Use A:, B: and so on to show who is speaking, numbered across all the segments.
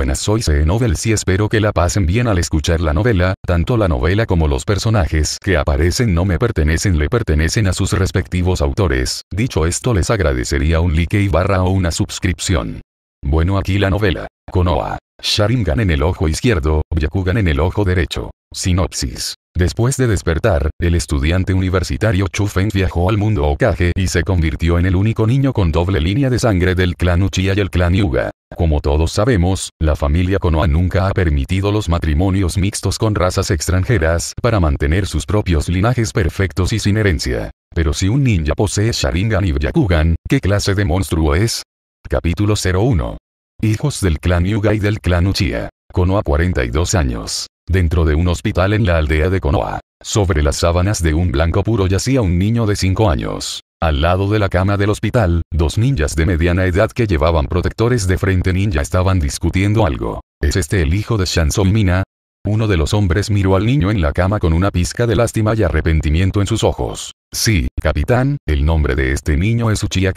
A: buenas. Soy c Novel y espero que la pasen bien al escuchar la novela, tanto la novela como los personajes que aparecen no me pertenecen le pertenecen a sus respectivos autores. Dicho esto les agradecería un like y barra o una suscripción. Bueno aquí la novela. Konoha. Sharingan en el ojo izquierdo, Byakugan en el ojo derecho. Sinopsis. Después de despertar, el estudiante universitario Chufen viajó al mundo Okage y se convirtió en el único niño con doble línea de sangre del clan Uchiha y el clan Yuga. Como todos sabemos, la familia Konoha nunca ha permitido los matrimonios mixtos con razas extranjeras para mantener sus propios linajes perfectos y sin herencia. Pero si un ninja posee Sharingan y Byakugan, ¿qué clase de monstruo es? Capítulo 01. Hijos del clan Yuga y del clan Uchiha. Konoha 42 años. Dentro de un hospital en la aldea de Konoha. Sobre las sábanas de un blanco puro yacía un niño de 5 años. Al lado de la cama del hospital, dos ninjas de mediana edad que llevaban protectores de frente ninja estaban discutiendo algo. ¿Es este el hijo de Shanson Mina? Uno de los hombres miró al niño en la cama con una pizca de lástima y arrepentimiento en sus ojos. Sí, capitán, el nombre de este niño es Uchiha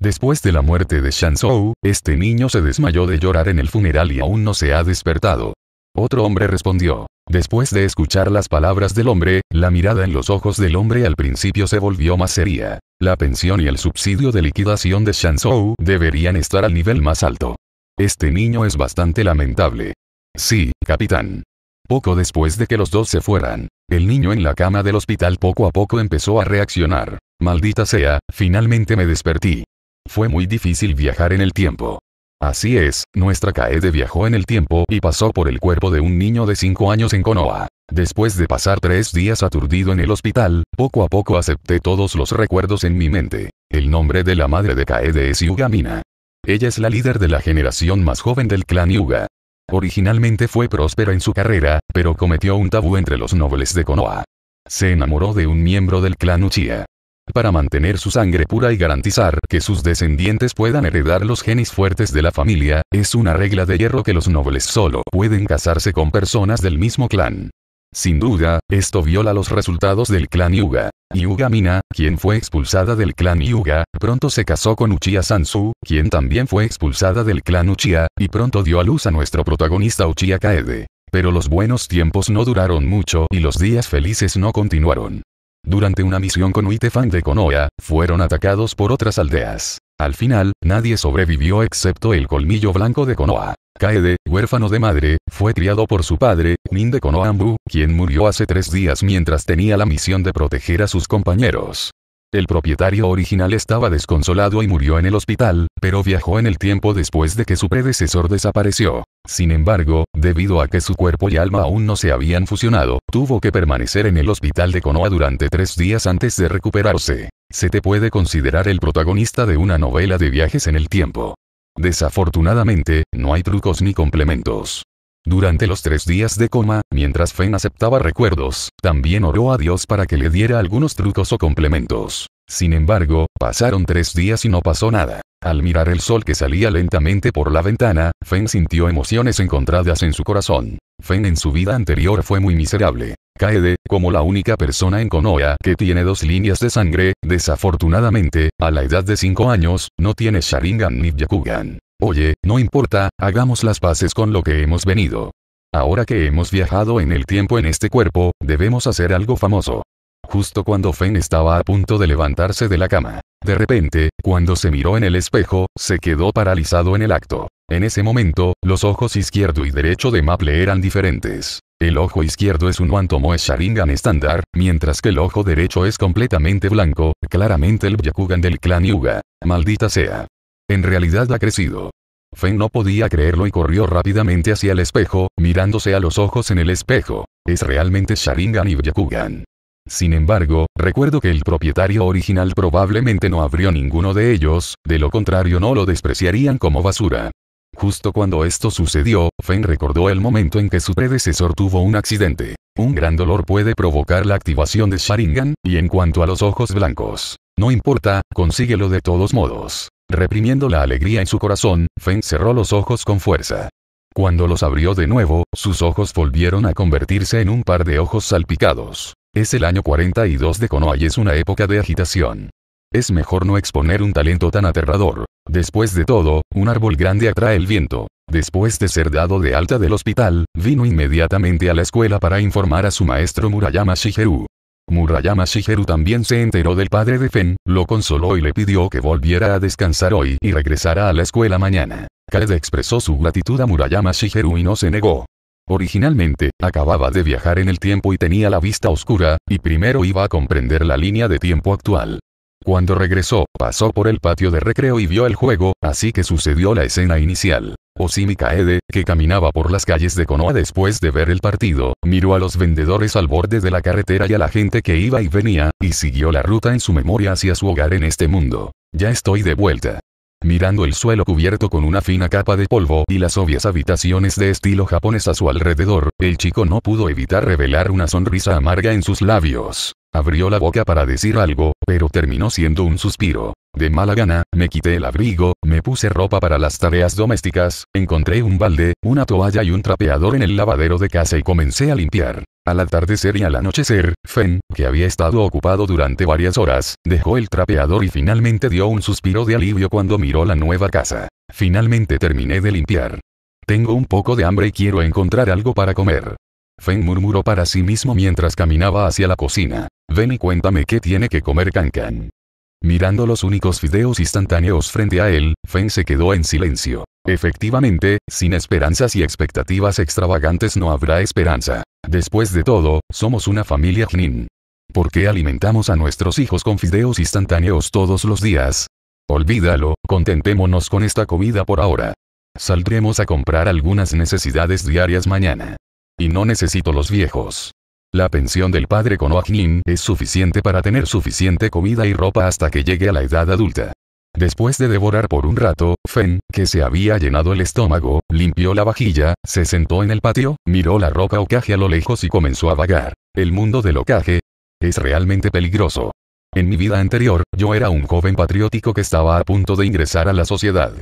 A: Después de la muerte de Shansou, este niño se desmayó de llorar en el funeral y aún no se ha despertado. Otro hombre respondió. Después de escuchar las palabras del hombre, la mirada en los ojos del hombre al principio se volvió más seria. La pensión y el subsidio de liquidación de Shanzhou deberían estar al nivel más alto. Este niño es bastante lamentable. Sí, capitán. Poco después de que los dos se fueran, el niño en la cama del hospital poco a poco empezó a reaccionar. Maldita sea, finalmente me despertí. Fue muy difícil viajar en el tiempo. Así es, nuestra Kaede viajó en el tiempo y pasó por el cuerpo de un niño de 5 años en Konoha. Después de pasar tres días aturdido en el hospital, poco a poco acepté todos los recuerdos en mi mente. El nombre de la madre de Kaede es Yuga Mina. Ella es la líder de la generación más joven del clan Yuga. Originalmente fue próspera en su carrera, pero cometió un tabú entre los nobles de Konoha. Se enamoró de un miembro del clan Uchiha para mantener su sangre pura y garantizar que sus descendientes puedan heredar los genes fuertes de la familia, es una regla de hierro que los nobles solo pueden casarse con personas del mismo clan. Sin duda, esto viola los resultados del clan Yuga. Yuga Mina, quien fue expulsada del clan Yuga, pronto se casó con Uchiha Sansu, quien también fue expulsada del clan Uchiha, y pronto dio a luz a nuestro protagonista Uchiha Kaede. Pero los buenos tiempos no duraron mucho y los días felices no continuaron. Durante una misión con Uitefan de Konoha, fueron atacados por otras aldeas. Al final, nadie sobrevivió excepto el colmillo blanco de Konoha. Kaede, huérfano de madre, fue criado por su padre, Nin de Konohambu, quien murió hace tres días mientras tenía la misión de proteger a sus compañeros. El propietario original estaba desconsolado y murió en el hospital, pero viajó en el tiempo después de que su predecesor desapareció. Sin embargo, debido a que su cuerpo y alma aún no se habían fusionado, tuvo que permanecer en el hospital de Konoha durante tres días antes de recuperarse. Se te puede considerar el protagonista de una novela de viajes en el tiempo. Desafortunadamente, no hay trucos ni complementos. Durante los tres días de coma, mientras Fen aceptaba recuerdos, también oró a Dios para que le diera algunos trucos o complementos. Sin embargo, pasaron tres días y no pasó nada. Al mirar el sol que salía lentamente por la ventana, Feng sintió emociones encontradas en su corazón. Feng en su vida anterior fue muy miserable. Kaede, como la única persona en Konoha que tiene dos líneas de sangre, desafortunadamente, a la edad de 5 años, no tiene Sharingan ni Yakugan. Oye, no importa, hagamos las paces con lo que hemos venido. Ahora que hemos viajado en el tiempo en este cuerpo, debemos hacer algo famoso justo cuando Fen estaba a punto de levantarse de la cama. De repente, cuando se miró en el espejo, se quedó paralizado en el acto. En ese momento, los ojos izquierdo y derecho de Maple eran diferentes. El ojo izquierdo es un Wantomo Sharingan estándar, mientras que el ojo derecho es completamente blanco, claramente el Byakugan del clan Yuga. Maldita sea. En realidad ha crecido. Fen no podía creerlo y corrió rápidamente hacia el espejo, mirándose a los ojos en el espejo. Es realmente Sharingan y Byakugan. Sin embargo, recuerdo que el propietario original probablemente no abrió ninguno de ellos, de lo contrario no lo despreciarían como basura. Justo cuando esto sucedió, Fenn recordó el momento en que su predecesor tuvo un accidente. Un gran dolor puede provocar la activación de Sharingan, y en cuanto a los ojos blancos, no importa, consíguelo de todos modos. Reprimiendo la alegría en su corazón, Fen cerró los ojos con fuerza. Cuando los abrió de nuevo, sus ojos volvieron a convertirse en un par de ojos salpicados. Es el año 42 de Konoha y es una época de agitación. Es mejor no exponer un talento tan aterrador. Después de todo, un árbol grande atrae el viento. Después de ser dado de alta del hospital, vino inmediatamente a la escuela para informar a su maestro Murayama Shigeru. Murayama Shigeru también se enteró del padre de Fen, lo consoló y le pidió que volviera a descansar hoy y regresara a la escuela mañana. Kaede expresó su gratitud a Murayama Shigeru y no se negó. Originalmente, acababa de viajar en el tiempo y tenía la vista oscura, y primero iba a comprender la línea de tiempo actual. Cuando regresó, pasó por el patio de recreo y vio el juego, así que sucedió la escena inicial. Osimi Kaede, que caminaba por las calles de Konoha después de ver el partido, miró a los vendedores al borde de la carretera y a la gente que iba y venía, y siguió la ruta en su memoria hacia su hogar en este mundo. Ya estoy de vuelta mirando el suelo cubierto con una fina capa de polvo y las obvias habitaciones de estilo japonés a su alrededor, el chico no pudo evitar revelar una sonrisa amarga en sus labios. Abrió la boca para decir algo, pero terminó siendo un suspiro. De mala gana, me quité el abrigo, me puse ropa para las tareas domésticas, encontré un balde, una toalla y un trapeador en el lavadero de casa y comencé a limpiar. Al atardecer y al anochecer, Fen, que había estado ocupado durante varias horas, dejó el trapeador y finalmente dio un suspiro de alivio cuando miró la nueva casa. Finalmente terminé de limpiar. Tengo un poco de hambre y quiero encontrar algo para comer. Fen murmuró para sí mismo mientras caminaba hacia la cocina. Ven y cuéntame qué tiene que comer Cancan. Mirando los únicos fideos instantáneos frente a él, Feng se quedó en silencio. Efectivamente, sin esperanzas y expectativas extravagantes no habrá esperanza. Después de todo, somos una familia Jnin. ¿Por qué alimentamos a nuestros hijos con fideos instantáneos todos los días? Olvídalo, contentémonos con esta comida por ahora. Saldremos a comprar algunas necesidades diarias mañana. Y no necesito los viejos. La pensión del padre Konohajin es suficiente para tener suficiente comida y ropa hasta que llegue a la edad adulta. Después de devorar por un rato, Fen, que se había llenado el estómago, limpió la vajilla, se sentó en el patio, miró la roca ocaje a lo lejos y comenzó a vagar. El mundo del ocaje es realmente peligroso. En mi vida anterior, yo era un joven patriótico que estaba a punto de ingresar a la sociedad.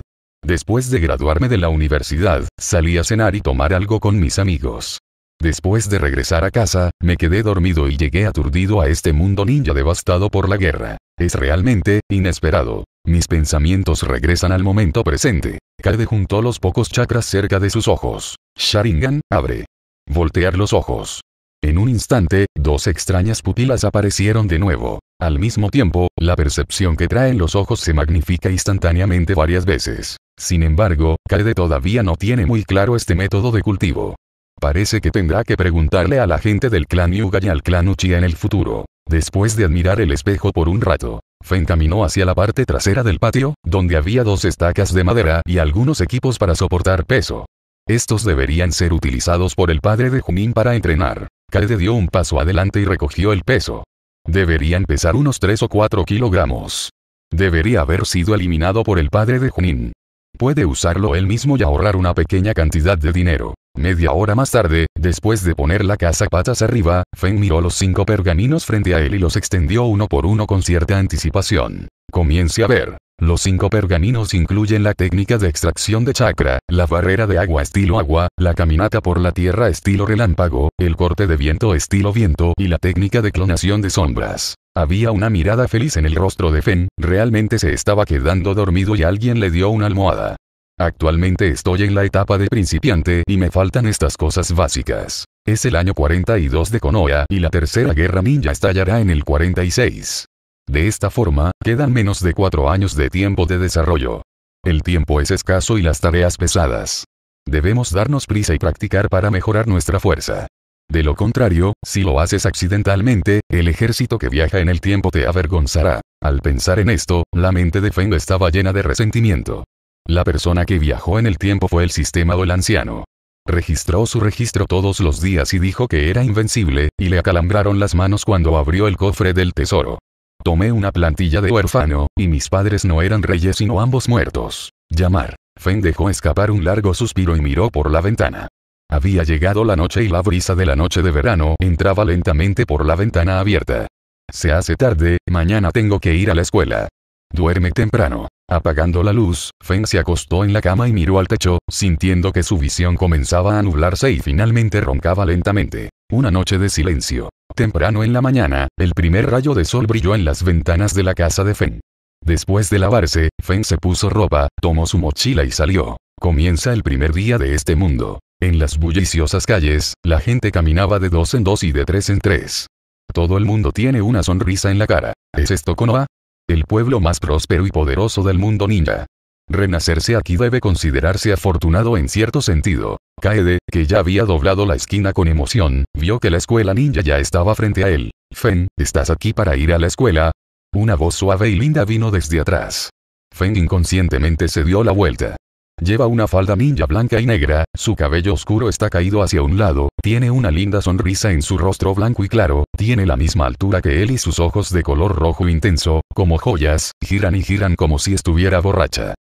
A: Después de graduarme de la universidad, salí a cenar y tomar algo con mis amigos. Después de regresar a casa, me quedé dormido y llegué aturdido a este mundo ninja devastado por la guerra. Es realmente, inesperado. Mis pensamientos regresan al momento presente. Kade juntó los pocos chakras cerca de sus ojos. Sharingan, abre. Voltear los ojos. En un instante, dos extrañas pupilas aparecieron de nuevo. Al mismo tiempo, la percepción que traen los ojos se magnifica instantáneamente varias veces. Sin embargo, Kade todavía no tiene muy claro este método de cultivo. Parece que tendrá que preguntarle a la gente del clan Yuga y al clan Uchi en el futuro. Después de admirar el espejo por un rato, Fen caminó hacia la parte trasera del patio, donde había dos estacas de madera y algunos equipos para soportar peso. Estos deberían ser utilizados por el padre de Junín para entrenar. Kaede dio un paso adelante y recogió el peso. Deberían pesar unos 3 o 4 kilogramos. Debería haber sido eliminado por el padre de Junín. Puede usarlo él mismo y ahorrar una pequeña cantidad de dinero. Media hora más tarde, después de poner la casa patas arriba, Feng miró los cinco pergaminos frente a él y los extendió uno por uno con cierta anticipación. Comience a ver. Los cinco pergaminos incluyen la técnica de extracción de chakra, la barrera de agua estilo agua, la caminata por la tierra estilo relámpago, el corte de viento estilo viento y la técnica de clonación de sombras. Había una mirada feliz en el rostro de Fen, realmente se estaba quedando dormido y alguien le dio una almohada. Actualmente estoy en la etapa de principiante y me faltan estas cosas básicas. Es el año 42 de Konoa y la tercera guerra ninja estallará en el 46. De esta forma, quedan menos de cuatro años de tiempo de desarrollo. El tiempo es escaso y las tareas pesadas. Debemos darnos prisa y practicar para mejorar nuestra fuerza. De lo contrario, si lo haces accidentalmente, el ejército que viaja en el tiempo te avergonzará. Al pensar en esto, la mente de Feng estaba llena de resentimiento. La persona que viajó en el tiempo fue el sistema del anciano. Registró su registro todos los días y dijo que era invencible, y le acalambraron las manos cuando abrió el cofre del tesoro. Tomé una plantilla de huérfano, y mis padres no eran reyes sino ambos muertos. Llamar. Fen dejó escapar un largo suspiro y miró por la ventana. Había llegado la noche y la brisa de la noche de verano entraba lentamente por la ventana abierta. Se hace tarde, mañana tengo que ir a la escuela. Duerme temprano. Apagando la luz, Feng se acostó en la cama y miró al techo, sintiendo que su visión comenzaba a nublarse y finalmente roncaba lentamente. Una noche de silencio. Temprano en la mañana, el primer rayo de sol brilló en las ventanas de la casa de Feng. Después de lavarse, Feng se puso ropa, tomó su mochila y salió. Comienza el primer día de este mundo. En las bulliciosas calles, la gente caminaba de dos en dos y de tres en tres. Todo el mundo tiene una sonrisa en la cara. ¿Es esto Konoha? el pueblo más próspero y poderoso del mundo ninja. Renacerse aquí debe considerarse afortunado en cierto sentido. Kaede, que ya había doblado la esquina con emoción, vio que la escuela ninja ya estaba frente a él. Fen, ¿estás aquí para ir a la escuela? Una voz suave y linda vino desde atrás. Fen inconscientemente se dio la vuelta. Lleva una falda ninja blanca y negra, su cabello oscuro está caído hacia un lado, tiene una linda sonrisa en su rostro blanco y claro, tiene la misma altura que él y sus ojos de color rojo intenso, como joyas, giran y giran como si estuviera borracha.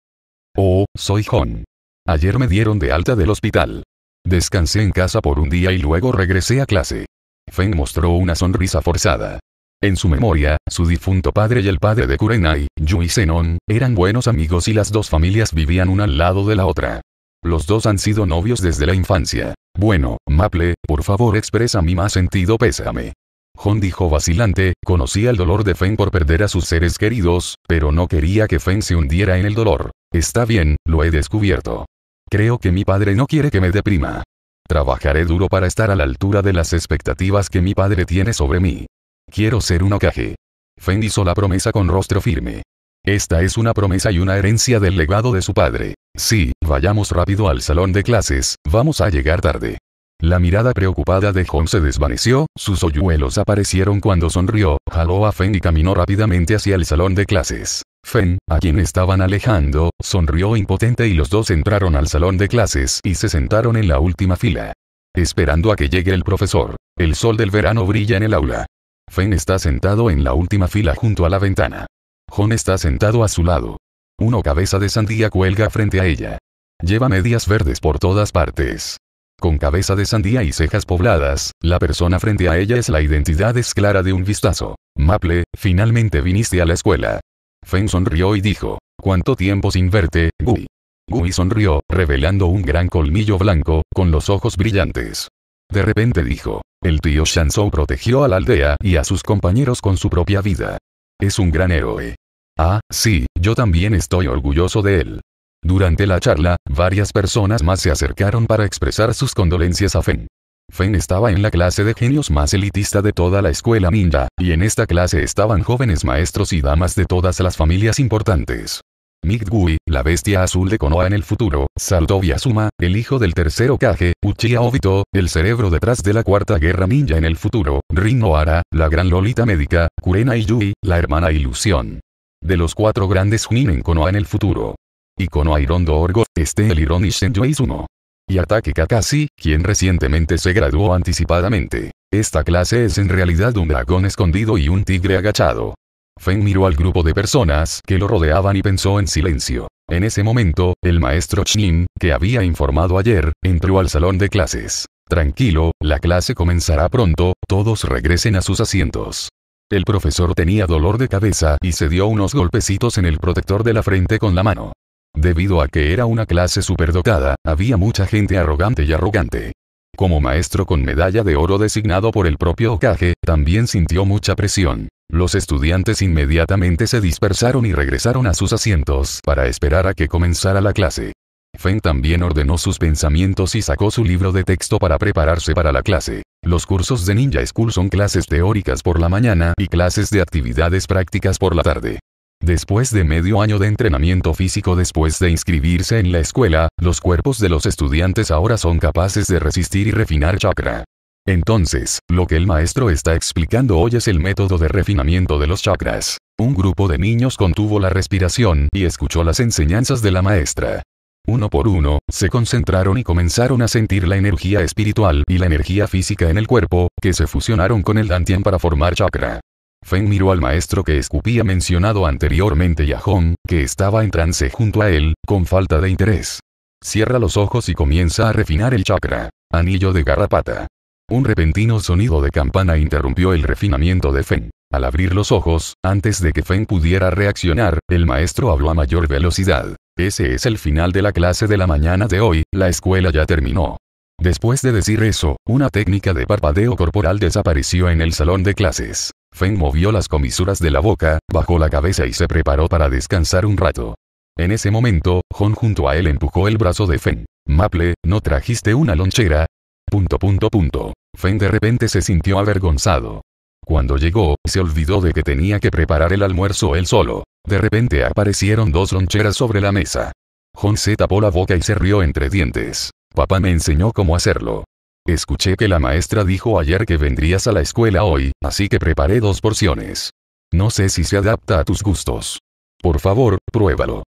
A: Oh, soy Hon. Ayer me dieron de alta del hospital. Descansé en casa por un día y luego regresé a clase. Feng mostró una sonrisa forzada. En su memoria, su difunto padre y el padre de Kurenai, Yu y Zenon, eran buenos amigos y las dos familias vivían una al lado de la otra. Los dos han sido novios desde la infancia. Bueno, Maple, por favor expresa mi más sentido pésame. Hon dijo vacilante, conocía el dolor de Fen por perder a sus seres queridos, pero no quería que Fen se hundiera en el dolor. Está bien, lo he descubierto. Creo que mi padre no quiere que me deprima. Trabajaré duro para estar a la altura de las expectativas que mi padre tiene sobre mí. Quiero ser un ocaje. Fen hizo la promesa con rostro firme. Esta es una promesa y una herencia del legado de su padre. Sí, vayamos rápido al salón de clases, vamos a llegar tarde. La mirada preocupada de Hon se desvaneció, sus hoyuelos aparecieron cuando sonrió, jaló a Fen y caminó rápidamente hacia el salón de clases. Fen, a quien estaban alejando, sonrió impotente y los dos entraron al salón de clases y se sentaron en la última fila. Esperando a que llegue el profesor. El sol del verano brilla en el aula. Fen está sentado en la última fila junto a la ventana. John está sentado a su lado. Uno cabeza de sandía cuelga frente a ella. Lleva medias verdes por todas partes. Con cabeza de sandía y cejas pobladas, la persona frente a ella es la identidad es clara de un vistazo. Maple, finalmente viniste a la escuela. Fen sonrió y dijo, ¿cuánto tiempo sin verte, Gui? Gui sonrió, revelando un gran colmillo blanco, con los ojos brillantes. De repente dijo. El tío Shansou protegió a la aldea y a sus compañeros con su propia vida. Es un gran héroe. Ah, sí, yo también estoy orgulloso de él. Durante la charla, varias personas más se acercaron para expresar sus condolencias a Fen. Fen estaba en la clase de genios más elitista de toda la escuela ninja, y en esta clase estaban jóvenes maestros y damas de todas las familias importantes. Midgui, la bestia azul de Konoha en el futuro, Salto Asuma, el hijo del tercero Kage, Uchiha Obito, el cerebro detrás de la cuarta guerra ninja en el futuro, Rin Nohara, la gran lolita médica, Kurena y Yui, la hermana ilusión. De los cuatro grandes Junin en Konoha en el futuro. Y Konoha Irondo Orgo, este el Iron y Isuno. Y Atake Kakashi, quien recientemente se graduó anticipadamente. Esta clase es en realidad un dragón escondido y un tigre agachado. Feng miró al grupo de personas que lo rodeaban y pensó en silencio. En ese momento, el maestro Xin, que había informado ayer, entró al salón de clases. Tranquilo, la clase comenzará pronto, todos regresen a sus asientos. El profesor tenía dolor de cabeza y se dio unos golpecitos en el protector de la frente con la mano. Debido a que era una clase superdotada, había mucha gente arrogante y arrogante. Como maestro con medalla de oro designado por el propio Okage, también sintió mucha presión. Los estudiantes inmediatamente se dispersaron y regresaron a sus asientos para esperar a que comenzara la clase. Fen también ordenó sus pensamientos y sacó su libro de texto para prepararse para la clase. Los cursos de Ninja School son clases teóricas por la mañana y clases de actividades prácticas por la tarde. Después de medio año de entrenamiento físico después de inscribirse en la escuela, los cuerpos de los estudiantes ahora son capaces de resistir y refinar chakra. Entonces, lo que el maestro está explicando hoy es el método de refinamiento de los chakras. Un grupo de niños contuvo la respiración y escuchó las enseñanzas de la maestra. Uno por uno, se concentraron y comenzaron a sentir la energía espiritual y la energía física en el cuerpo, que se fusionaron con el dantian para formar chakra. Feng miró al maestro que escupía mencionado anteriormente y a Hong, que estaba en trance junto a él, con falta de interés. Cierra los ojos y comienza a refinar el chakra. Anillo de garrapata. Un repentino sonido de campana interrumpió el refinamiento de Feng. Al abrir los ojos, antes de que Feng pudiera reaccionar, el maestro habló a mayor velocidad. Ese es el final de la clase de la mañana de hoy, la escuela ya terminó. Después de decir eso, una técnica de parpadeo corporal desapareció en el salón de clases. Feng movió las comisuras de la boca, bajó la cabeza y se preparó para descansar un rato. En ese momento, Hon junto a él empujó el brazo de Feng. Maple, ¿no trajiste una lonchera? Punto punto punto. Feng de repente se sintió avergonzado. Cuando llegó, se olvidó de que tenía que preparar el almuerzo él solo. De repente aparecieron dos loncheras sobre la mesa. Hon se tapó la boca y se rió entre dientes. Papá me enseñó cómo hacerlo. Escuché que la maestra dijo ayer que vendrías a la escuela hoy, así que preparé dos porciones. No sé si se adapta a tus gustos. Por favor, pruébalo.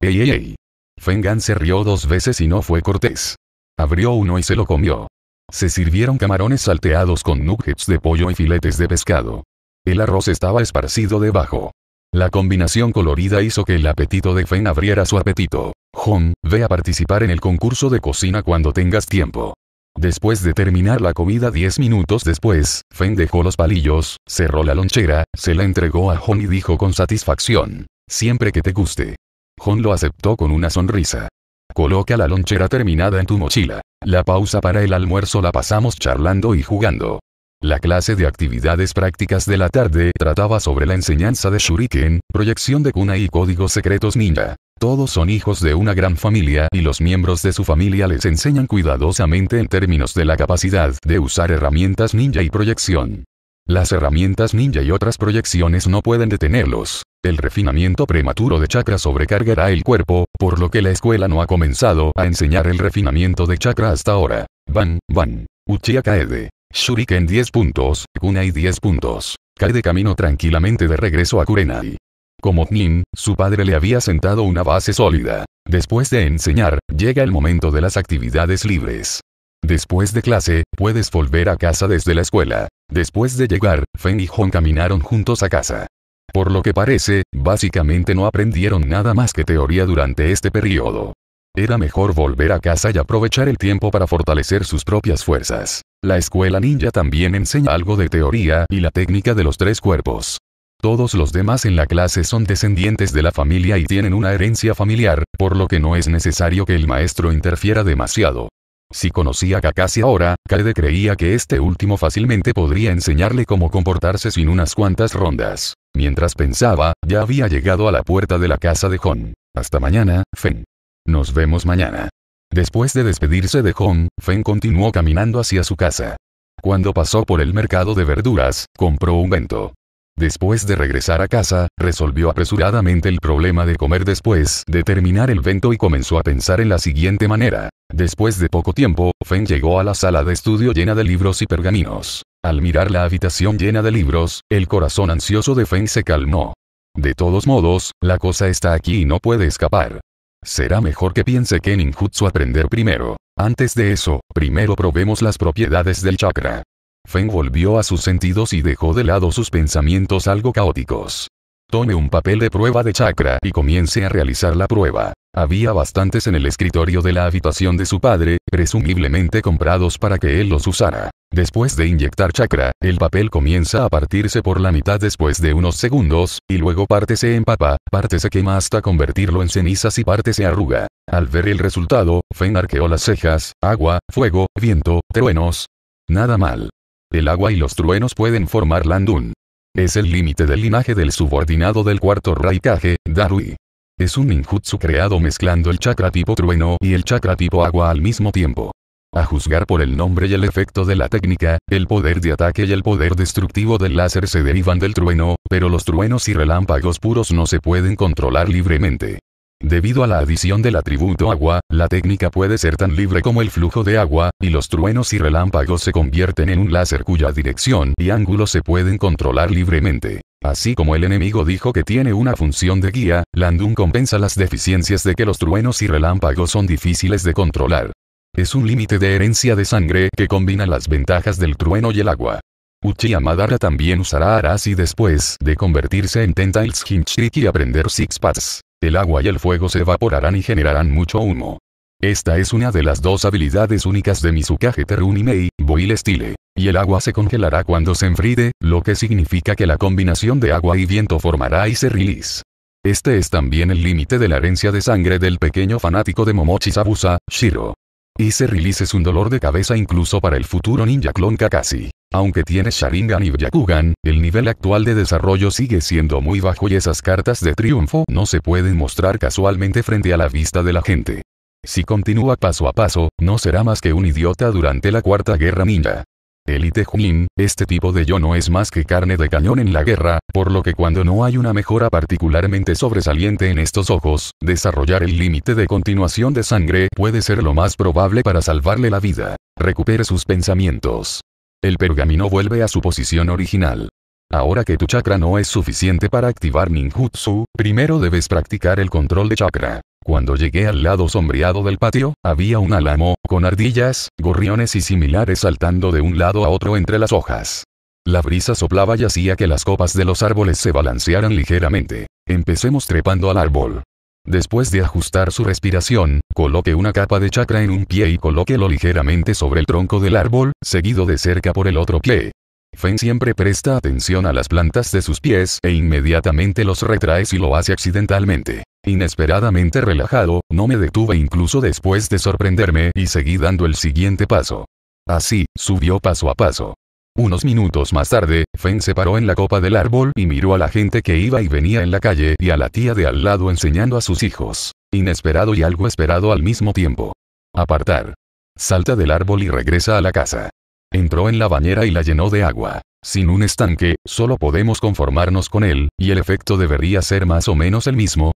A: Ey, ey, ey. Fengan se rió dos veces y no fue cortés. Abrió uno y se lo comió. Se sirvieron camarones salteados con nuggets de pollo y filetes de pescado. El arroz estaba esparcido debajo. La combinación colorida hizo que el apetito de Feng abriera su apetito. Hong ve a participar en el concurso de cocina cuando tengas tiempo. Después de terminar la comida 10 minutos después, Fen dejó los palillos, cerró la lonchera, se la entregó a Hon y dijo con satisfacción. Siempre que te guste. Hon lo aceptó con una sonrisa. Coloca la lonchera terminada en tu mochila. La pausa para el almuerzo la pasamos charlando y jugando. La clase de actividades prácticas de la tarde trataba sobre la enseñanza de Shuriken, proyección de cuna y códigos secretos ninja. Todos son hijos de una gran familia y los miembros de su familia les enseñan cuidadosamente en términos de la capacidad de usar herramientas ninja y proyección. Las herramientas ninja y otras proyecciones no pueden detenerlos. El refinamiento prematuro de chakra sobrecargará el cuerpo, por lo que la escuela no ha comenzado a enseñar el refinamiento de chakra hasta ahora. Van, Ban. Uchiha Kaede. Shuriken 10 puntos, Kunai 10 puntos. Cae de camino tranquilamente de regreso a Kurenai. Como Nin, su padre le había sentado una base sólida. Después de enseñar, llega el momento de las actividades libres. Después de clase, puedes volver a casa desde la escuela. Después de llegar, Feng y Hon caminaron juntos a casa. Por lo que parece, básicamente no aprendieron nada más que teoría durante este periodo. Era mejor volver a casa y aprovechar el tiempo para fortalecer sus propias fuerzas. La escuela ninja también enseña algo de teoría y la técnica de los tres cuerpos. Todos los demás en la clase son descendientes de la familia y tienen una herencia familiar, por lo que no es necesario que el maestro interfiera demasiado. Si conocía a Kakashi ahora, Kaede creía que este último fácilmente podría enseñarle cómo comportarse sin unas cuantas rondas. Mientras pensaba, ya había llegado a la puerta de la casa de Hon. Hasta mañana, Fen. Nos vemos mañana. Después de despedirse de Hon, Fen continuó caminando hacia su casa. Cuando pasó por el mercado de verduras, compró un vento. Después de regresar a casa, resolvió apresuradamente el problema de comer después de terminar el vento y comenzó a pensar en la siguiente manera. Después de poco tiempo, Feng llegó a la sala de estudio llena de libros y pergaminos. Al mirar la habitación llena de libros, el corazón ansioso de Feng se calmó. De todos modos, la cosa está aquí y no puede escapar. Será mejor que piense que Ninjutsu aprender primero. Antes de eso, primero probemos las propiedades del chakra. Feng volvió a sus sentidos y dejó de lado sus pensamientos algo caóticos. Tome un papel de prueba de chakra y comience a realizar la prueba. Había bastantes en el escritorio de la habitación de su padre, presumiblemente comprados para que él los usara. Después de inyectar chakra, el papel comienza a partirse por la mitad después de unos segundos, y luego parte se empapa, parte se quema hasta convertirlo en cenizas y parte se arruga. Al ver el resultado, Fen arqueó las cejas, agua, fuego, viento, truenos. Nada mal el agua y los truenos pueden formar Landun. Es el límite del linaje del subordinado del cuarto Raikage, Darui. Es un ninjutsu creado mezclando el chakra tipo trueno y el chakra tipo agua al mismo tiempo. A juzgar por el nombre y el efecto de la técnica, el poder de ataque y el poder destructivo del láser se derivan del trueno, pero los truenos y relámpagos puros no se pueden controlar libremente. Debido a la adición del atributo agua, la técnica puede ser tan libre como el flujo de agua, y los truenos y relámpagos se convierten en un láser cuya dirección y ángulo se pueden controlar libremente. Así como el enemigo dijo que tiene una función de guía, Landun compensa las deficiencias de que los truenos y relámpagos son difíciles de controlar. Es un límite de herencia de sangre que combina las ventajas del trueno y el agua. Uchiha Madara también usará Arasi después de convertirse en Tentails trick y aprender Six Paths. El agua y el fuego se evaporarán y generarán mucho humo. Esta es una de las dos habilidades únicas de Mizukage Terunimei, Boil Style. Y el agua se congelará cuando se enfríe, lo que significa que la combinación de agua y viento formará Ice Release. Este es también el límite de la herencia de sangre del pequeño fanático de Momochi Sabusa, Shiro. Ice Release es un dolor de cabeza incluso para el futuro ninja clon Kakashi. Aunque tiene Sharingan y Byakugan, el nivel actual de desarrollo sigue siendo muy bajo y esas cartas de triunfo no se pueden mostrar casualmente frente a la vista de la gente. Si continúa paso a paso, no será más que un idiota durante la Cuarta Guerra Ninja. Elite Junin, este tipo de yo no es más que carne de cañón en la guerra, por lo que cuando no hay una mejora particularmente sobresaliente en estos ojos, desarrollar el límite de continuación de sangre puede ser lo más probable para salvarle la vida. Recupere sus pensamientos. El pergamino vuelve a su posición original. Ahora que tu chakra no es suficiente para activar ninjutsu, primero debes practicar el control de chakra. Cuando llegué al lado sombreado del patio, había un álamo, con ardillas, gorriones y similares saltando de un lado a otro entre las hojas. La brisa soplaba y hacía que las copas de los árboles se balancearan ligeramente. Empecemos trepando al árbol. Después de ajustar su respiración, coloque una capa de chakra en un pie y colóquelo ligeramente sobre el tronco del árbol, seguido de cerca por el otro pie. Fen siempre presta atención a las plantas de sus pies e inmediatamente los retrae si lo hace accidentalmente. Inesperadamente relajado, no me detuve incluso después de sorprenderme y seguí dando el siguiente paso. Así, subió paso a paso. Unos minutos más tarde, Feng se paró en la copa del árbol y miró a la gente que iba y venía en la calle y a la tía de al lado enseñando a sus hijos. Inesperado y algo esperado al mismo tiempo. Apartar. Salta del árbol y regresa a la casa. Entró en la bañera y la llenó de agua. Sin un estanque, solo podemos conformarnos con él, y el efecto debería ser más o menos el mismo.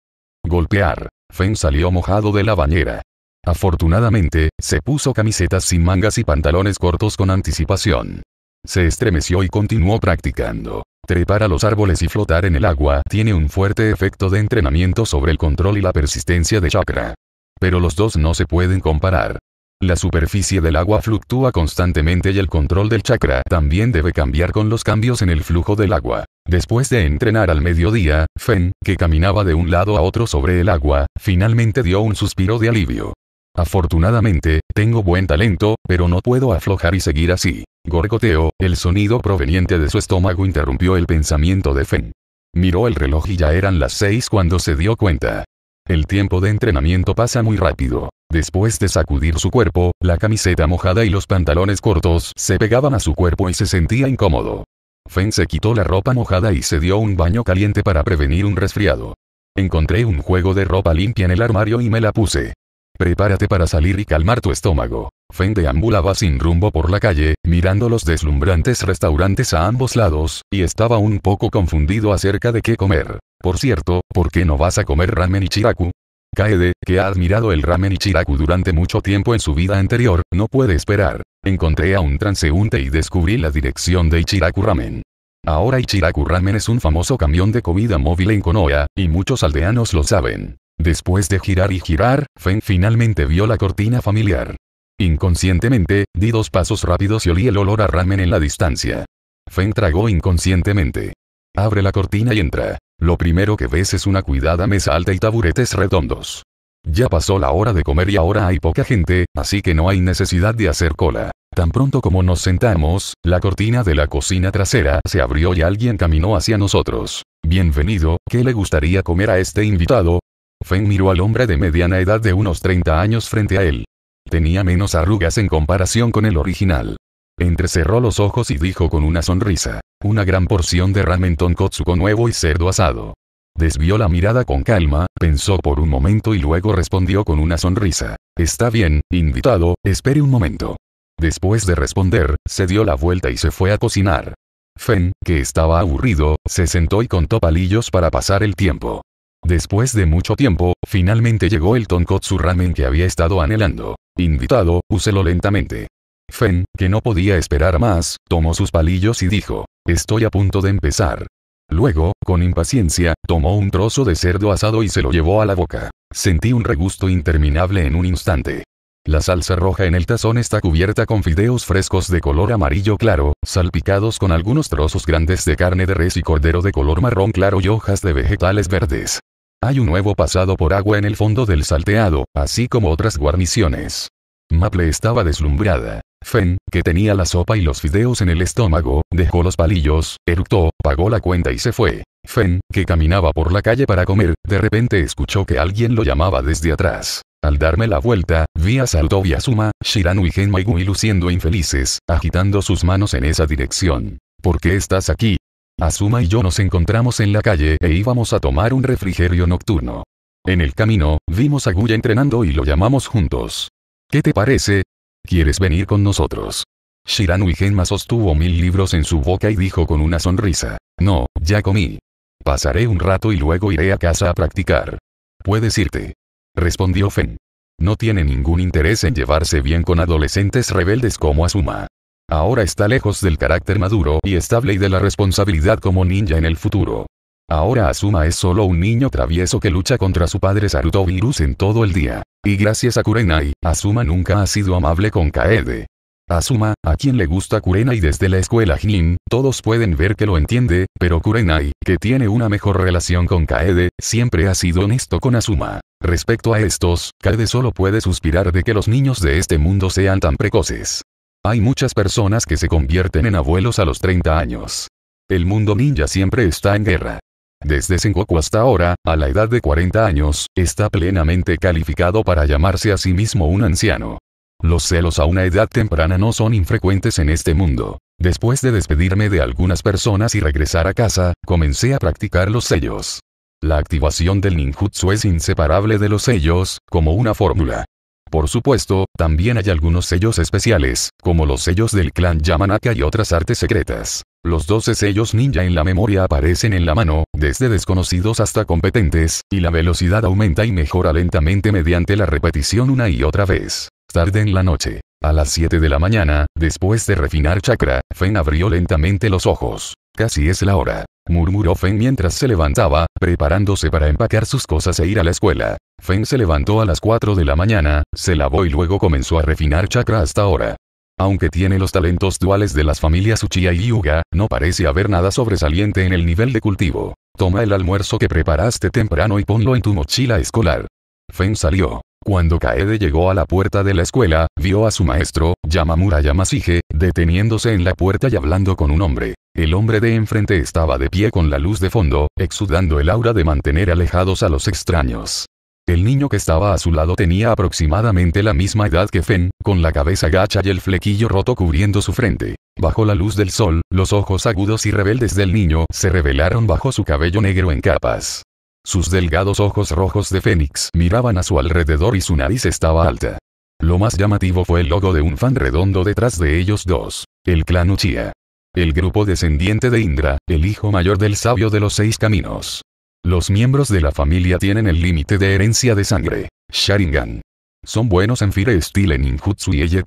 A: Golpear. Feng salió mojado de la bañera. Afortunadamente, se puso camisetas sin mangas y pantalones cortos con anticipación. Se estremeció y continuó practicando. Trepar a los árboles y flotar en el agua tiene un fuerte efecto de entrenamiento sobre el control y la persistencia de chakra. Pero los dos no se pueden comparar. La superficie del agua fluctúa constantemente y el control del chakra también debe cambiar con los cambios en el flujo del agua. Después de entrenar al mediodía, Fen, que caminaba de un lado a otro sobre el agua, finalmente dio un suspiro de alivio. Afortunadamente, tengo buen talento, pero no puedo aflojar y seguir así. Gorgoteo, el sonido proveniente de su estómago interrumpió el pensamiento de Fen. Miró el reloj y ya eran las seis cuando se dio cuenta. El tiempo de entrenamiento pasa muy rápido. Después de sacudir su cuerpo, la camiseta mojada y los pantalones cortos se pegaban a su cuerpo y se sentía incómodo. Fen se quitó la ropa mojada y se dio un baño caliente para prevenir un resfriado. Encontré un juego de ropa limpia en el armario y me la puse. Prepárate para salir y calmar tu estómago. Feng deambulaba sin rumbo por la calle, mirando los deslumbrantes restaurantes a ambos lados, y estaba un poco confundido acerca de qué comer. Por cierto, ¿por qué no vas a comer ramen Ichiraku? Kaede, que ha admirado el ramen Ichiraku durante mucho tiempo en su vida anterior, no puede esperar. Encontré a un transeúnte y descubrí la dirección de Ichiraku Ramen. Ahora Ichiraku Ramen es un famoso camión de comida móvil en Konoha, y muchos aldeanos lo saben. Después de girar y girar, Fen finalmente vio la cortina familiar. Inconscientemente, di dos pasos rápidos y olí el olor a ramen en la distancia. Feng tragó inconscientemente. Abre la cortina y entra. Lo primero que ves es una cuidada mesa alta y taburetes redondos. Ya pasó la hora de comer y ahora hay poca gente, así que no hay necesidad de hacer cola. Tan pronto como nos sentamos, la cortina de la cocina trasera se abrió y alguien caminó hacia nosotros. Bienvenido, ¿qué le gustaría comer a este invitado? Feng miró al hombre de mediana edad de unos 30 años frente a él. Tenía menos arrugas en comparación con el original. Entrecerró los ojos y dijo con una sonrisa, una gran porción de ramen tonkotsu con huevo y cerdo asado. Desvió la mirada con calma, pensó por un momento y luego respondió con una sonrisa. Está bien, invitado, espere un momento. Después de responder, se dio la vuelta y se fue a cocinar. Fen, que estaba aburrido, se sentó y contó palillos para pasar el tiempo. Después de mucho tiempo, finalmente llegó el tonkotsu ramen que había estado anhelando. Invitado, úselo lentamente. Fen, que no podía esperar más, tomó sus palillos y dijo, estoy a punto de empezar. Luego, con impaciencia, tomó un trozo de cerdo asado y se lo llevó a la boca. Sentí un regusto interminable en un instante. La salsa roja en el tazón está cubierta con fideos frescos de color amarillo claro, salpicados con algunos trozos grandes de carne de res y cordero de color marrón claro y hojas de vegetales verdes. Hay un nuevo pasado por agua en el fondo del salteado, así como otras guarniciones. Maple estaba deslumbrada. Fen, que tenía la sopa y los fideos en el estómago, dejó los palillos, eructó, pagó la cuenta y se fue. Fen, que caminaba por la calle para comer, de repente escuchó que alguien lo llamaba desde atrás. Al darme la vuelta, vi a Salto y Asuma, Shiranu y Genmaigui luciendo infelices, agitando sus manos en esa dirección. ¿Por qué estás aquí? Asuma y yo nos encontramos en la calle e íbamos a tomar un refrigerio nocturno. En el camino, vimos a Guya entrenando y lo llamamos juntos. ¿Qué te parece? ¿Quieres venir con nosotros? Shiranui Genma sostuvo mil libros en su boca y dijo con una sonrisa. No, ya comí. Pasaré un rato y luego iré a casa a practicar. Puedes irte. Respondió Fen. No tiene ningún interés en llevarse bien con adolescentes rebeldes como Asuma. Ahora está lejos del carácter maduro y estable y de la responsabilidad como ninja en el futuro. Ahora Asuma es solo un niño travieso que lucha contra su padre Saruto en todo el día. Y gracias a Kurenai, Asuma nunca ha sido amable con Kaede. Asuma, a quien le gusta Kurenai desde la escuela Jin, todos pueden ver que lo entiende, pero Kurenai, que tiene una mejor relación con Kaede, siempre ha sido honesto con Asuma. Respecto a estos, Kaede solo puede suspirar de que los niños de este mundo sean tan precoces. Hay muchas personas que se convierten en abuelos a los 30 años. El mundo ninja siempre está en guerra. Desde Sengoku hasta ahora, a la edad de 40 años, está plenamente calificado para llamarse a sí mismo un anciano. Los celos a una edad temprana no son infrecuentes en este mundo. Después de despedirme de algunas personas y regresar a casa, comencé a practicar los sellos. La activación del ninjutsu es inseparable de los sellos, como una fórmula. Por supuesto, también hay algunos sellos especiales, como los sellos del clan Yamanaka y otras artes secretas. Los 12 sellos ninja en la memoria aparecen en la mano, desde desconocidos hasta competentes, y la velocidad aumenta y mejora lentamente mediante la repetición una y otra vez. Tarde en la noche. A las 7 de la mañana, después de refinar chakra, Fen abrió lentamente los ojos. Casi es la hora. Murmuró Feng mientras se levantaba, preparándose para empacar sus cosas e ir a la escuela. Feng se levantó a las 4 de la mañana, se lavó y luego comenzó a refinar chakra hasta ahora. Aunque tiene los talentos duales de las familias Uchiha y Yuga, no parece haber nada sobresaliente en el nivel de cultivo. Toma el almuerzo que preparaste temprano y ponlo en tu mochila escolar. Feng salió. Cuando Kaede llegó a la puerta de la escuela, vio a su maestro, Yamamura Yamasige deteniéndose en la puerta y hablando con un hombre. El hombre de enfrente estaba de pie con la luz de fondo, exudando el aura de mantener alejados a los extraños. El niño que estaba a su lado tenía aproximadamente la misma edad que Fen, con la cabeza gacha y el flequillo roto cubriendo su frente. Bajo la luz del sol, los ojos agudos y rebeldes del niño se revelaron bajo su cabello negro en capas. Sus delgados ojos rojos de fénix miraban a su alrededor y su nariz estaba alta. Lo más llamativo fue el logo de un fan redondo detrás de ellos dos. El clan Uchiha. El grupo descendiente de Indra, el hijo mayor del sabio de los seis caminos. Los miembros de la familia tienen el límite de herencia de sangre. Sharingan. Son buenos en Fire Steel Ninjutsu y Eye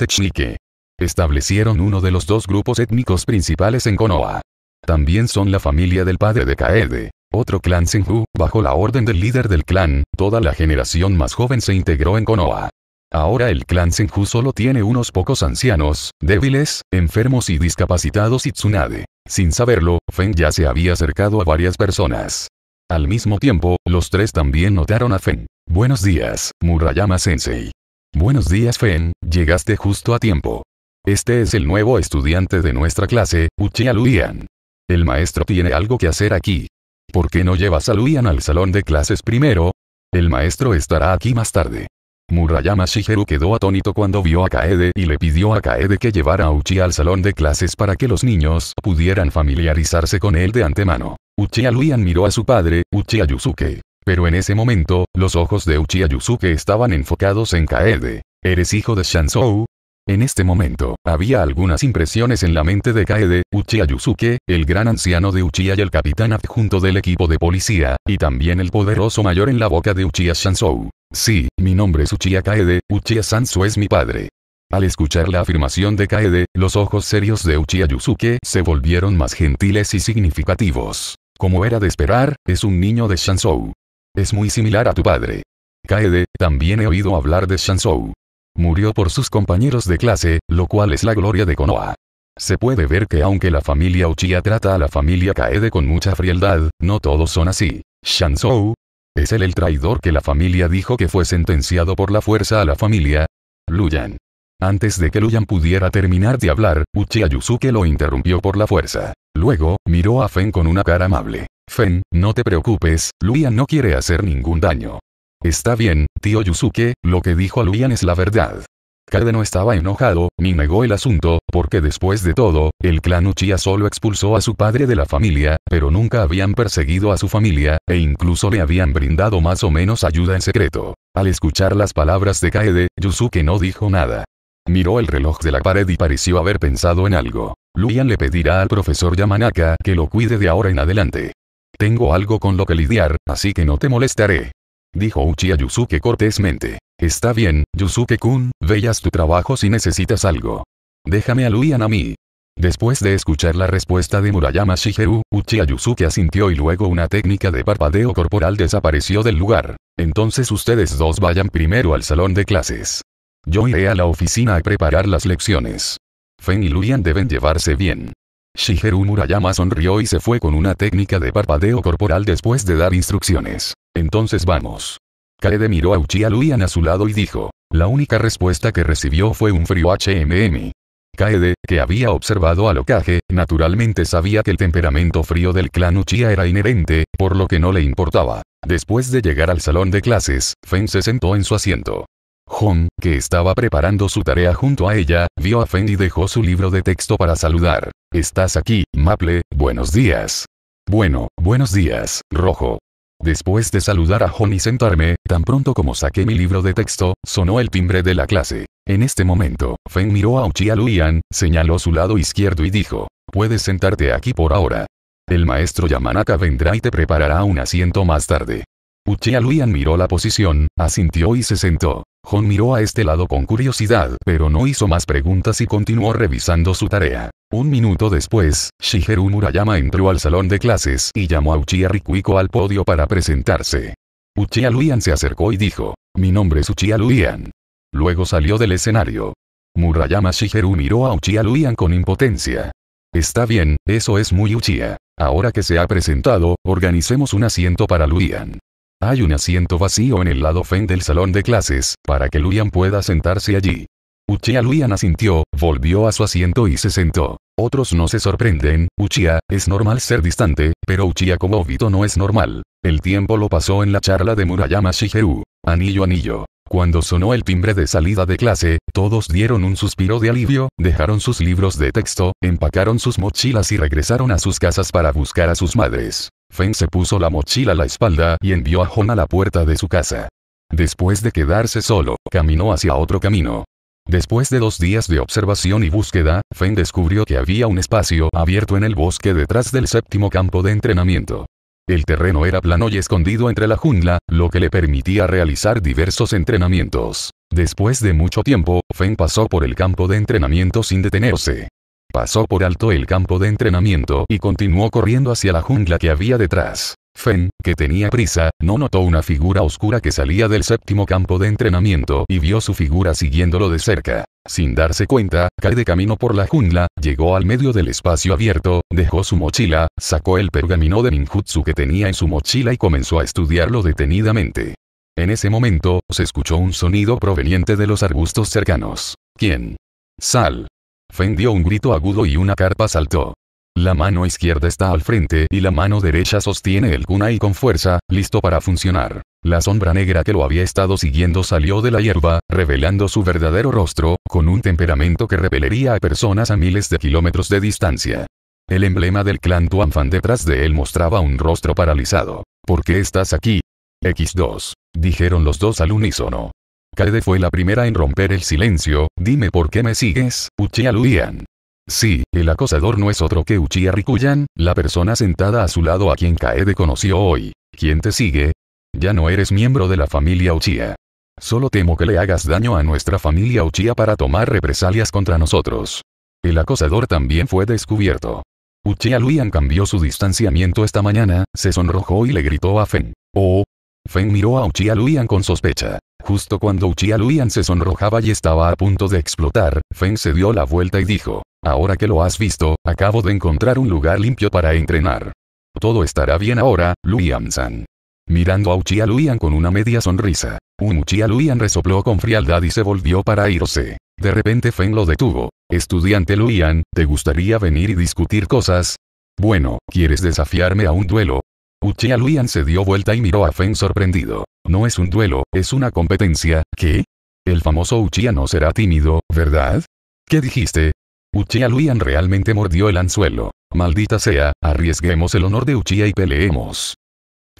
A: Establecieron uno de los dos grupos étnicos principales en Konoha. También son la familia del padre de Kaede. Otro clan Senju, bajo la orden del líder del clan, toda la generación más joven se integró en Konoha. Ahora el clan Senju solo tiene unos pocos ancianos, débiles, enfermos y discapacitados y Tsunade. Sin saberlo, Fen ya se había acercado a varias personas. Al mismo tiempo, los tres también notaron a Fen. Buenos días, Murayama Sensei. Buenos días Fen, llegaste justo a tiempo. Este es el nuevo estudiante de nuestra clase, Uchiha Luian. El maestro tiene algo que hacer aquí. ¿Por qué no llevas a Luian al salón de clases primero? El maestro estará aquí más tarde. Murayama Shigeru quedó atónito cuando vio a Kaede y le pidió a Kaede que llevara a Uchiha al salón de clases para que los niños pudieran familiarizarse con él de antemano. Uchiha Luian miró a su padre, Uchiha Yusuke. Pero en ese momento, los ojos de Uchiha Yusuke estaban enfocados en Kaede. Eres hijo de Shansou, en este momento, había algunas impresiones en la mente de Kaede, Uchiha Yusuke, el gran anciano de Uchiha y el capitán adjunto del equipo de policía, y también el poderoso mayor en la boca de Uchiha Shansou. Sí, mi nombre es Uchiha Kaede, Uchiha Shansou es mi padre. Al escuchar la afirmación de Kaede, los ojos serios de Uchiha Yusuke se volvieron más gentiles y significativos. Como era de esperar, es un niño de Shansou. Es muy similar a tu padre. Kaede, también he oído hablar de Shansou. Murió por sus compañeros de clase, lo cual es la gloria de Konoha. Se puede ver que aunque la familia Uchiha trata a la familia Kaede con mucha frialdad, no todos son así. Shansou. ¿Es él el traidor que la familia dijo que fue sentenciado por la fuerza a la familia? Luyan. Antes de que Luyan pudiera terminar de hablar, Uchiha Yusuke lo interrumpió por la fuerza. Luego, miró a Fen con una cara amable. Fen, no te preocupes, Luyan no quiere hacer ningún daño. Está bien, tío Yusuke, lo que dijo Luian es la verdad. Kaede no estaba enojado, ni negó el asunto, porque después de todo, el clan Uchiha solo expulsó a su padre de la familia, pero nunca habían perseguido a su familia, e incluso le habían brindado más o menos ayuda en secreto. Al escuchar las palabras de Kaede, Yusuke no dijo nada. Miró el reloj de la pared y pareció haber pensado en algo. Luian le pedirá al profesor Yamanaka que lo cuide de ahora en adelante. Tengo algo con lo que lidiar, así que no te molestaré dijo Uchiha Yusuke cortésmente. Está bien, Yusuke-kun, veías tu trabajo si necesitas algo. Déjame a Luian a mí. Después de escuchar la respuesta de Murayama Shigeru, Uchiha Yusuke asintió y luego una técnica de parpadeo corporal desapareció del lugar. Entonces ustedes dos vayan primero al salón de clases. Yo iré a la oficina a preparar las lecciones. Fen y Luian deben llevarse bien. Shigeru Murayama sonrió y se fue con una técnica de parpadeo corporal después de dar instrucciones. Entonces vamos. Kaede miró a Uchiha Luian a su lado y dijo. La única respuesta que recibió fue un frío HMM. Kaede, que había observado al Okage, naturalmente sabía que el temperamento frío del clan Uchiha era inherente, por lo que no le importaba. Después de llegar al salón de clases, Feng se sentó en su asiento. Hon, que estaba preparando su tarea junto a ella, vio a Feng y dejó su libro de texto para saludar. Estás aquí, Maple, buenos días. Bueno, buenos días, Rojo. Después de saludar a Hon y sentarme, tan pronto como saqué mi libro de texto, sonó el timbre de la clase. En este momento, Feng miró a Uchiha Luian, señaló su lado izquierdo y dijo, puedes sentarte aquí por ahora. El maestro Yamanaka vendrá y te preparará un asiento más tarde. Uchiha miró la posición, asintió y se sentó. Hon miró a este lado con curiosidad, pero no hizo más preguntas y continuó revisando su tarea. Un minuto después, Shigeru Murayama entró al salón de clases y llamó a Uchiha Rikuiko al podio para presentarse. Uchiha Luian se acercó y dijo, mi nombre es Uchiha Luian. Luego salió del escenario. Murayama Shigeru miró a Uchiha Luian con impotencia. Está bien, eso es muy Uchiha. Ahora que se ha presentado, organicemos un asiento para Luian. Hay un asiento vacío en el lado fen del salón de clases, para que Luian pueda sentarse allí. Uchiha Luian asintió, volvió a su asiento y se sentó. Otros no se sorprenden, Uchiha, es normal ser distante, pero Uchiha como Obito no es normal. El tiempo lo pasó en la charla de Murayama Shigeru. Anillo anillo. Cuando sonó el timbre de salida de clase, todos dieron un suspiro de alivio, dejaron sus libros de texto, empacaron sus mochilas y regresaron a sus casas para buscar a sus madres. Feng se puso la mochila a la espalda y envió a Hong a la puerta de su casa. Después de quedarse solo, caminó hacia otro camino. Después de dos días de observación y búsqueda, Feng descubrió que había un espacio abierto en el bosque detrás del séptimo campo de entrenamiento. El terreno era plano y escondido entre la jungla, lo que le permitía realizar diversos entrenamientos. Después de mucho tiempo, Feng pasó por el campo de entrenamiento sin detenerse. Pasó por alto el campo de entrenamiento y continuó corriendo hacia la jungla que había detrás. Fen, que tenía prisa, no notó una figura oscura que salía del séptimo campo de entrenamiento y vio su figura siguiéndolo de cerca. Sin darse cuenta, cae de camino por la jungla, llegó al medio del espacio abierto, dejó su mochila, sacó el pergamino de ninjutsu que tenía en su mochila y comenzó a estudiarlo detenidamente. En ese momento, se escuchó un sonido proveniente de los arbustos cercanos. ¿Quién? Sal. Fen dio un grito agudo y una carpa saltó. La mano izquierda está al frente y la mano derecha sostiene el kunai con fuerza, listo para funcionar. La sombra negra que lo había estado siguiendo salió de la hierba, revelando su verdadero rostro, con un temperamento que repelería a personas a miles de kilómetros de distancia. El emblema del clan Tuanfan detrás de él mostraba un rostro paralizado. ¿Por qué estás aquí? X2. Dijeron los dos al unísono. Kaede fue la primera en romper el silencio, dime por qué me sigues, Uchiha Luian. Sí, el acosador no es otro que Uchiha Rikuyan, la persona sentada a su lado a quien Kaede conoció hoy. ¿Quién te sigue? Ya no eres miembro de la familia Uchiha. Solo temo que le hagas daño a nuestra familia Uchiha para tomar represalias contra nosotros. El acosador también fue descubierto. Uchiha Luian cambió su distanciamiento esta mañana, se sonrojó y le gritó a Fen. Oh, Feng miró a Uchiha Luian con sospecha. Justo cuando Uchiha Luian se sonrojaba y estaba a punto de explotar, Feng se dio la vuelta y dijo, ahora que lo has visto, acabo de encontrar un lugar limpio para entrenar. Todo estará bien ahora, Luian-san. Mirando a Uchiha Luian con una media sonrisa, un Uchiha Luian resopló con frialdad y se volvió para irse. De repente Feng lo detuvo. Estudiante Luian, ¿te gustaría venir y discutir cosas? Bueno, ¿quieres desafiarme a un duelo? Uchia Luian se dio vuelta y miró a Fen sorprendido. No es un duelo, es una competencia, ¿qué? El famoso Uchia no será tímido, ¿verdad? ¿Qué dijiste? Uchia Luian realmente mordió el anzuelo. Maldita sea, arriesguemos el honor de Uchia y peleemos.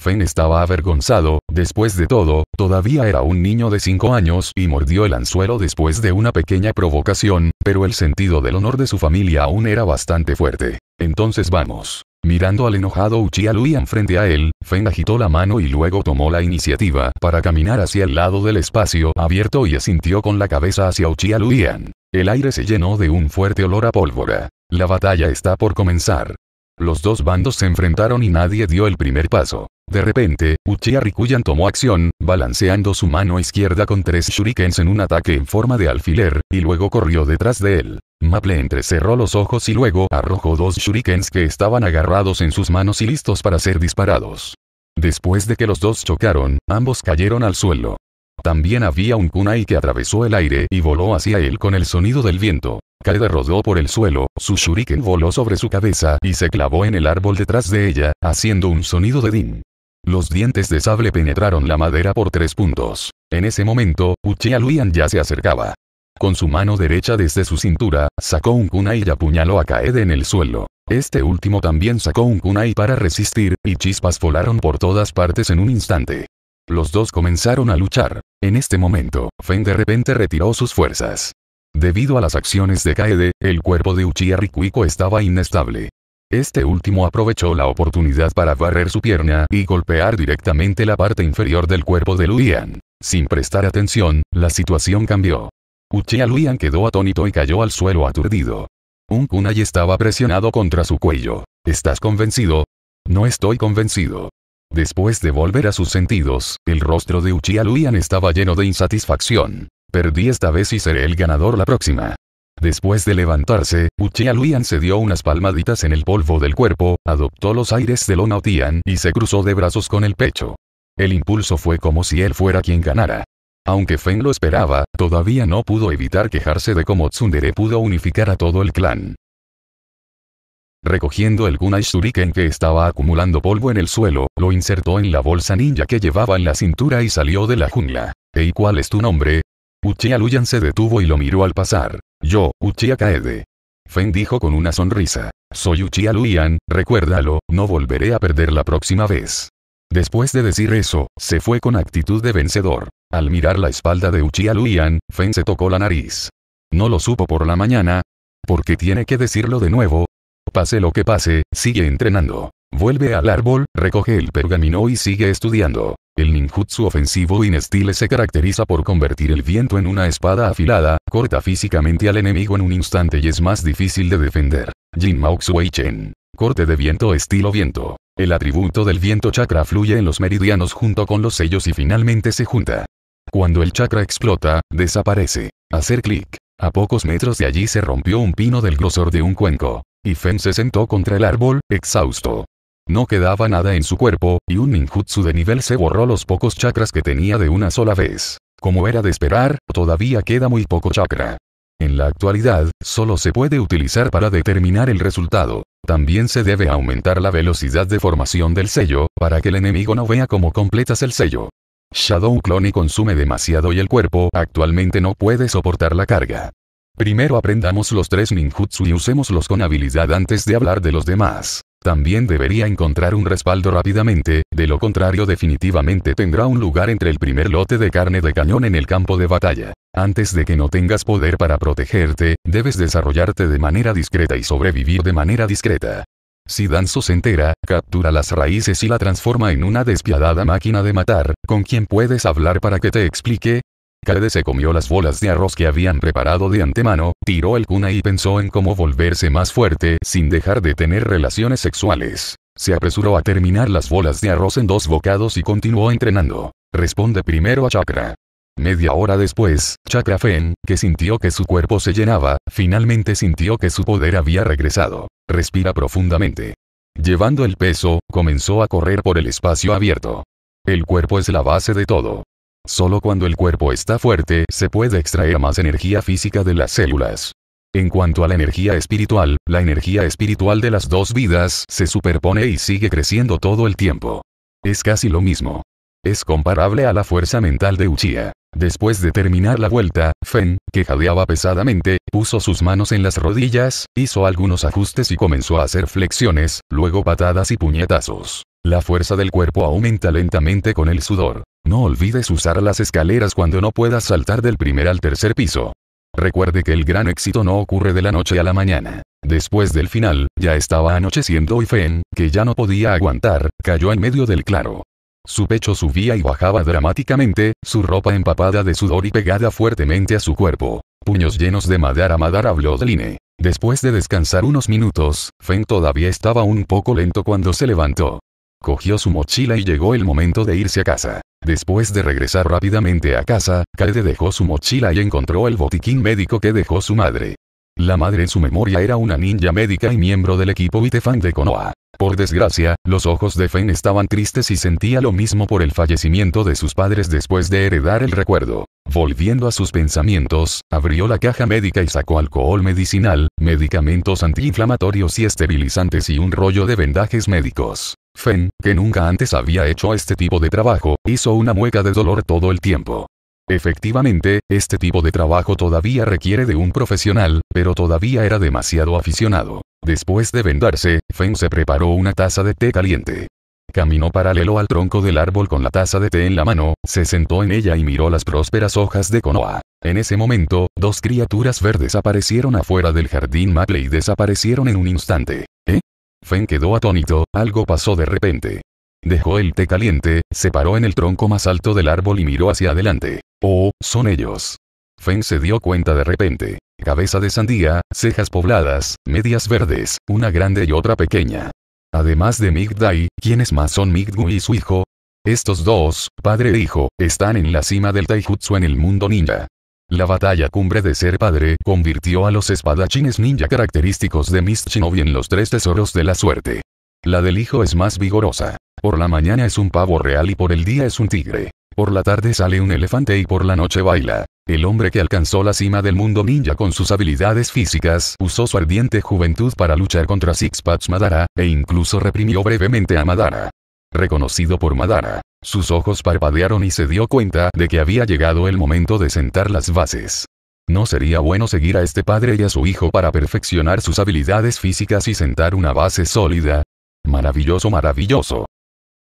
A: Fen estaba avergonzado, después de todo, todavía era un niño de 5 años y mordió el anzuelo después de una pequeña provocación, pero el sentido del honor de su familia aún era bastante fuerte. Entonces vamos. Mirando al enojado Uchiha Luian frente a él, Feng agitó la mano y luego tomó la iniciativa para caminar hacia el lado del espacio abierto y asintió con la cabeza hacia Uchiha Luian. El aire se llenó de un fuerte olor a pólvora. La batalla está por comenzar. Los dos bandos se enfrentaron y nadie dio el primer paso. De repente, Uchiha Rikuyan tomó acción, balanceando su mano izquierda con tres shurikens en un ataque en forma de alfiler, y luego corrió detrás de él. Maple entrecerró los ojos y luego arrojó dos shurikens que estaban agarrados en sus manos y listos para ser disparados. Después de que los dos chocaron, ambos cayeron al suelo. También había un kunai que atravesó el aire y voló hacia él con el sonido del viento. Kaede rodó por el suelo, su shuriken voló sobre su cabeza y se clavó en el árbol detrás de ella, haciendo un sonido de din. Los dientes de sable penetraron la madera por tres puntos. En ese momento, Uchiha Luian ya se acercaba. Con su mano derecha desde su cintura, sacó un kunai y apuñaló a Kaede en el suelo. Este último también sacó un kunai para resistir, y chispas volaron por todas partes en un instante. Los dos comenzaron a luchar. En este momento, Feng de repente retiró sus fuerzas. Debido a las acciones de Kaede, el cuerpo de Uchiha Rikuiko estaba inestable. Este último aprovechó la oportunidad para barrer su pierna y golpear directamente la parte inferior del cuerpo de Luian. Sin prestar atención, la situación cambió. Uchiha Luian quedó atónito y cayó al suelo aturdido. Un kunai estaba presionado contra su cuello. ¿Estás convencido? No estoy convencido. Después de volver a sus sentidos, el rostro de Uchiha Luian estaba lleno de insatisfacción. Perdí esta vez y seré el ganador la próxima. Después de levantarse, Uchiha Luian se dio unas palmaditas en el polvo del cuerpo, adoptó los aires de Lona y se cruzó de brazos con el pecho. El impulso fue como si él fuera quien ganara. Aunque Fen lo esperaba, todavía no pudo evitar quejarse de cómo Tsundere pudo unificar a todo el clan. Recogiendo el Kunai Shuriken que estaba acumulando polvo en el suelo, lo insertó en la bolsa ninja que llevaba en la cintura y salió de la jungla. ¿Y cuál es tu nombre? Uchiha Luyan se detuvo y lo miró al pasar. Yo, Uchiha Kaede. Fen dijo con una sonrisa. Soy Uchiha Luyan, recuérdalo, no volveré a perder la próxima vez. Después de decir eso, se fue con actitud de vencedor. Al mirar la espalda de Uchiha Luian, Fen se tocó la nariz. No lo supo por la mañana. Porque tiene que decirlo de nuevo. Pase lo que pase, sigue entrenando. Vuelve al árbol, recoge el pergamino y sigue estudiando. El ninjutsu ofensivo inestile se caracteriza por convertir el viento en una espada afilada, corta físicamente al enemigo en un instante y es más difícil de defender. Jin Mao Chen. Corte de viento estilo viento. El atributo del viento chakra fluye en los meridianos junto con los sellos y finalmente se junta. Cuando el chakra explota, desaparece. Hacer clic. A pocos metros de allí se rompió un pino del grosor de un cuenco. Y Fen se sentó contra el árbol, exhausto. No quedaba nada en su cuerpo, y un ninjutsu de nivel se borró los pocos chakras que tenía de una sola vez. Como era de esperar, todavía queda muy poco chakra. En la actualidad, solo se puede utilizar para determinar el resultado. También se debe aumentar la velocidad de formación del sello, para que el enemigo no vea cómo completas el sello. Shadow Clone consume demasiado y el cuerpo actualmente no puede soportar la carga. Primero aprendamos los tres ninjutsu y usémoslos con habilidad antes de hablar de los demás. También debería encontrar un respaldo rápidamente, de lo contrario definitivamente tendrá un lugar entre el primer lote de carne de cañón en el campo de batalla. Antes de que no tengas poder para protegerte, debes desarrollarte de manera discreta y sobrevivir de manera discreta. Si Danzo se entera, captura las raíces y la transforma en una despiadada máquina de matar, ¿con quién puedes hablar para que te explique? Kade se comió las bolas de arroz que habían preparado de antemano, tiró el cuna y pensó en cómo volverse más fuerte sin dejar de tener relaciones sexuales. Se apresuró a terminar las bolas de arroz en dos bocados y continuó entrenando. Responde primero a Chakra. Media hora después, Chakrafen, que sintió que su cuerpo se llenaba, finalmente sintió que su poder había regresado. Respira profundamente. Llevando el peso, comenzó a correr por el espacio abierto. El cuerpo es la base de todo. Solo cuando el cuerpo está fuerte se puede extraer más energía física de las células. En cuanto a la energía espiritual, la energía espiritual de las dos vidas se superpone y sigue creciendo todo el tiempo. Es casi lo mismo es comparable a la fuerza mental de Uchiha. Después de terminar la vuelta, Fen, que jadeaba pesadamente, puso sus manos en las rodillas, hizo algunos ajustes y comenzó a hacer flexiones, luego patadas y puñetazos. La fuerza del cuerpo aumenta lentamente con el sudor. No olvides usar las escaleras cuando no puedas saltar del primer al tercer piso. Recuerde que el gran éxito no ocurre de la noche a la mañana. Después del final, ya estaba anocheciendo y Fen, que ya no podía aguantar, cayó en medio del claro. Su pecho subía y bajaba dramáticamente, su ropa empapada de sudor y pegada fuertemente a su cuerpo. Puños llenos de madara madara habló line. Después de descansar unos minutos, Feng todavía estaba un poco lento cuando se levantó. Cogió su mochila y llegó el momento de irse a casa. Después de regresar rápidamente a casa, Kaede dejó su mochila y encontró el botiquín médico que dejó su madre. La madre en su memoria era una ninja médica y miembro del equipo Bitefan de Konoha. Por desgracia, los ojos de Fen estaban tristes y sentía lo mismo por el fallecimiento de sus padres después de heredar el recuerdo. Volviendo a sus pensamientos, abrió la caja médica y sacó alcohol medicinal, medicamentos antiinflamatorios y esterilizantes y un rollo de vendajes médicos. Fen, que nunca antes había hecho este tipo de trabajo, hizo una mueca de dolor todo el tiempo. Efectivamente, este tipo de trabajo todavía requiere de un profesional, pero todavía era demasiado aficionado. Después de vendarse, Feng se preparó una taza de té caliente. Caminó paralelo al tronco del árbol con la taza de té en la mano, se sentó en ella y miró las prósperas hojas de Konoha. En ese momento, dos criaturas verdes aparecieron afuera del jardín Maple y desaparecieron en un instante. ¿Eh? Feng quedó atónito, algo pasó de repente. Dejó el té caliente, se paró en el tronco más alto del árbol y miró hacia adelante. Oh, son ellos. Feng se dio cuenta de repente. Cabeza de sandía, cejas pobladas, medias verdes, una grande y otra pequeña. Además de Migdai, ¿quiénes más son Miggu y su hijo? Estos dos, padre e hijo, están en la cima del Taijutsu en el mundo ninja. La batalla cumbre de ser padre convirtió a los espadachines ninja característicos de Miss Shinobi en los tres tesoros de la suerte. La del hijo es más vigorosa. Por la mañana es un pavo real y por el día es un tigre. Por la tarde sale un elefante y por la noche baila. El hombre que alcanzó la cima del mundo ninja con sus habilidades físicas usó su ardiente juventud para luchar contra Six Sixpats Madara, e incluso reprimió brevemente a Madara. Reconocido por Madara, sus ojos parpadearon y se dio cuenta de que había llegado el momento de sentar las bases. No sería bueno seguir a este padre y a su hijo para perfeccionar sus habilidades físicas y sentar una base sólida. Maravilloso, maravilloso.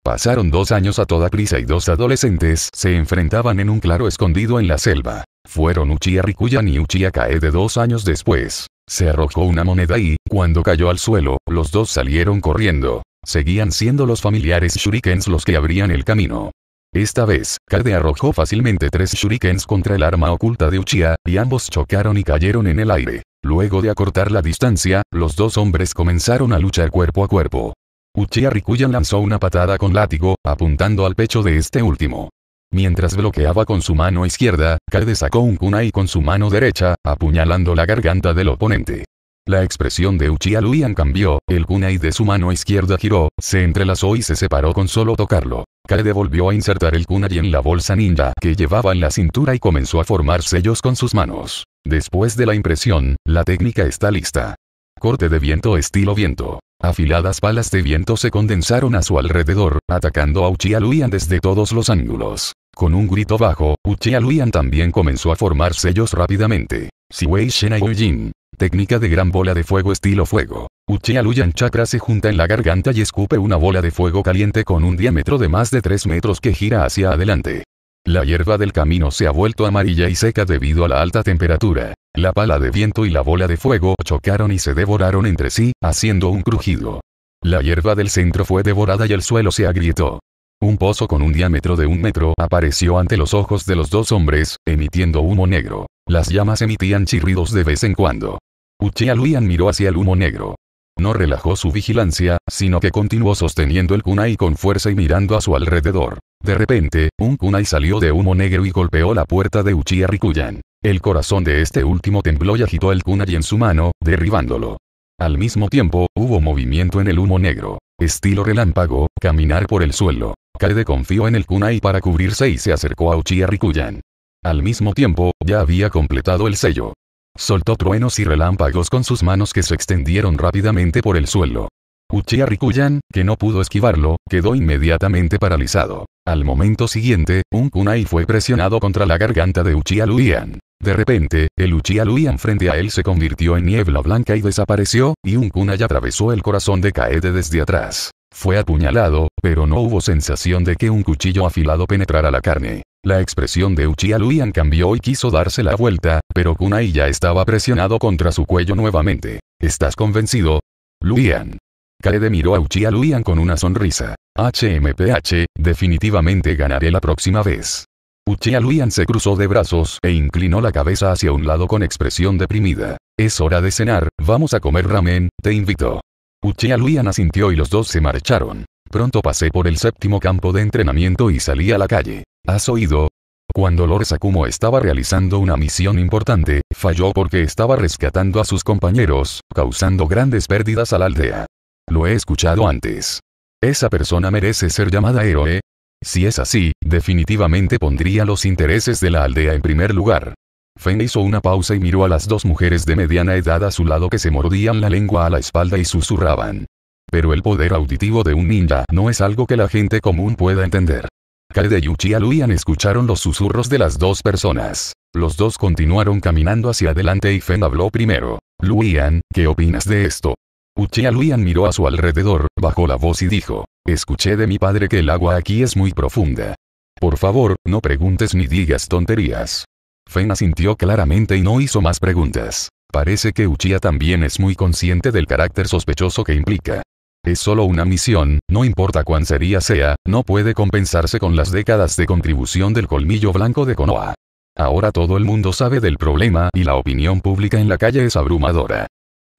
A: Pasaron dos años a toda prisa y dos adolescentes se enfrentaban en un claro escondido en la selva. Fueron Uchiha Rikuyan y Uchiha De dos años después. Se arrojó una moneda y, cuando cayó al suelo, los dos salieron corriendo. Seguían siendo los familiares shurikens los que abrían el camino. Esta vez, Kaede arrojó fácilmente tres shurikens contra el arma oculta de Uchiha, y ambos chocaron y cayeron en el aire. Luego de acortar la distancia, los dos hombres comenzaron a luchar cuerpo a cuerpo. Uchiha Rikuyan lanzó una patada con látigo, apuntando al pecho de este último. Mientras bloqueaba con su mano izquierda, Kade sacó un kunai con su mano derecha, apuñalando la garganta del oponente. La expresión de Uchiha Luian cambió, el kunai de su mano izquierda giró, se entrelazó y se separó con solo tocarlo. Kade volvió a insertar el kunai en la bolsa ninja que llevaba en la cintura y comenzó a formar sellos con sus manos. Después de la impresión, la técnica está lista. Corte de viento estilo viento. Afiladas balas de viento se condensaron a su alrededor, atacando a Uchiha desde todos los ángulos. Con un grito bajo, Uchiha Luian también comenzó a formar sellos rápidamente. Siwei Shenai Jin. Técnica de gran bola de fuego estilo fuego. Uchiha Chakra se junta en la garganta y escupe una bola de fuego caliente con un diámetro de más de 3 metros que gira hacia adelante. La hierba del camino se ha vuelto amarilla y seca debido a la alta temperatura. La pala de viento y la bola de fuego chocaron y se devoraron entre sí, haciendo un crujido. La hierba del centro fue devorada y el suelo se agrietó. Un pozo con un diámetro de un metro apareció ante los ojos de los dos hombres, emitiendo humo negro. Las llamas emitían chirridos de vez en cuando. Uchiha Luian miró hacia el humo negro. No relajó su vigilancia, sino que continuó sosteniendo el kunai con fuerza y mirando a su alrededor. De repente, un kunai salió de humo negro y golpeó la puerta de Uchiha Rikuyan. El corazón de este último tembló y agitó el kunai en su mano, derribándolo. Al mismo tiempo, hubo movimiento en el humo negro. Estilo relámpago, caminar por el suelo. Kaede confió en el kunai para cubrirse y se acercó a Uchiha Rikuyan. Al mismo tiempo, ya había completado el sello. Soltó truenos y relámpagos con sus manos que se extendieron rápidamente por el suelo. Uchiha Rikuyan, que no pudo esquivarlo, quedó inmediatamente paralizado. Al momento siguiente, un kunai fue presionado contra la garganta de Uchiha Luian. De repente, el Uchiha Luian frente a él se convirtió en niebla blanca y desapareció, y un kunai atravesó el corazón de Kaede desde atrás. Fue apuñalado, pero no hubo sensación de que un cuchillo afilado penetrara la carne. La expresión de Uchiha Luian cambió y quiso darse la vuelta, pero Kunai ya estaba presionado contra su cuello nuevamente. ¿Estás convencido? Luian. Kaede miró a Uchiha Luian con una sonrisa. HMPH, definitivamente ganaré la próxima vez. Uchiha Luian se cruzó de brazos e inclinó la cabeza hacia un lado con expresión deprimida. Es hora de cenar, vamos a comer ramen, te invito. Uchiha Luian asintió y los dos se marcharon. Pronto pasé por el séptimo campo de entrenamiento y salí a la calle. ¿Has oído? Cuando Lord Sakumo estaba realizando una misión importante, falló porque estaba rescatando a sus compañeros, causando grandes pérdidas a la aldea. Lo he escuchado antes. Esa persona merece ser llamada héroe, si es así, definitivamente pondría los intereses de la aldea en primer lugar. Fen hizo una pausa y miró a las dos mujeres de mediana edad a su lado que se mordían la lengua a la espalda y susurraban. Pero el poder auditivo de un ninja no es algo que la gente común pueda entender. Kaede y Uchiha Luian escucharon los susurros de las dos personas. Los dos continuaron caminando hacia adelante y Fen habló primero. Luian, ¿qué opinas de esto? Uchiha Luian miró a su alrededor, bajó la voz y dijo, escuché de mi padre que el agua aquí es muy profunda. Por favor, no preguntes ni digas tonterías. Fena sintió claramente y no hizo más preguntas. Parece que Uchiha también es muy consciente del carácter sospechoso que implica. Es solo una misión, no importa cuán seria sea, no puede compensarse con las décadas de contribución del colmillo blanco de Konoha. Ahora todo el mundo sabe del problema y la opinión pública en la calle es abrumadora.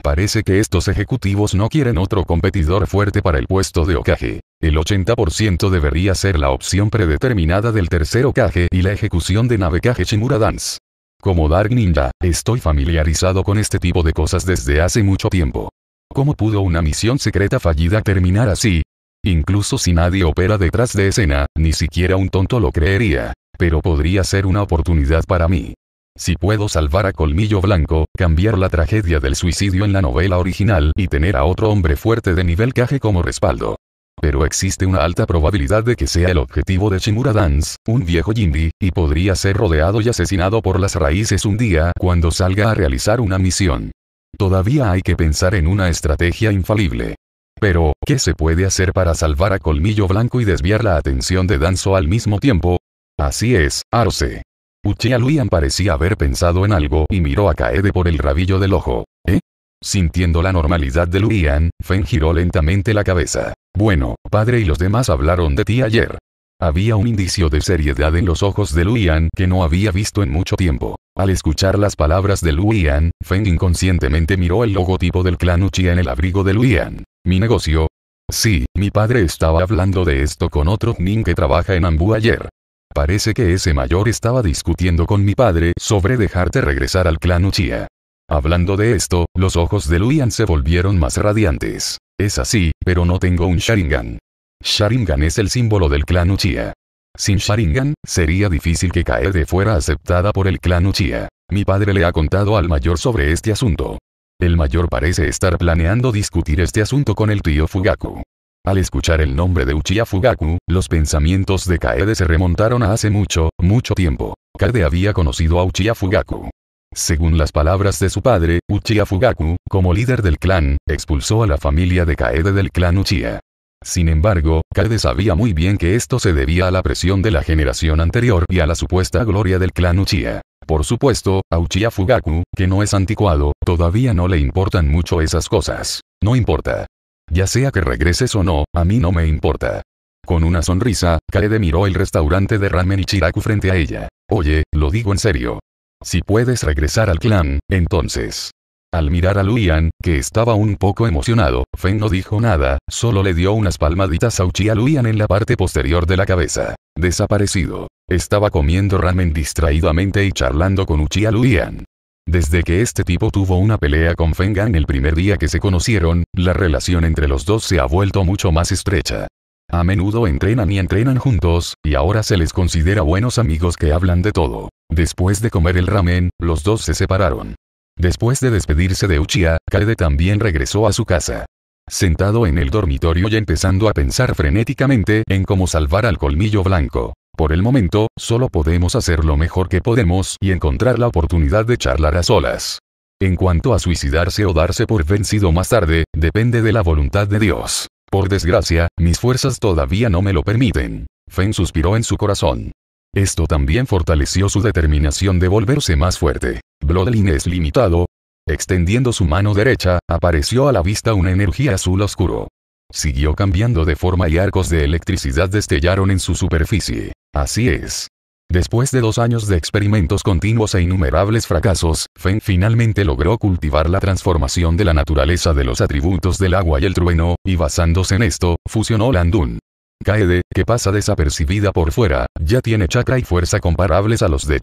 A: Parece que estos ejecutivos no quieren otro competidor fuerte para el puesto de Okage. El 80% debería ser la opción predeterminada del tercer Okage y la ejecución de Navekage Shimura Dance. Como Dark Ninja, estoy familiarizado con este tipo de cosas desde hace mucho tiempo. ¿Cómo pudo una misión secreta fallida terminar así? Incluso si nadie opera detrás de escena, ni siquiera un tonto lo creería. Pero podría ser una oportunidad para mí. Si puedo salvar a Colmillo Blanco, cambiar la tragedia del suicidio en la novela original y tener a otro hombre fuerte de nivel caje como respaldo. Pero existe una alta probabilidad de que sea el objetivo de Shimura Dance, un viejo Jindy, y podría ser rodeado y asesinado por las raíces un día cuando salga a realizar una misión. Todavía hay que pensar en una estrategia infalible. Pero, ¿qué se puede hacer para salvar a Colmillo Blanco y desviar la atención de Danzo al mismo tiempo? Así es, Arce. Uchiha Luian parecía haber pensado en algo y miró a Kaede por el rabillo del ojo. ¿Eh? Sintiendo la normalidad de Luian, Feng giró lentamente la cabeza. Bueno, padre y los demás hablaron de ti ayer. Había un indicio de seriedad en los ojos de Luian que no había visto en mucho tiempo. Al escuchar las palabras de Luian, Feng inconscientemente miró el logotipo del clan Uchi en el abrigo de Luian. ¿Mi negocio? Sí, mi padre estaba hablando de esto con otro Nin que trabaja en Ambu ayer. Parece que ese mayor estaba discutiendo con mi padre sobre dejarte regresar al clan Uchiha. Hablando de esto, los ojos de Luian se volvieron más radiantes. Es así, pero no tengo un Sharingan. Sharingan es el símbolo del clan Uchiha. Sin Sharingan, sería difícil que Kaede fuera aceptada por el clan Uchiha. Mi padre le ha contado al mayor sobre este asunto. El mayor parece estar planeando discutir este asunto con el tío Fugaku. Al escuchar el nombre de Uchiha Fugaku, los pensamientos de Kaede se remontaron a hace mucho, mucho tiempo. Kaede había conocido a Uchiha Fugaku. Según las palabras de su padre, Uchiha Fugaku, como líder del clan, expulsó a la familia de Kaede del clan Uchiha. Sin embargo, Kaede sabía muy bien que esto se debía a la presión de la generación anterior y a la supuesta gloria del clan Uchiha. Por supuesto, a Uchiha Fugaku, que no es anticuado, todavía no le importan mucho esas cosas. No importa. Ya sea que regreses o no, a mí no me importa. Con una sonrisa, Kaede miró el restaurante de ramen y Chiraku frente a ella. Oye, lo digo en serio. Si puedes regresar al clan, entonces. Al mirar a Luian, que estaba un poco emocionado, Feng no dijo nada, solo le dio unas palmaditas a Uchi a Luian en la parte posterior de la cabeza. Desaparecido. Estaba comiendo ramen distraídamente y charlando con Uchi a Luian. Desde que este tipo tuvo una pelea con Fengan el primer día que se conocieron, la relación entre los dos se ha vuelto mucho más estrecha. A menudo entrenan y entrenan juntos, y ahora se les considera buenos amigos que hablan de todo. Después de comer el ramen, los dos se separaron. Después de despedirse de Uchiha, Kaede también regresó a su casa. Sentado en el dormitorio y empezando a pensar frenéticamente en cómo salvar al colmillo blanco. Por el momento, solo podemos hacer lo mejor que podemos y encontrar la oportunidad de charlar a solas. En cuanto a suicidarse o darse por vencido más tarde, depende de la voluntad de Dios. Por desgracia, mis fuerzas todavía no me lo permiten. Fen suspiró en su corazón. Esto también fortaleció su determinación de volverse más fuerte. Bloodline es limitado. Extendiendo su mano derecha, apareció a la vista una energía azul oscuro. Siguió cambiando de forma y arcos de electricidad destellaron en su superficie. Así es. Después de dos años de experimentos continuos e innumerables fracasos, Feng finalmente logró cultivar la transformación de la naturaleza de los atributos del agua y el trueno, y basándose en esto, fusionó Landun. Kaede, que pasa desapercibida por fuera, ya tiene chakra y fuerza comparables a los de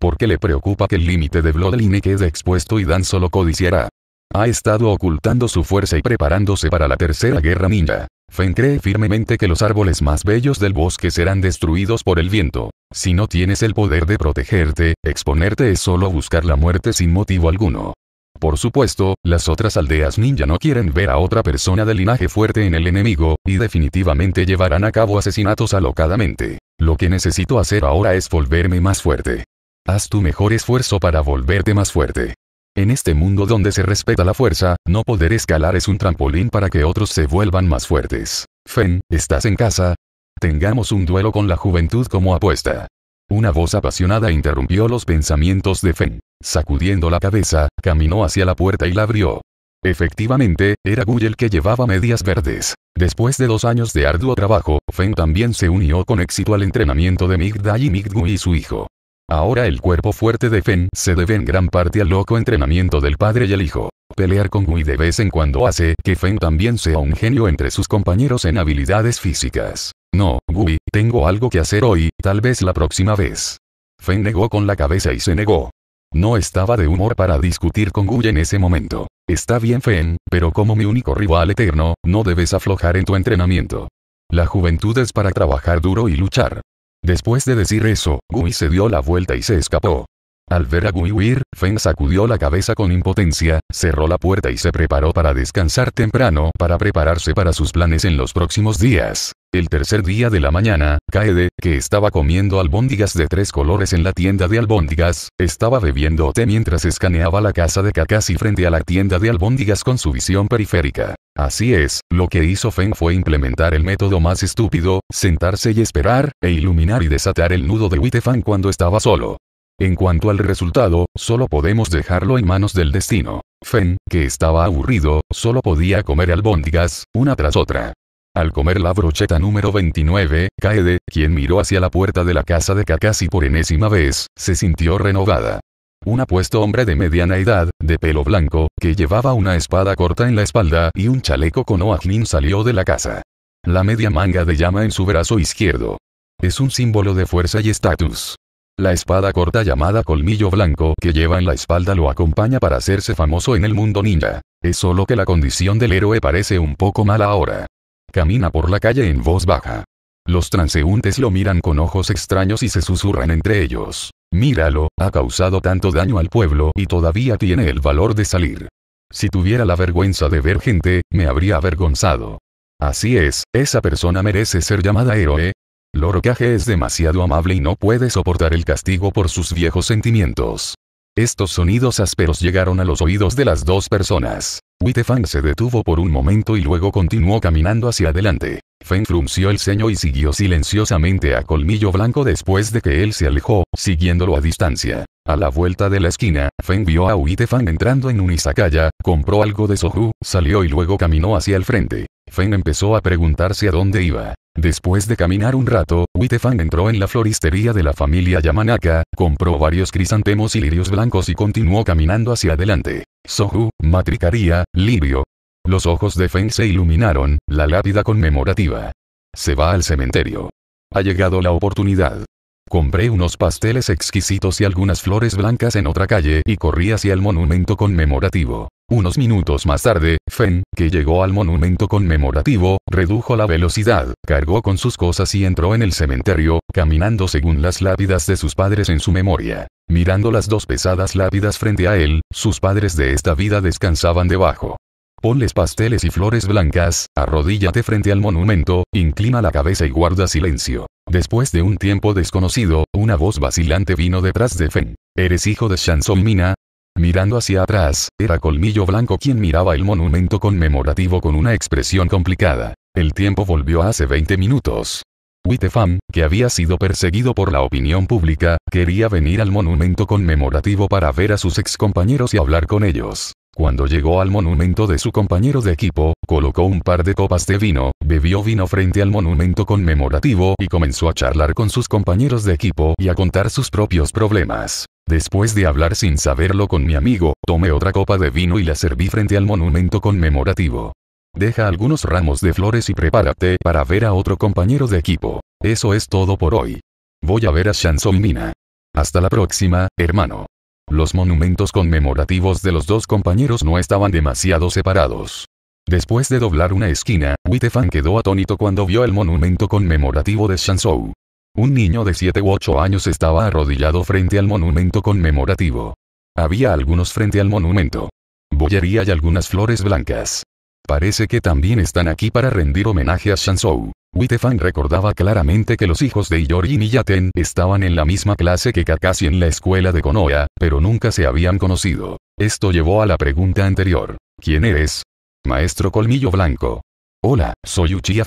A: ¿Por qué le preocupa que el límite de Bloodline quede expuesto y Dan solo codiciará. Ha estado ocultando su fuerza y preparándose para la tercera guerra ninja. Fen cree firmemente que los árboles más bellos del bosque serán destruidos por el viento. Si no tienes el poder de protegerte, exponerte es solo buscar la muerte sin motivo alguno. Por supuesto, las otras aldeas ninja no quieren ver a otra persona de linaje fuerte en el enemigo, y definitivamente llevarán a cabo asesinatos alocadamente. Lo que necesito hacer ahora es volverme más fuerte. Haz tu mejor esfuerzo para volverte más fuerte. En este mundo donde se respeta la fuerza, no poder escalar es un trampolín para que otros se vuelvan más fuertes. Fen, ¿estás en casa? Tengamos un duelo con la juventud como apuesta. Una voz apasionada interrumpió los pensamientos de Fen. Sacudiendo la cabeza, caminó hacia la puerta y la abrió. Efectivamente, era Guy el que llevaba medias verdes. Después de dos años de arduo trabajo, Feng también se unió con éxito al entrenamiento de Migdai y Migdui y su hijo. Ahora el cuerpo fuerte de Fen se debe en gran parte al loco entrenamiento del padre y el hijo. Pelear con Gui de vez en cuando hace que Fen también sea un genio entre sus compañeros en habilidades físicas. No, Gui, tengo algo que hacer hoy, tal vez la próxima vez. Fen negó con la cabeza y se negó. No estaba de humor para discutir con Gui en ese momento. Está bien Fen, pero como mi único rival eterno, no debes aflojar en tu entrenamiento. La juventud es para trabajar duro y luchar. Después de decir eso, Gumi se dio la vuelta y se escapó. Al ver a Gui Feng sacudió la cabeza con impotencia, cerró la puerta y se preparó para descansar temprano para prepararse para sus planes en los próximos días. El tercer día de la mañana, Kaede, que estaba comiendo albóndigas de tres colores en la tienda de albóndigas, estaba bebiendo té mientras escaneaba la casa de Kakashi frente a la tienda de albóndigas con su visión periférica. Así es, lo que hizo Feng fue implementar el método más estúpido, sentarse y esperar, e iluminar y desatar el nudo de Witefan cuando estaba solo. En cuanto al resultado, solo podemos dejarlo en manos del destino. Fen, que estaba aburrido, solo podía comer albóndigas, una tras otra. Al comer la brocheta número 29, Kaede, quien miró hacia la puerta de la casa de Kakashi por enésima vez, se sintió renovada. Un apuesto hombre de mediana edad, de pelo blanco, que llevaba una espada corta en la espalda y un chaleco con oajnin salió de la casa. La media manga de llama en su brazo izquierdo. Es un símbolo de fuerza y estatus. La espada corta llamada colmillo blanco que lleva en la espalda lo acompaña para hacerse famoso en el mundo ninja. Es solo que la condición del héroe parece un poco mala ahora. Camina por la calle en voz baja. Los transeúntes lo miran con ojos extraños y se susurran entre ellos. Míralo, ha causado tanto daño al pueblo y todavía tiene el valor de salir. Si tuviera la vergüenza de ver gente, me habría avergonzado. Así es, esa persona merece ser llamada héroe, Lorocaje es demasiado amable y no puede soportar el castigo por sus viejos sentimientos. Estos sonidos ásperos llegaron a los oídos de las dos personas. Wittefang se detuvo por un momento y luego continuó caminando hacia adelante. Feng frunció el ceño y siguió silenciosamente a Colmillo Blanco después de que él se alejó, siguiéndolo a distancia. A la vuelta de la esquina, Feng vio a Wittefang entrando en un izakaya, compró algo de soju, salió y luego caminó hacia el frente. Feng empezó a preguntarse a dónde iba. Después de caminar un rato, Witefang entró en la floristería de la familia Yamanaka, compró varios crisantemos y lirios blancos y continuó caminando hacia adelante. Sohu, matricaría, lirio. Los ojos de Feng se iluminaron, la lápida conmemorativa. Se va al cementerio. Ha llegado la oportunidad. Compré unos pasteles exquisitos y algunas flores blancas en otra calle y corrí hacia el monumento conmemorativo. Unos minutos más tarde, Fen, que llegó al monumento conmemorativo, redujo la velocidad, cargó con sus cosas y entró en el cementerio, caminando según las lápidas de sus padres en su memoria. Mirando las dos pesadas lápidas frente a él, sus padres de esta vida descansaban debajo. Ponles pasteles y flores blancas, arrodíllate frente al monumento, inclina la cabeza y guarda silencio. Después de un tiempo desconocido, una voz vacilante vino detrás de Fen. Eres hijo de Shansong Mina, Mirando hacia atrás, era Colmillo Blanco quien miraba el monumento conmemorativo con una expresión complicada. El tiempo volvió hace 20 minutos. Wittefam, que había sido perseguido por la opinión pública, quería venir al monumento conmemorativo para ver a sus excompañeros y hablar con ellos. Cuando llegó al monumento de su compañero de equipo, colocó un par de copas de vino, bebió vino frente al monumento conmemorativo y comenzó a charlar con sus compañeros de equipo y a contar sus propios problemas. Después de hablar sin saberlo con mi amigo, tomé otra copa de vino y la serví frente al monumento conmemorativo. Deja algunos ramos de flores y prepárate para ver a otro compañero de equipo. Eso es todo por hoy. Voy a ver a Shansong Mina. Hasta la próxima, hermano. Los monumentos conmemorativos de los dos compañeros no estaban demasiado separados. Después de doblar una esquina, Wittefan quedó atónito cuando vio el monumento conmemorativo de Shanzhou. Un niño de 7 u 8 años estaba arrodillado frente al monumento conmemorativo. Había algunos frente al monumento. Bollería y algunas flores blancas. Parece que también están aquí para rendir homenaje a Shanzhou. Wittefan recordaba claramente que los hijos de Iori y Yaten estaban en la misma clase que Kakashi en la escuela de Konoha, pero nunca se habían conocido. Esto llevó a la pregunta anterior. ¿Quién eres? Maestro Colmillo Blanco. Hola, soy Uchiha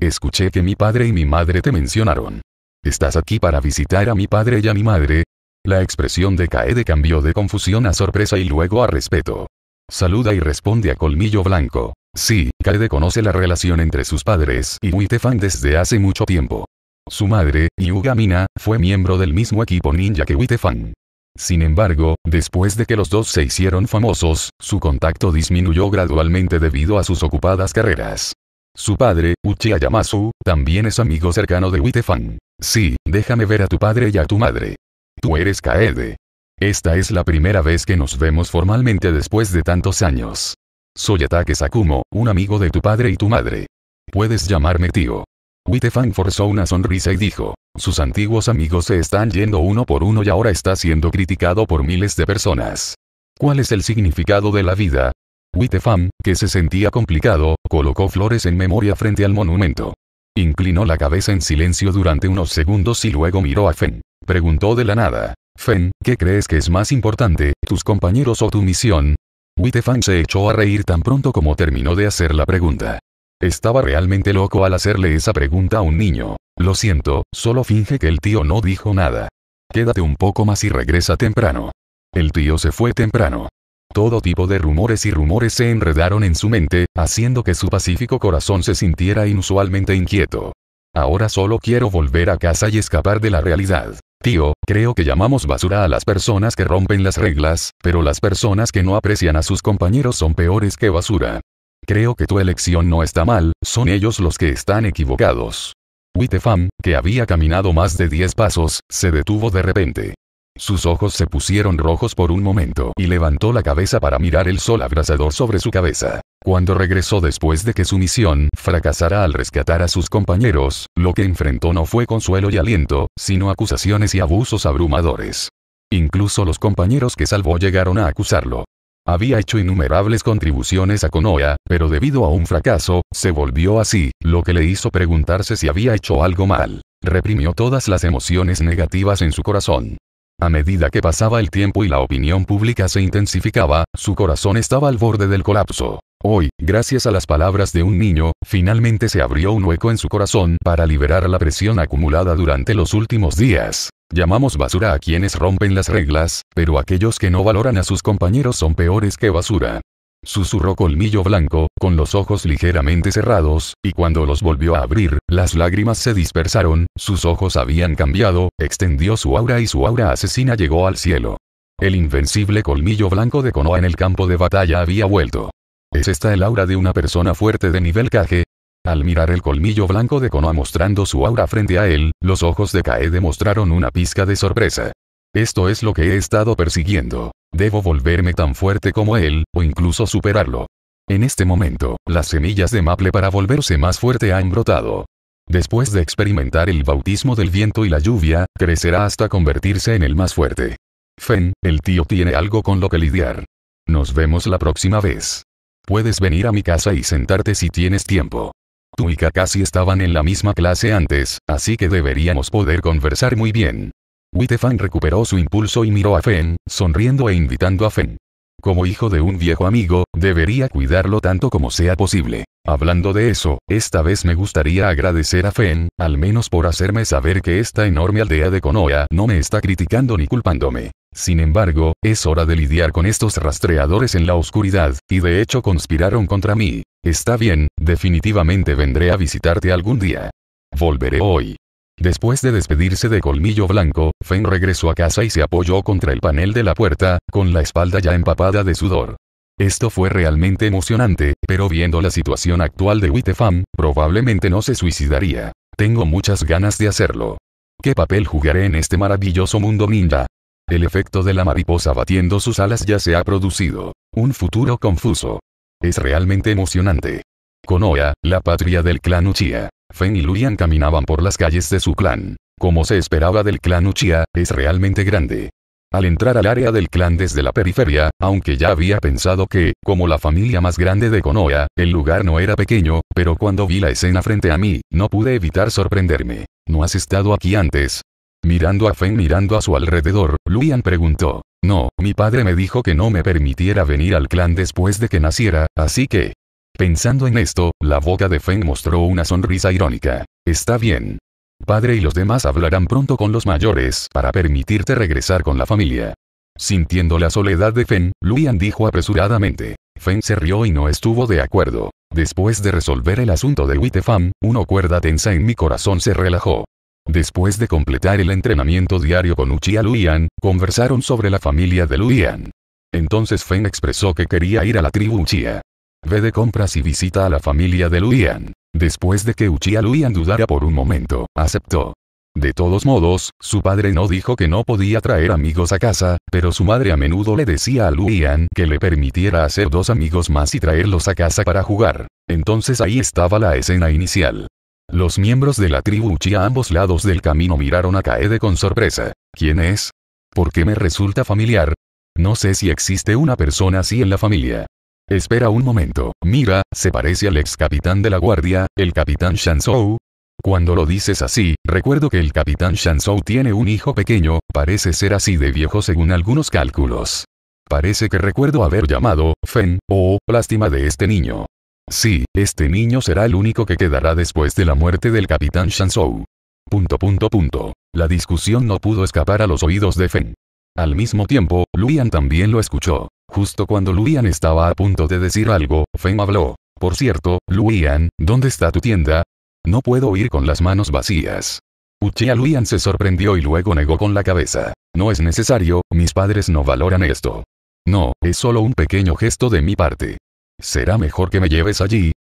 A: Escuché que mi padre y mi madre te mencionaron. ¿Estás aquí para visitar a mi padre y a mi madre? La expresión de Kaede cambió de confusión a sorpresa y luego a respeto. Saluda y responde a Colmillo Blanco. Sí, Kaede conoce la relación entre sus padres y Witefan desde hace mucho tiempo. Su madre, Yuga Mina, fue miembro del mismo equipo ninja que Witefan. Sin embargo, después de que los dos se hicieron famosos, su contacto disminuyó gradualmente debido a sus ocupadas carreras. Su padre, Uchiha Yamasu, también es amigo cercano de Witefan. Sí, déjame ver a tu padre y a tu madre. Tú eres Kaede. Esta es la primera vez que nos vemos formalmente después de tantos años. Soy Atake Sakumo, un amigo de tu padre y tu madre. Puedes llamarme tío. Witefang forzó una sonrisa y dijo, sus antiguos amigos se están yendo uno por uno y ahora está siendo criticado por miles de personas. ¿Cuál es el significado de la vida? Witefam, que se sentía complicado, colocó flores en memoria frente al monumento. Inclinó la cabeza en silencio durante unos segundos y luego miró a Fen. Preguntó de la nada. Fen, ¿qué crees que es más importante, tus compañeros o tu misión? Witefan se echó a reír tan pronto como terminó de hacer la pregunta. Estaba realmente loco al hacerle esa pregunta a un niño. Lo siento, solo finge que el tío no dijo nada. Quédate un poco más y regresa temprano. El tío se fue temprano. Todo tipo de rumores y rumores se enredaron en su mente, haciendo que su pacífico corazón se sintiera inusualmente inquieto. Ahora solo quiero volver a casa y escapar de la realidad. Tío, creo que llamamos basura a las personas que rompen las reglas, pero las personas que no aprecian a sus compañeros son peores que basura. Creo que tu elección no está mal, son ellos los que están equivocados. Wittefam, que había caminado más de 10 pasos, se detuvo de repente. Sus ojos se pusieron rojos por un momento y levantó la cabeza para mirar el sol abrasador sobre su cabeza. Cuando regresó después de que su misión fracasara al rescatar a sus compañeros, lo que enfrentó no fue consuelo y aliento, sino acusaciones y abusos abrumadores. Incluso los compañeros que salvó llegaron a acusarlo. Había hecho innumerables contribuciones a Konoha, pero debido a un fracaso, se volvió así, lo que le hizo preguntarse si había hecho algo mal. Reprimió todas las emociones negativas en su corazón. A medida que pasaba el tiempo y la opinión pública se intensificaba, su corazón estaba al borde del colapso. Hoy, gracias a las palabras de un niño, finalmente se abrió un hueco en su corazón para liberar la presión acumulada durante los últimos días. Llamamos basura a quienes rompen las reglas, pero aquellos que no valoran a sus compañeros son peores que basura. Susurró Colmillo Blanco, con los ojos ligeramente cerrados, y cuando los volvió a abrir, las lágrimas se dispersaron, sus ojos habían cambiado, extendió su aura y su aura asesina llegó al cielo. El invencible Colmillo Blanco de Konoha en el campo de batalla había vuelto. ¿Es esta el aura de una persona fuerte de nivel Kage? Al mirar el colmillo blanco de Konoha mostrando su aura frente a él, los ojos de Kaede mostraron una pizca de sorpresa. Esto es lo que he estado persiguiendo. Debo volverme tan fuerte como él, o incluso superarlo. En este momento, las semillas de Maple para volverse más fuerte han brotado. Después de experimentar el bautismo del viento y la lluvia, crecerá hasta convertirse en el más fuerte. Fen, el tío tiene algo con lo que lidiar. Nos vemos la próxima vez. Puedes venir a mi casa y sentarte si tienes tiempo. Tú y Kakashi estaban en la misma clase antes, así que deberíamos poder conversar muy bien. Witefan recuperó su impulso y miró a Fen, sonriendo e invitando a Fen. Como hijo de un viejo amigo, debería cuidarlo tanto como sea posible. Hablando de eso, esta vez me gustaría agradecer a Fen, al menos por hacerme saber que esta enorme aldea de Konoha no me está criticando ni culpándome. Sin embargo, es hora de lidiar con estos rastreadores en la oscuridad, y de hecho conspiraron contra mí. Está bien, definitivamente vendré a visitarte algún día. Volveré hoy. Después de despedirse de Colmillo Blanco, Feng regresó a casa y se apoyó contra el panel de la puerta, con la espalda ya empapada de sudor. Esto fue realmente emocionante, pero viendo la situación actual de Wittefam, probablemente no se suicidaría. Tengo muchas ganas de hacerlo. ¿Qué papel jugaré en este maravilloso mundo ninja? El efecto de la mariposa batiendo sus alas ya se ha producido. Un futuro confuso. Es realmente emocionante. Konoha, la patria del clan Uchiha. Fen y Luian caminaban por las calles de su clan. Como se esperaba del clan Uchiha, es realmente grande. Al entrar al área del clan desde la periferia, aunque ya había pensado que, como la familia más grande de Konoha, el lugar no era pequeño, pero cuando vi la escena frente a mí, no pude evitar sorprenderme. ¿No has estado aquí antes? Mirando a Feng mirando a su alrededor, Luian preguntó. No, mi padre me dijo que no me permitiera venir al clan después de que naciera, así que... Pensando en esto, la boca de Feng mostró una sonrisa irónica. Está bien. Padre y los demás hablarán pronto con los mayores para permitirte regresar con la familia. Sintiendo la soledad de Feng, Luian dijo apresuradamente. Feng se rió y no estuvo de acuerdo. Después de resolver el asunto de Wittefam, una cuerda tensa en mi corazón se relajó. Después de completar el entrenamiento diario con Uchiha Luian, conversaron sobre la familia de Luian. Entonces Feng expresó que quería ir a la tribu Uchiha. Ve de compras y visita a la familia de Luian. Después de que Uchiha Luian dudara por un momento, aceptó. De todos modos, su padre no dijo que no podía traer amigos a casa, pero su madre a menudo le decía a Luian que le permitiera hacer dos amigos más y traerlos a casa para jugar. Entonces ahí estaba la escena inicial. Los miembros de la tribu Uchi a ambos lados del camino miraron a Kaede con sorpresa. ¿Quién es? ¿Por qué me resulta familiar? No sé si existe una persona así en la familia. Espera un momento, mira, se parece al ex capitán de la guardia, el capitán Shanzhou. Cuando lo dices así, recuerdo que el capitán Shanzhou tiene un hijo pequeño, parece ser así de viejo según algunos cálculos. Parece que recuerdo haber llamado, Fen, oh, lástima de este niño. Sí, este niño será el único que quedará después de la muerte del capitán Shansou. Punto punto punto. La discusión no pudo escapar a los oídos de Feng. Al mismo tiempo, Luian también lo escuchó. Justo cuando Luian estaba a punto de decir algo, Feng habló. Por cierto, Luian, ¿dónde está tu tienda? No puedo ir con las manos vacías. Uchia Luian se sorprendió y luego negó con la cabeza. No es necesario, mis padres no valoran esto. No, es solo un pequeño gesto de mi parte. Será mejor que me lleves allí.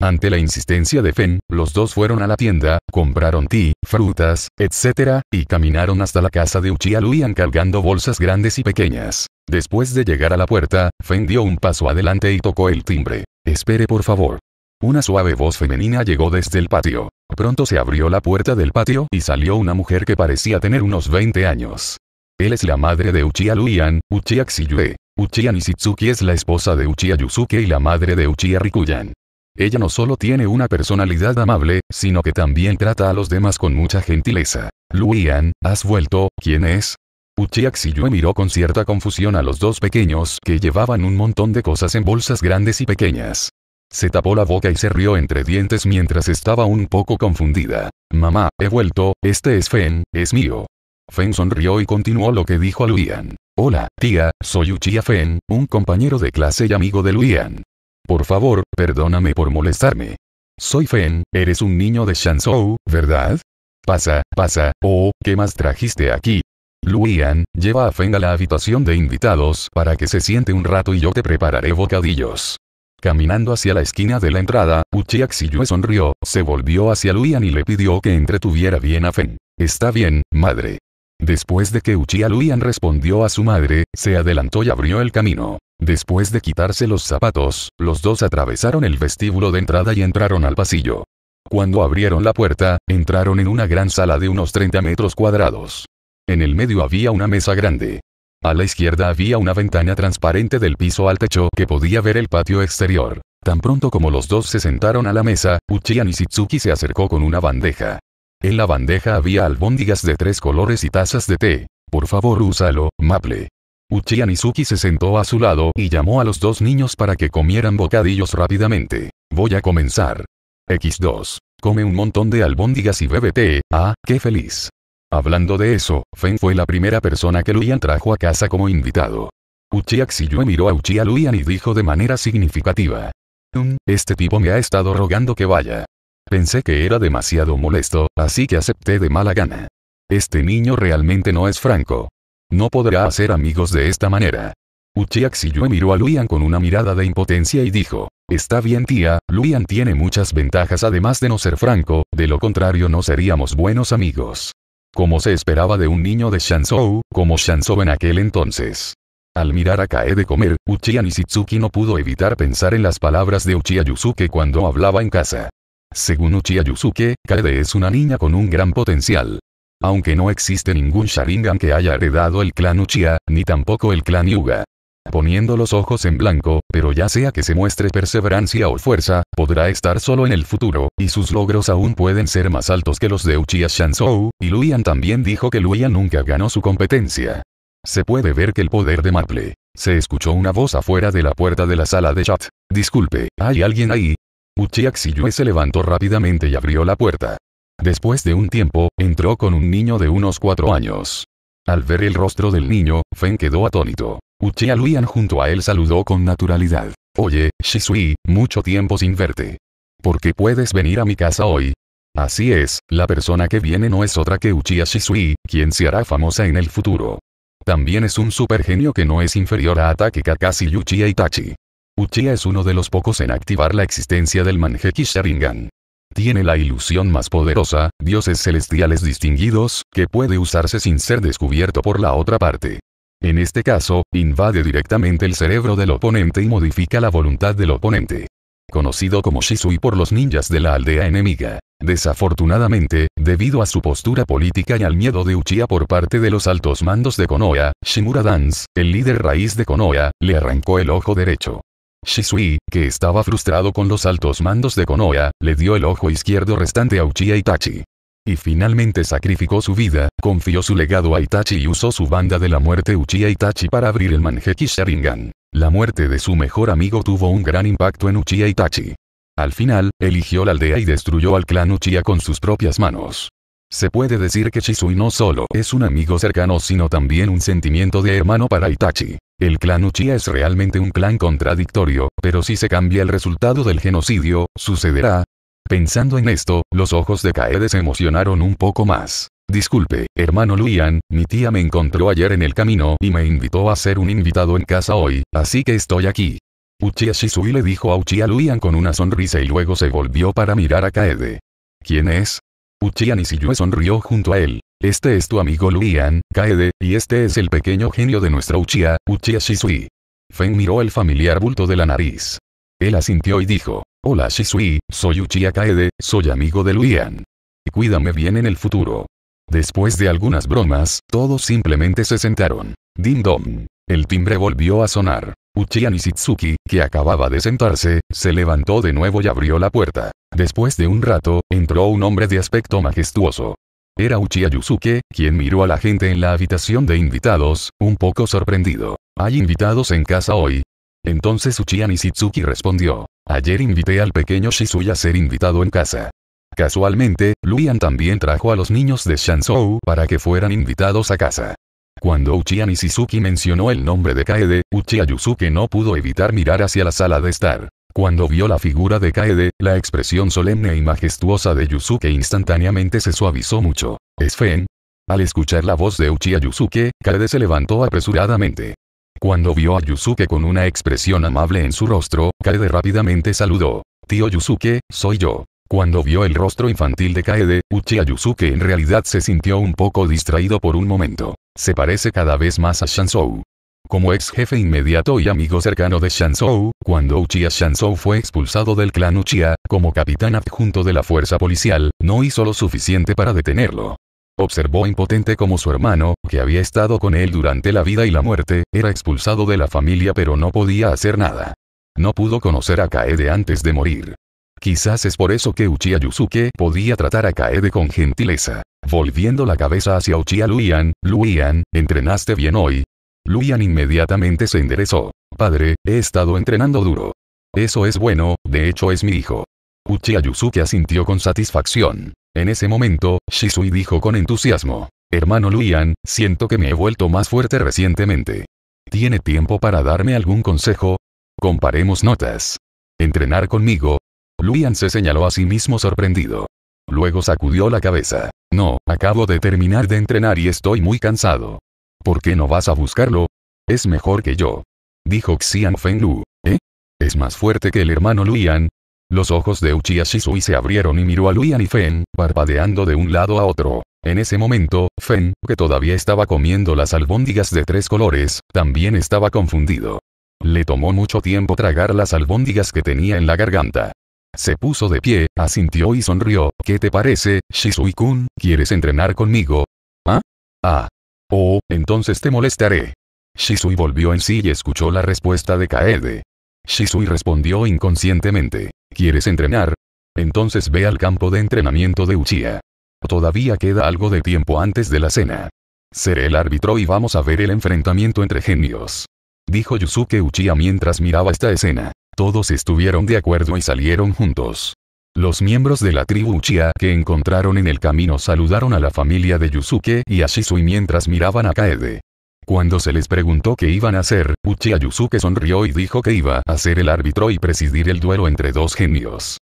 A: Ante la insistencia de Fen, los dos fueron a la tienda, compraron té, frutas, etc., y caminaron hasta la casa de Uchiha Luian cargando bolsas grandes y pequeñas. Después de llegar a la puerta, Fen dio un paso adelante y tocó el timbre. Espere por favor. Una suave voz femenina llegó desde el patio. Pronto se abrió la puerta del patio y salió una mujer que parecía tener unos 20 años. Él es la madre de Uchiha Luian, Uchiha Xiyue. Uchiha Nishitsuki es la esposa de Uchiha Yusuke y la madre de Uchiha Rikuyan. Ella no solo tiene una personalidad amable, sino que también trata a los demás con mucha gentileza. Luian, ¿has vuelto? ¿Quién es? Uchiha Xiyue miró con cierta confusión a los dos pequeños que llevaban un montón de cosas en bolsas grandes y pequeñas. Se tapó la boca y se rió entre dientes mientras estaba un poco confundida. Mamá, he vuelto, este es Fen, es mío. Fen sonrió y continuó lo que dijo a Luian. Hola, tía, soy Uchiha Fen, un compañero de clase y amigo de Luian. Por favor, perdóname por molestarme. Soy Fen, eres un niño de Shanzhou, ¿verdad? Pasa, pasa, oh, ¿qué más trajiste aquí? Luian, lleva a Fen a la habitación de invitados para que se siente un rato y yo te prepararé bocadillos. Caminando hacia la esquina de la entrada, Uchiha Xiyue sonrió, se volvió hacia Luian y le pidió que entretuviera bien a Fen. Está bien, madre. Después de que Uchiha Luian respondió a su madre, se adelantó y abrió el camino. Después de quitarse los zapatos, los dos atravesaron el vestíbulo de entrada y entraron al pasillo. Cuando abrieron la puerta, entraron en una gran sala de unos 30 metros cuadrados. En el medio había una mesa grande. A la izquierda había una ventana transparente del piso al techo que podía ver el patio exterior. Tan pronto como los dos se sentaron a la mesa, Uchiha Nishitsuki se acercó con una bandeja. En la bandeja había albóndigas de tres colores y tazas de té. Por favor, úsalo, Maple. Uchiha Izuki se sentó a su lado y llamó a los dos niños para que comieran bocadillos rápidamente. Voy a comenzar. X2. Come un montón de albóndigas y bebe té. Ah, qué feliz. Hablando de eso, Fen fue la primera persona que Luian trajo a casa como invitado. Uchiha Xiyue miró a Uchiha Luian y dijo de manera significativa. Mm, este tipo me ha estado rogando que vaya. Pensé que era demasiado molesto, así que acepté de mala gana. Este niño realmente no es franco. No podrá hacer amigos de esta manera. Uchiha Xiyue miró a Luian con una mirada de impotencia y dijo, Está bien tía, Luian tiene muchas ventajas además de no ser franco, de lo contrario no seríamos buenos amigos. Como se esperaba de un niño de Shanzhou, como Shanzhou en aquel entonces. Al mirar a Kae de comer, Uchiha Nishitsuki no pudo evitar pensar en las palabras de Uchiha Yusuke cuando hablaba en casa. Según Uchiha Yusuke, Kaede es una niña con un gran potencial. Aunque no existe ningún Sharingan que haya heredado el clan Uchiha, ni tampoco el clan Yuga. Poniendo los ojos en blanco, pero ya sea que se muestre perseverancia o fuerza, podrá estar solo en el futuro, y sus logros aún pueden ser más altos que los de Uchiha Shansou, y Luian también dijo que Luian nunca ganó su competencia. Se puede ver que el poder de Maple. Se escuchó una voz afuera de la puerta de la sala de chat. Disculpe, ¿hay alguien ahí? Uchiha se levantó rápidamente y abrió la puerta. Después de un tiempo, entró con un niño de unos cuatro años. Al ver el rostro del niño, Fen quedó atónito. Uchiha Luian junto a él saludó con naturalidad. Oye, Shisui, mucho tiempo sin verte. ¿Por qué puedes venir a mi casa hoy? Así es, la persona que viene no es otra que Uchiha Shisui, quien se hará famosa en el futuro. También es un supergenio que no es inferior a Atake Kakashi y Uchiha Itachi. Uchiha es uno de los pocos en activar la existencia del manjeki Sharingan. Tiene la ilusión más poderosa, dioses celestiales distinguidos, que puede usarse sin ser descubierto por la otra parte. En este caso, invade directamente el cerebro del oponente y modifica la voluntad del oponente. Conocido como Shisui por los ninjas de la aldea enemiga. Desafortunadamente, debido a su postura política y al miedo de Uchiha por parte de los altos mandos de Konoha, Shimura Dance, el líder raíz de Konoha, le arrancó el ojo derecho. Shisui, que estaba frustrado con los altos mandos de Konoha, le dio el ojo izquierdo restante a Uchiha Itachi. Y finalmente sacrificó su vida, confió su legado a Itachi y usó su banda de la muerte Uchiha Itachi para abrir el Manjeki Sharingan. La muerte de su mejor amigo tuvo un gran impacto en Uchiha Itachi. Al final, eligió la aldea y destruyó al clan Uchiha con sus propias manos. Se puede decir que Shisui no solo es un amigo cercano sino también un sentimiento de hermano para Itachi. El clan Uchiha es realmente un clan contradictorio, pero si se cambia el resultado del genocidio, sucederá. Pensando en esto, los ojos de Kaede se emocionaron un poco más. Disculpe, hermano Luian, mi tía me encontró ayer en el camino y me invitó a ser un invitado en casa hoy, así que estoy aquí. Uchiha Shisui le dijo a Uchiha Luian con una sonrisa y luego se volvió para mirar a Kaede. ¿Quién es? Uchiha Nishiyue sonrió junto a él. Este es tu amigo Luian, Kaede, y este es el pequeño genio de nuestra Uchiha, Uchiha Shisui. Feng miró el familiar bulto de la nariz. Él asintió y dijo, Hola Shisui, soy Uchiha Kaede, soy amigo de Luian. Cuídame bien en el futuro. Después de algunas bromas, todos simplemente se sentaron. Ding dong. El timbre volvió a sonar. Uchiha Nishitsuki, que acababa de sentarse, se levantó de nuevo y abrió la puerta. Después de un rato, entró un hombre de aspecto majestuoso. Era Uchiha Yusuke, quien miró a la gente en la habitación de invitados, un poco sorprendido. ¿Hay invitados en casa hoy? Entonces Uchiha Nishitsuki respondió. Ayer invité al pequeño Shizuya a ser invitado en casa. Casualmente, Luian también trajo a los niños de Shanzhou para que fueran invitados a casa. Cuando Uchiha Nishizuki mencionó el nombre de Kaede, Uchiha Yusuke no pudo evitar mirar hacia la sala de estar. Cuando vio la figura de Kaede, la expresión solemne y majestuosa de Yusuke instantáneamente se suavizó mucho. ¿Es Fen? Al escuchar la voz de Uchiha Yusuke, Kaede se levantó apresuradamente. Cuando vio a Yusuke con una expresión amable en su rostro, Kaede rápidamente saludó. Tío Yusuke, soy yo. Cuando vio el rostro infantil de Kaede, Uchiha Yusuke en realidad se sintió un poco distraído por un momento. Se parece cada vez más a Shansou. Como ex jefe inmediato y amigo cercano de Shansou, cuando Uchiha Shansou fue expulsado del clan Uchiha, como capitán adjunto de la fuerza policial, no hizo lo suficiente para detenerlo. Observó impotente como su hermano, que había estado con él durante la vida y la muerte, era expulsado de la familia pero no podía hacer nada. No pudo conocer a Kaede antes de morir. Quizás es por eso que Uchiha Yusuke podía tratar a Kaede con gentileza. Volviendo la cabeza hacia Uchiha Luian, Luian, ¿entrenaste bien hoy? Luian inmediatamente se enderezó. Padre, he estado entrenando duro. Eso es bueno, de hecho es mi hijo. Uchiha Yusuke asintió con satisfacción. En ese momento, Shisui dijo con entusiasmo. Hermano Luian, siento que me he vuelto más fuerte recientemente. ¿Tiene tiempo para darme algún consejo? Comparemos notas. Entrenar conmigo, Luian se señaló a sí mismo sorprendido. Luego sacudió la cabeza. No, acabo de terminar de entrenar y estoy muy cansado. ¿Por qué no vas a buscarlo? Es mejor que yo. Dijo Xian Lu. ¿Eh? ¿Es más fuerte que el hermano Luian? Los ojos de Uchiha Shisui se abrieron y miró a Luian y Feng, parpadeando de un lado a otro. En ese momento, Feng, que todavía estaba comiendo las albóndigas de tres colores, también estaba confundido. Le tomó mucho tiempo tragar las albóndigas que tenía en la garganta. Se puso de pie, asintió y sonrió. ¿Qué te parece, Shisui-kun? ¿Quieres entrenar conmigo? ¿Ah? Ah. Oh, entonces te molestaré. Shisui volvió en sí y escuchó la respuesta de Kaede. Shisui respondió inconscientemente. ¿Quieres entrenar? Entonces ve al campo de entrenamiento de Uchiha. Todavía queda algo de tiempo antes de la cena. Seré el árbitro y vamos a ver el enfrentamiento entre genios. Dijo Yusuke Uchiha mientras miraba esta escena. Todos estuvieron de acuerdo y salieron juntos. Los miembros de la tribu Uchiha que encontraron en el camino saludaron a la familia de Yusuke y a Shisui mientras miraban a Kaede. Cuando se les preguntó qué iban a hacer, Uchiha Yusuke sonrió y dijo que iba a ser el árbitro y presidir el duelo entre dos genios.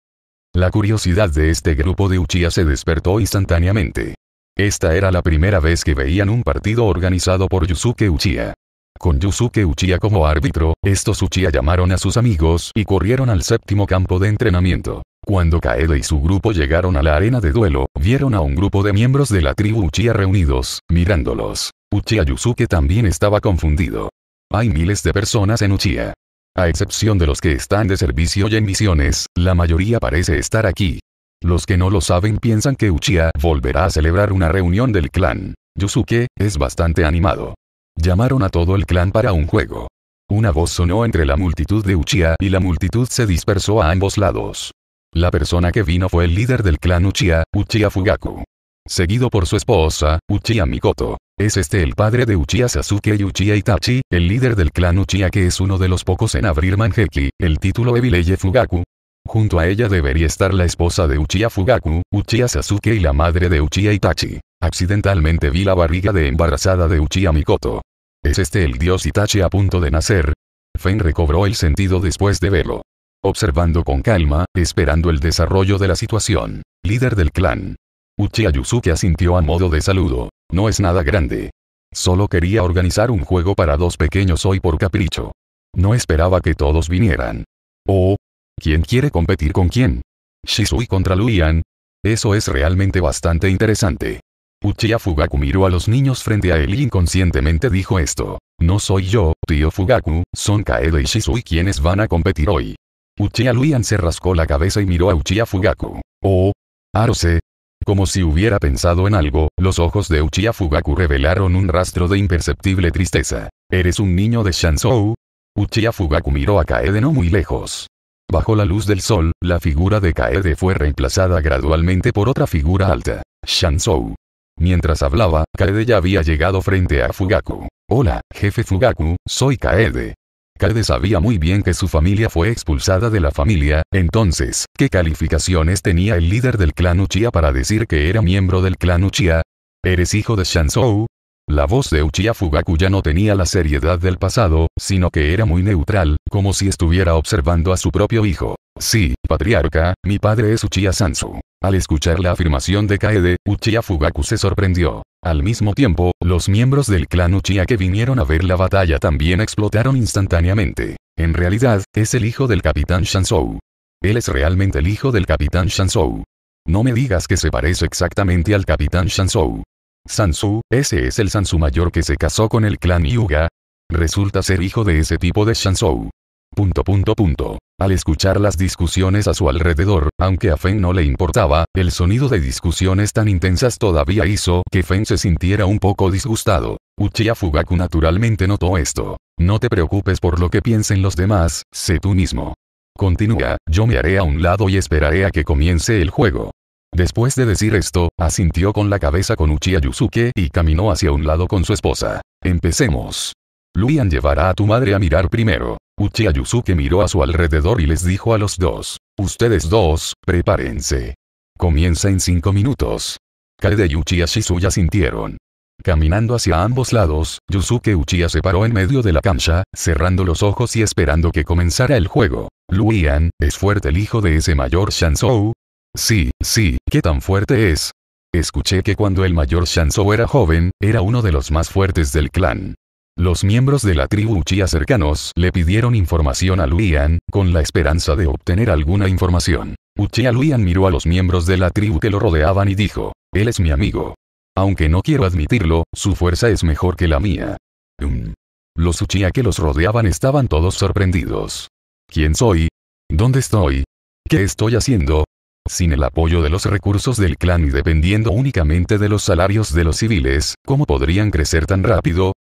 A: La curiosidad de este grupo de Uchiha se despertó instantáneamente. Esta era la primera vez que veían un partido organizado por Yusuke Uchiha. Con Yusuke Uchiha como árbitro, estos Uchiha llamaron a sus amigos y corrieron al séptimo campo de entrenamiento. Cuando Kaede y su grupo llegaron a la arena de duelo, vieron a un grupo de miembros de la tribu Uchiha reunidos, mirándolos. Uchiha Yusuke también estaba confundido. Hay miles de personas en Uchiha. A excepción de los que están de servicio y en misiones, la mayoría parece estar aquí. Los que no lo saben piensan que Uchiha volverá a celebrar una reunión del clan. Yusuke, es bastante animado. Llamaron a todo el clan para un juego. Una voz sonó entre la multitud de Uchiha y la multitud se dispersó a ambos lados. La persona que vino fue el líder del clan Uchiha, Uchiha Fugaku. Seguido por su esposa, Uchiha Mikoto. Es este el padre de Uchiha Sasuke y Uchiha Itachi, el líder del clan Uchiha que es uno de los pocos en abrir Manjeki, el título Evileye Fugaku. Junto a ella debería estar la esposa de Uchiha Fugaku, Uchiha Sasuke y la madre de Uchiha Itachi. Accidentalmente vi la barriga de embarazada de Uchiha Mikoto. ¿Es este el dios Itachi a punto de nacer? Fen recobró el sentido después de verlo. Observando con calma, esperando el desarrollo de la situación. Líder del clan. Uchiha Yusuke asintió a modo de saludo. No es nada grande. Solo quería organizar un juego para dos pequeños hoy por capricho. No esperaba que todos vinieran. Oh. ¿Quién quiere competir con quién? Shisui contra Luian. Eso es realmente bastante interesante. Uchiha Fugaku miró a los niños frente a él y inconscientemente dijo esto. No soy yo, tío Fugaku, son Kaede y Shisui quienes van a competir hoy. Uchiha Luian se rascó la cabeza y miró a Uchiha Fugaku. Oh. Arose. Como si hubiera pensado en algo, los ojos de Uchiha Fugaku revelaron un rastro de imperceptible tristeza. ¿Eres un niño de Shansou? Uchiha Fugaku miró a Kaede no muy lejos. Bajo la luz del sol, la figura de Kaede fue reemplazada gradualmente por otra figura alta. Shansou. Mientras hablaba, Kaede ya había llegado frente a Fugaku. Hola, jefe Fugaku, soy Kaede. Kaede sabía muy bien que su familia fue expulsada de la familia, entonces, ¿qué calificaciones tenía el líder del clan Uchiha para decir que era miembro del clan Uchiha? Eres hijo de Shansou, la voz de Uchiha Fugaku ya no tenía la seriedad del pasado, sino que era muy neutral, como si estuviera observando a su propio hijo. Sí, patriarca, mi padre es Uchiha Sansu. Al escuchar la afirmación de Kaede, Uchiha Fugaku se sorprendió. Al mismo tiempo, los miembros del clan Uchiha que vinieron a ver la batalla también explotaron instantáneamente. En realidad, es el hijo del capitán Shansou. Él es realmente el hijo del capitán Shansou. No me digas que se parece exactamente al capitán Shansou. Sansu, ese es el Sansu mayor que se casó con el clan Yuga. Resulta ser hijo de ese tipo de Shansou. Punto punto Al escuchar las discusiones a su alrededor, aunque a Feng no le importaba, el sonido de discusiones tan intensas todavía hizo que Feng se sintiera un poco disgustado. Uchiha Fugaku naturalmente notó esto. No te preocupes por lo que piensen los demás, sé tú mismo. Continúa, yo me haré a un lado y esperaré a que comience el juego. Después de decir esto, asintió con la cabeza con Uchiha Yusuke y caminó hacia un lado con su esposa. Empecemos. Luian llevará a tu madre a mirar primero. Uchiha Yusuke miró a su alrededor y les dijo a los dos. Ustedes dos, prepárense. Comienza en cinco minutos. Kaede y Uchiha sintieron. Caminando hacia ambos lados, Yusuke Uchiha se paró en medio de la cancha, cerrando los ojos y esperando que comenzara el juego. Luian, es fuerte el hijo de ese mayor Shansou, Sí, sí, ¿qué tan fuerte es? Escuché que cuando el mayor Shanzhou era joven, era uno de los más fuertes del clan. Los miembros de la tribu Uchiha cercanos le pidieron información a Luian, con la esperanza de obtener alguna información. Uchiha Luian miró a los miembros de la tribu que lo rodeaban y dijo, Él es mi amigo. Aunque no quiero admitirlo, su fuerza es mejor que la mía. Um. Los Uchiha que los rodeaban estaban todos sorprendidos. ¿Quién soy? ¿Dónde estoy? ¿Qué estoy haciendo? Sin el apoyo de los recursos del clan y dependiendo únicamente de los salarios de los civiles, ¿cómo podrían crecer tan rápido?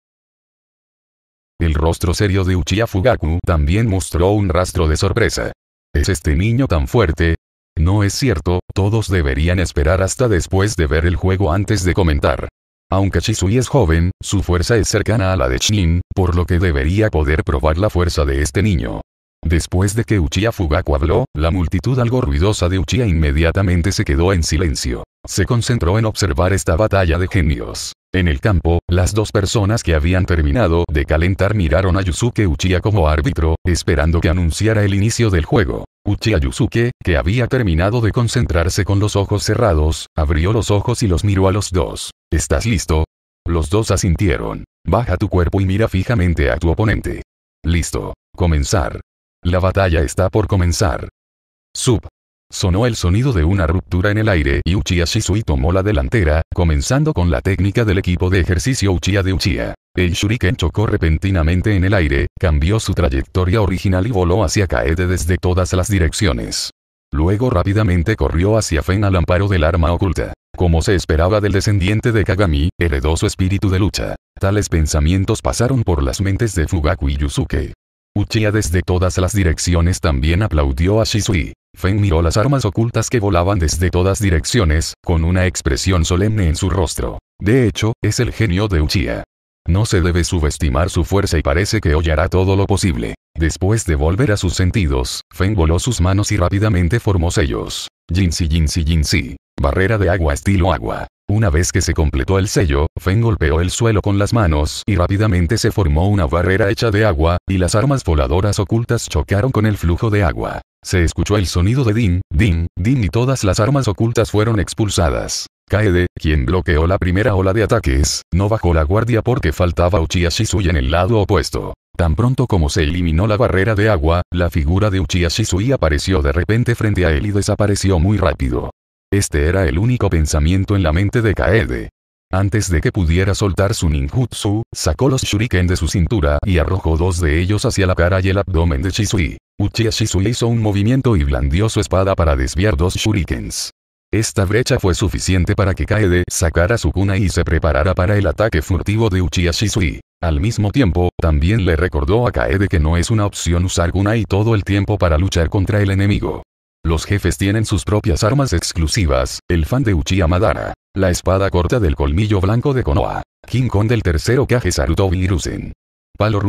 A: El rostro serio de Uchiha Fugaku también mostró un rastro de sorpresa. ¿Es este niño tan fuerte? No es cierto, todos deberían esperar hasta después de ver el juego antes de comentar. Aunque Shisui es joven, su fuerza es cercana a la de Shin, por lo que debería poder probar la fuerza de este niño. Después de que Uchiha Fugaku habló, la multitud algo ruidosa de Uchiha inmediatamente se quedó en silencio. Se concentró en observar esta batalla de genios. En el campo, las dos personas que habían terminado de calentar miraron a Yusuke Uchiha como árbitro, esperando que anunciara el inicio del juego. Uchiha Yusuke, que había terminado de concentrarse con los ojos cerrados, abrió los ojos y los miró a los dos. ¿Estás listo? Los dos asintieron. Baja tu cuerpo y mira fijamente a tu oponente. Listo. Comenzar. La batalla está por comenzar. Sub. Sonó el sonido de una ruptura en el aire y Uchiha Shisui tomó la delantera, comenzando con la técnica del equipo de ejercicio Uchiha de Uchiha. El shuriken chocó repentinamente en el aire, cambió su trayectoria original y voló hacia Kaede desde todas las direcciones. Luego rápidamente corrió hacia Fen al amparo del arma oculta. Como se esperaba del descendiente de Kagami, heredó su espíritu de lucha. Tales pensamientos pasaron por las mentes de Fugaku y Yusuke. Uchiha desde todas las direcciones también aplaudió a Shisui. Feng miró las armas ocultas que volaban desde todas direcciones, con una expresión solemne en su rostro. De hecho, es el genio de Uchiha. No se debe subestimar su fuerza y parece que hollará todo lo posible. Después de volver a sus sentidos, Feng voló sus manos y rápidamente formó sellos. Jinzi, Jinsi Jinzi. Barrera de agua estilo agua. Una vez que se completó el sello, Feng golpeó el suelo con las manos y rápidamente se formó una barrera hecha de agua, y las armas voladoras ocultas chocaron con el flujo de agua. Se escuchó el sonido de din, din, din y todas las armas ocultas fueron expulsadas. Kaede, quien bloqueó la primera ola de ataques, no bajó la guardia porque faltaba Uchiha Shisui en el lado opuesto. Tan pronto como se eliminó la barrera de agua, la figura de Uchiha Shisui apareció de repente frente a él y desapareció muy rápido. Este era el único pensamiento en la mente de Kaede. Antes de que pudiera soltar su ninjutsu, sacó los shuriken de su cintura y arrojó dos de ellos hacia la cara y el abdomen de Shisui. Uchiha Shisui hizo un movimiento y blandió su espada para desviar dos shurikens. Esta brecha fue suficiente para que Kaede sacara su kunai y se preparara para el ataque furtivo de Uchiha Shisui. Al mismo tiempo, también le recordó a Kaede que no es una opción usar kunai todo el tiempo para luchar contra el enemigo. Los jefes tienen sus propias armas exclusivas, el fan de Uchiha Madara, la espada corta del colmillo blanco de Konoha, King Kong del tercero Kage Sarutobi Hiruzen. Palo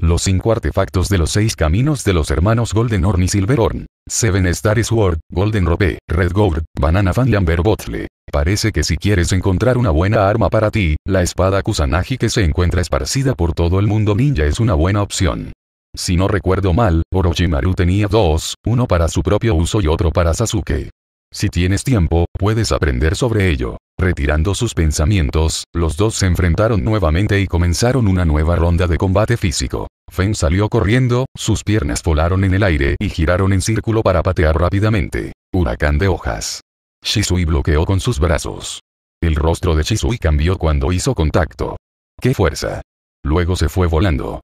A: los cinco artefactos de los seis caminos de los hermanos Golden Horn y Silver Horn, Seven Star Sword, Golden Rope, Red Gourd, Banana Fan y Amber Botle. Parece que si quieres encontrar una buena arma para ti, la espada Kusanagi que se encuentra esparcida por todo el mundo ninja es una buena opción. Si no recuerdo mal, Orochimaru tenía dos, uno para su propio uso y otro para Sasuke. Si tienes tiempo, puedes aprender sobre ello. Retirando sus pensamientos, los dos se enfrentaron nuevamente y comenzaron una nueva ronda de combate físico. Fen salió corriendo, sus piernas volaron en el aire y giraron en círculo para patear rápidamente. Huracán de hojas. Shisui bloqueó con sus brazos. El rostro de Shisui cambió cuando hizo contacto. ¡Qué fuerza! Luego se fue volando.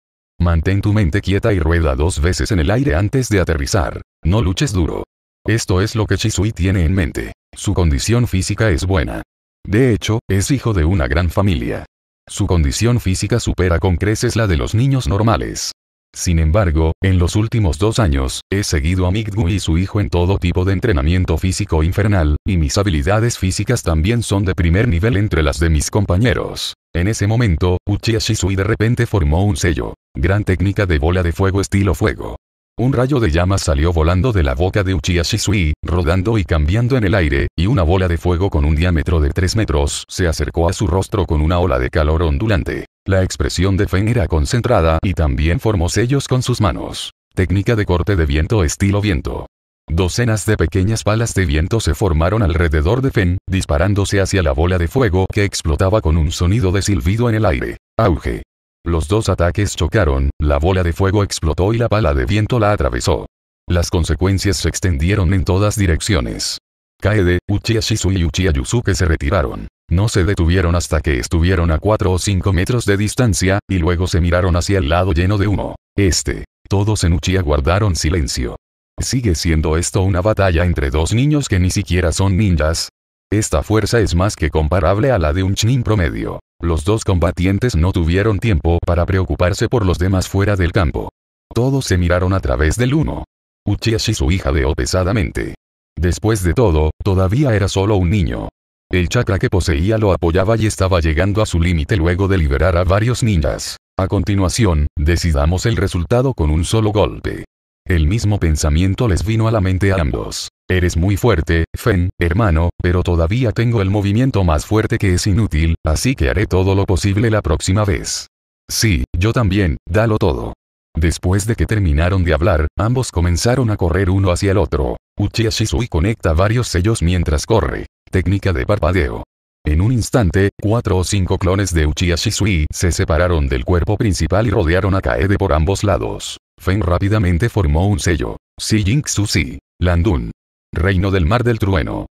A: Mantén tu mente quieta y rueda dos veces en el aire antes de aterrizar. No luches duro. Esto es lo que Chisui tiene en mente. Su condición física es buena. De hecho, es hijo de una gran familia. Su condición física supera con creces la de los niños normales. Sin embargo, en los últimos dos años, he seguido a Mikgu y su hijo en todo tipo de entrenamiento físico infernal, y mis habilidades físicas también son de primer nivel entre las de mis compañeros. En ese momento, Uchiha Shisui de repente formó un sello. Gran técnica de bola de fuego estilo fuego. Un rayo de llamas salió volando de la boca de Uchiha Shisui, rodando y cambiando en el aire, y una bola de fuego con un diámetro de 3 metros se acercó a su rostro con una ola de calor ondulante. La expresión de Fen era concentrada y también formó sellos con sus manos. Técnica de corte de viento estilo viento. Docenas de pequeñas palas de viento se formaron alrededor de Fen, disparándose hacia la bola de fuego que explotaba con un sonido de silbido en el aire. Auge. Los dos ataques chocaron, la bola de fuego explotó y la pala de viento la atravesó. Las consecuencias se extendieron en todas direcciones. Kaede, Uchiha Shisui y Uchiha Yusuke se retiraron. No se detuvieron hasta que estuvieron a 4 o 5 metros de distancia, y luego se miraron hacia el lado lleno de humo. Este. Todos en Uchiha guardaron silencio. ¿Sigue siendo esto una batalla entre dos niños que ni siquiera son ninjas? Esta fuerza es más que comparable a la de un chinin promedio. Los dos combatientes no tuvieron tiempo para preocuparse por los demás fuera del campo. Todos se miraron a través del humo. Uchiha hija o pesadamente. Después de todo, todavía era solo un niño. El chakra que poseía lo apoyaba y estaba llegando a su límite luego de liberar a varios ninjas. A continuación, decidamos el resultado con un solo golpe. El mismo pensamiento les vino a la mente a ambos. Eres muy fuerte, Fen, hermano, pero todavía tengo el movimiento más fuerte que es inútil, así que haré todo lo posible la próxima vez. Sí, yo también, dalo todo. Después de que terminaron de hablar, ambos comenzaron a correr uno hacia el otro. Uchiha Shisui conecta varios sellos mientras corre técnica de parpadeo. En un instante, cuatro o cinco clones de Uchiha Shisui se separaron del cuerpo principal y rodearon a Kaede por ambos lados. Fen rápidamente formó un sello. Si si Landun. Reino del Mar del Trueno.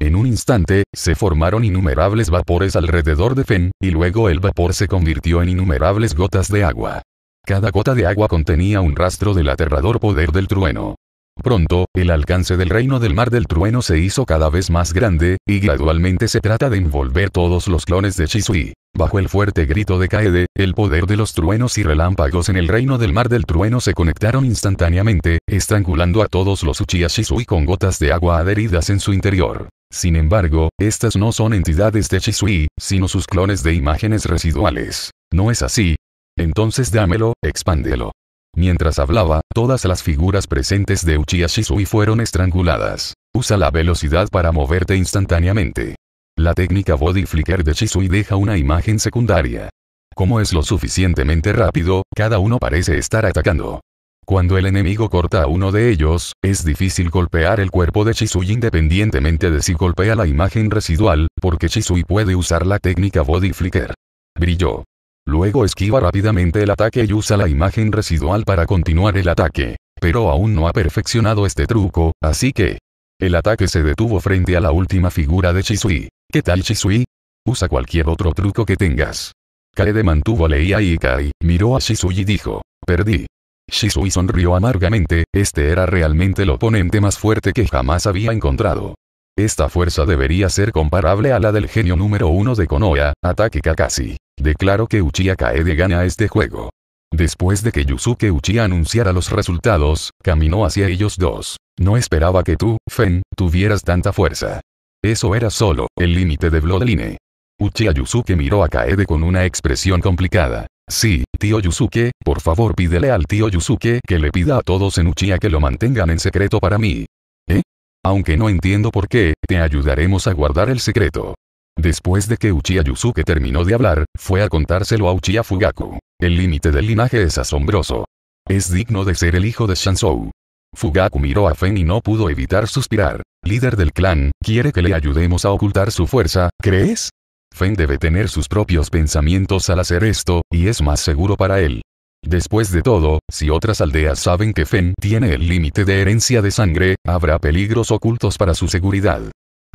A: En un instante, se formaron innumerables vapores alrededor de Fen, y luego el vapor se convirtió en innumerables gotas de agua. Cada gota de agua contenía un rastro del aterrador poder del trueno. Pronto, el alcance del reino del mar del trueno se hizo cada vez más grande, y gradualmente se trata de envolver todos los clones de Chisui. Bajo el fuerte grito de Kaede, el poder de los truenos y relámpagos en el reino del mar del trueno se conectaron instantáneamente, estrangulando a todos los Uchiha Shisui con gotas de agua adheridas en su interior. Sin embargo, estas no son entidades de Shisui, sino sus clones de imágenes residuales. ¿No es así? Entonces dámelo, expándelo. Mientras hablaba, todas las figuras presentes de Uchiha Shisui fueron estranguladas. Usa la velocidad para moverte instantáneamente. La técnica Body Flicker de Shisui deja una imagen secundaria. Como es lo suficientemente rápido, cada uno parece estar atacando. Cuando el enemigo corta a uno de ellos, es difícil golpear el cuerpo de Shisui independientemente de si golpea la imagen residual, porque Shisui puede usar la técnica Body Flicker. Brilló. Luego esquiva rápidamente el ataque y usa la imagen residual para continuar el ataque. Pero aún no ha perfeccionado este truco, así que... El ataque se detuvo frente a la última figura de Chisui. ¿Qué tal Chisui? Usa cualquier otro truco que tengas. Kaede mantuvo a Leia y Ikai, miró a Shisui y dijo, perdí. Shisui sonrió amargamente, este era realmente el oponente más fuerte que jamás había encontrado. Esta fuerza debería ser comparable a la del genio número uno de Konoha, ataque Kakashi. Declaro que Uchiha Kaede gana este juego. Después de que Yusuke Uchiha anunciara los resultados, caminó hacia ellos dos. No esperaba que tú, Fen, tuvieras tanta fuerza. Eso era solo, el límite de Bloodline. Uchiha Yusuke miró a Kaede con una expresión complicada. Sí, tío Yusuke, por favor pídele al tío Yusuke que le pida a todos en Uchiha que lo mantengan en secreto para mí. ¿Eh? Aunque no entiendo por qué, te ayudaremos a guardar el secreto. Después de que Uchiha Yusuke terminó de hablar, fue a contárselo a Uchiha Fugaku. El límite del linaje es asombroso. Es digno de ser el hijo de Shansou. Fugaku miró a Fen y no pudo evitar suspirar. Líder del clan, quiere que le ayudemos a ocultar su fuerza, ¿crees? Fen debe tener sus propios pensamientos al hacer esto, y es más seguro para él. Después de todo, si otras aldeas saben que Fen tiene el límite de herencia de sangre, habrá peligros ocultos para su seguridad.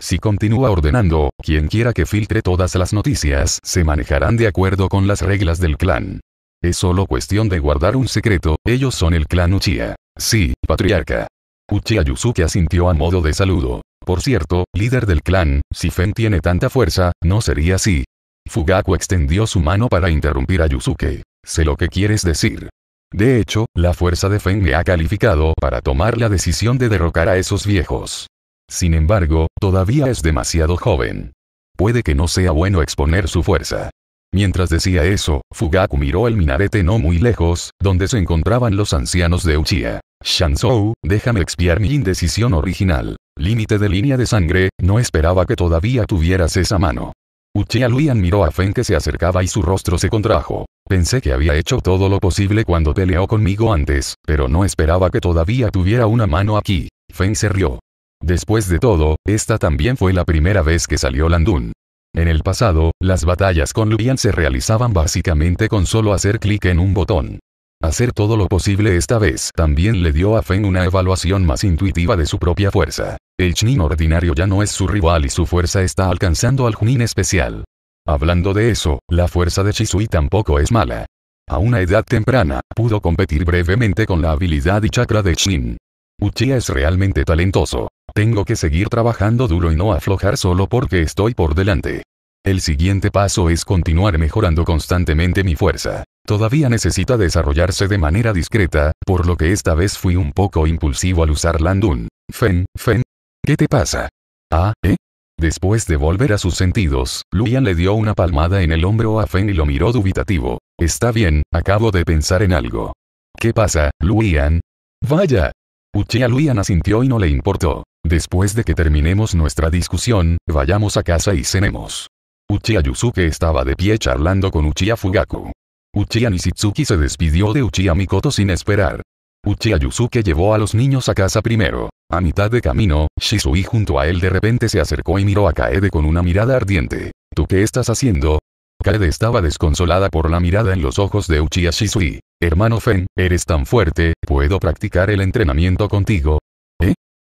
A: Si continúa ordenando, quien quiera que filtre todas las noticias se manejarán de acuerdo con las reglas del clan. Es solo cuestión de guardar un secreto, ellos son el clan Uchiha. Sí, patriarca. Uchiha Yusuke asintió a modo de saludo. Por cierto, líder del clan, si Fen tiene tanta fuerza, no sería así. Fugaku extendió su mano para interrumpir a Yusuke. Sé lo que quieres decir. De hecho, la fuerza de Fen me ha calificado para tomar la decisión de derrocar a esos viejos. Sin embargo, todavía es demasiado joven. Puede que no sea bueno exponer su fuerza. Mientras decía eso, Fugaku miró el minarete no muy lejos, donde se encontraban los ancianos de Uchiha. Shanzhou, déjame expiar mi indecisión original. Límite de línea de sangre, no esperaba que todavía tuvieras esa mano. Uchiha Luian miró a Feng que se acercaba y su rostro se contrajo. Pensé que había hecho todo lo posible cuando peleó conmigo antes, pero no esperaba que todavía tuviera una mano aquí. Feng se rió. Después de todo, esta también fue la primera vez que salió Landun. En el pasado, las batallas con Lubian se realizaban básicamente con solo hacer clic en un botón. Hacer todo lo posible esta vez también le dio a Feng una evaluación más intuitiva de su propia fuerza. El Jin ordinario ya no es su rival y su fuerza está alcanzando al Junin especial. Hablando de eso, la fuerza de Shisui tampoco es mala. A una edad temprana, pudo competir brevemente con la habilidad y chakra de chin Uchiha es realmente talentoso. Tengo que seguir trabajando duro y no aflojar solo porque estoy por delante. El siguiente paso es continuar mejorando constantemente mi fuerza. Todavía necesita desarrollarse de manera discreta, por lo que esta vez fui un poco impulsivo al usar Landun. Fen, Fen. ¿Qué te pasa? Ah, ¿eh? Después de volver a sus sentidos, Luian le dio una palmada en el hombro a Fen y lo miró dubitativo. Está bien, acabo de pensar en algo. ¿Qué pasa, Luian? Vaya. Uchea Luian asintió y no le importó. Después de que terminemos nuestra discusión, vayamos a casa y cenemos. Uchiha Yusuke estaba de pie charlando con Uchiha Fugaku. Uchiha Nishitsuki se despidió de Uchiha Mikoto sin esperar. Uchiha Yusuke llevó a los niños a casa primero. A mitad de camino, Shisui junto a él de repente se acercó y miró a Kaede con una mirada ardiente. ¿Tú qué estás haciendo? Kaede estaba desconsolada por la mirada en los ojos de Uchiha Shisui. Hermano Fen, eres tan fuerte, puedo practicar el entrenamiento contigo,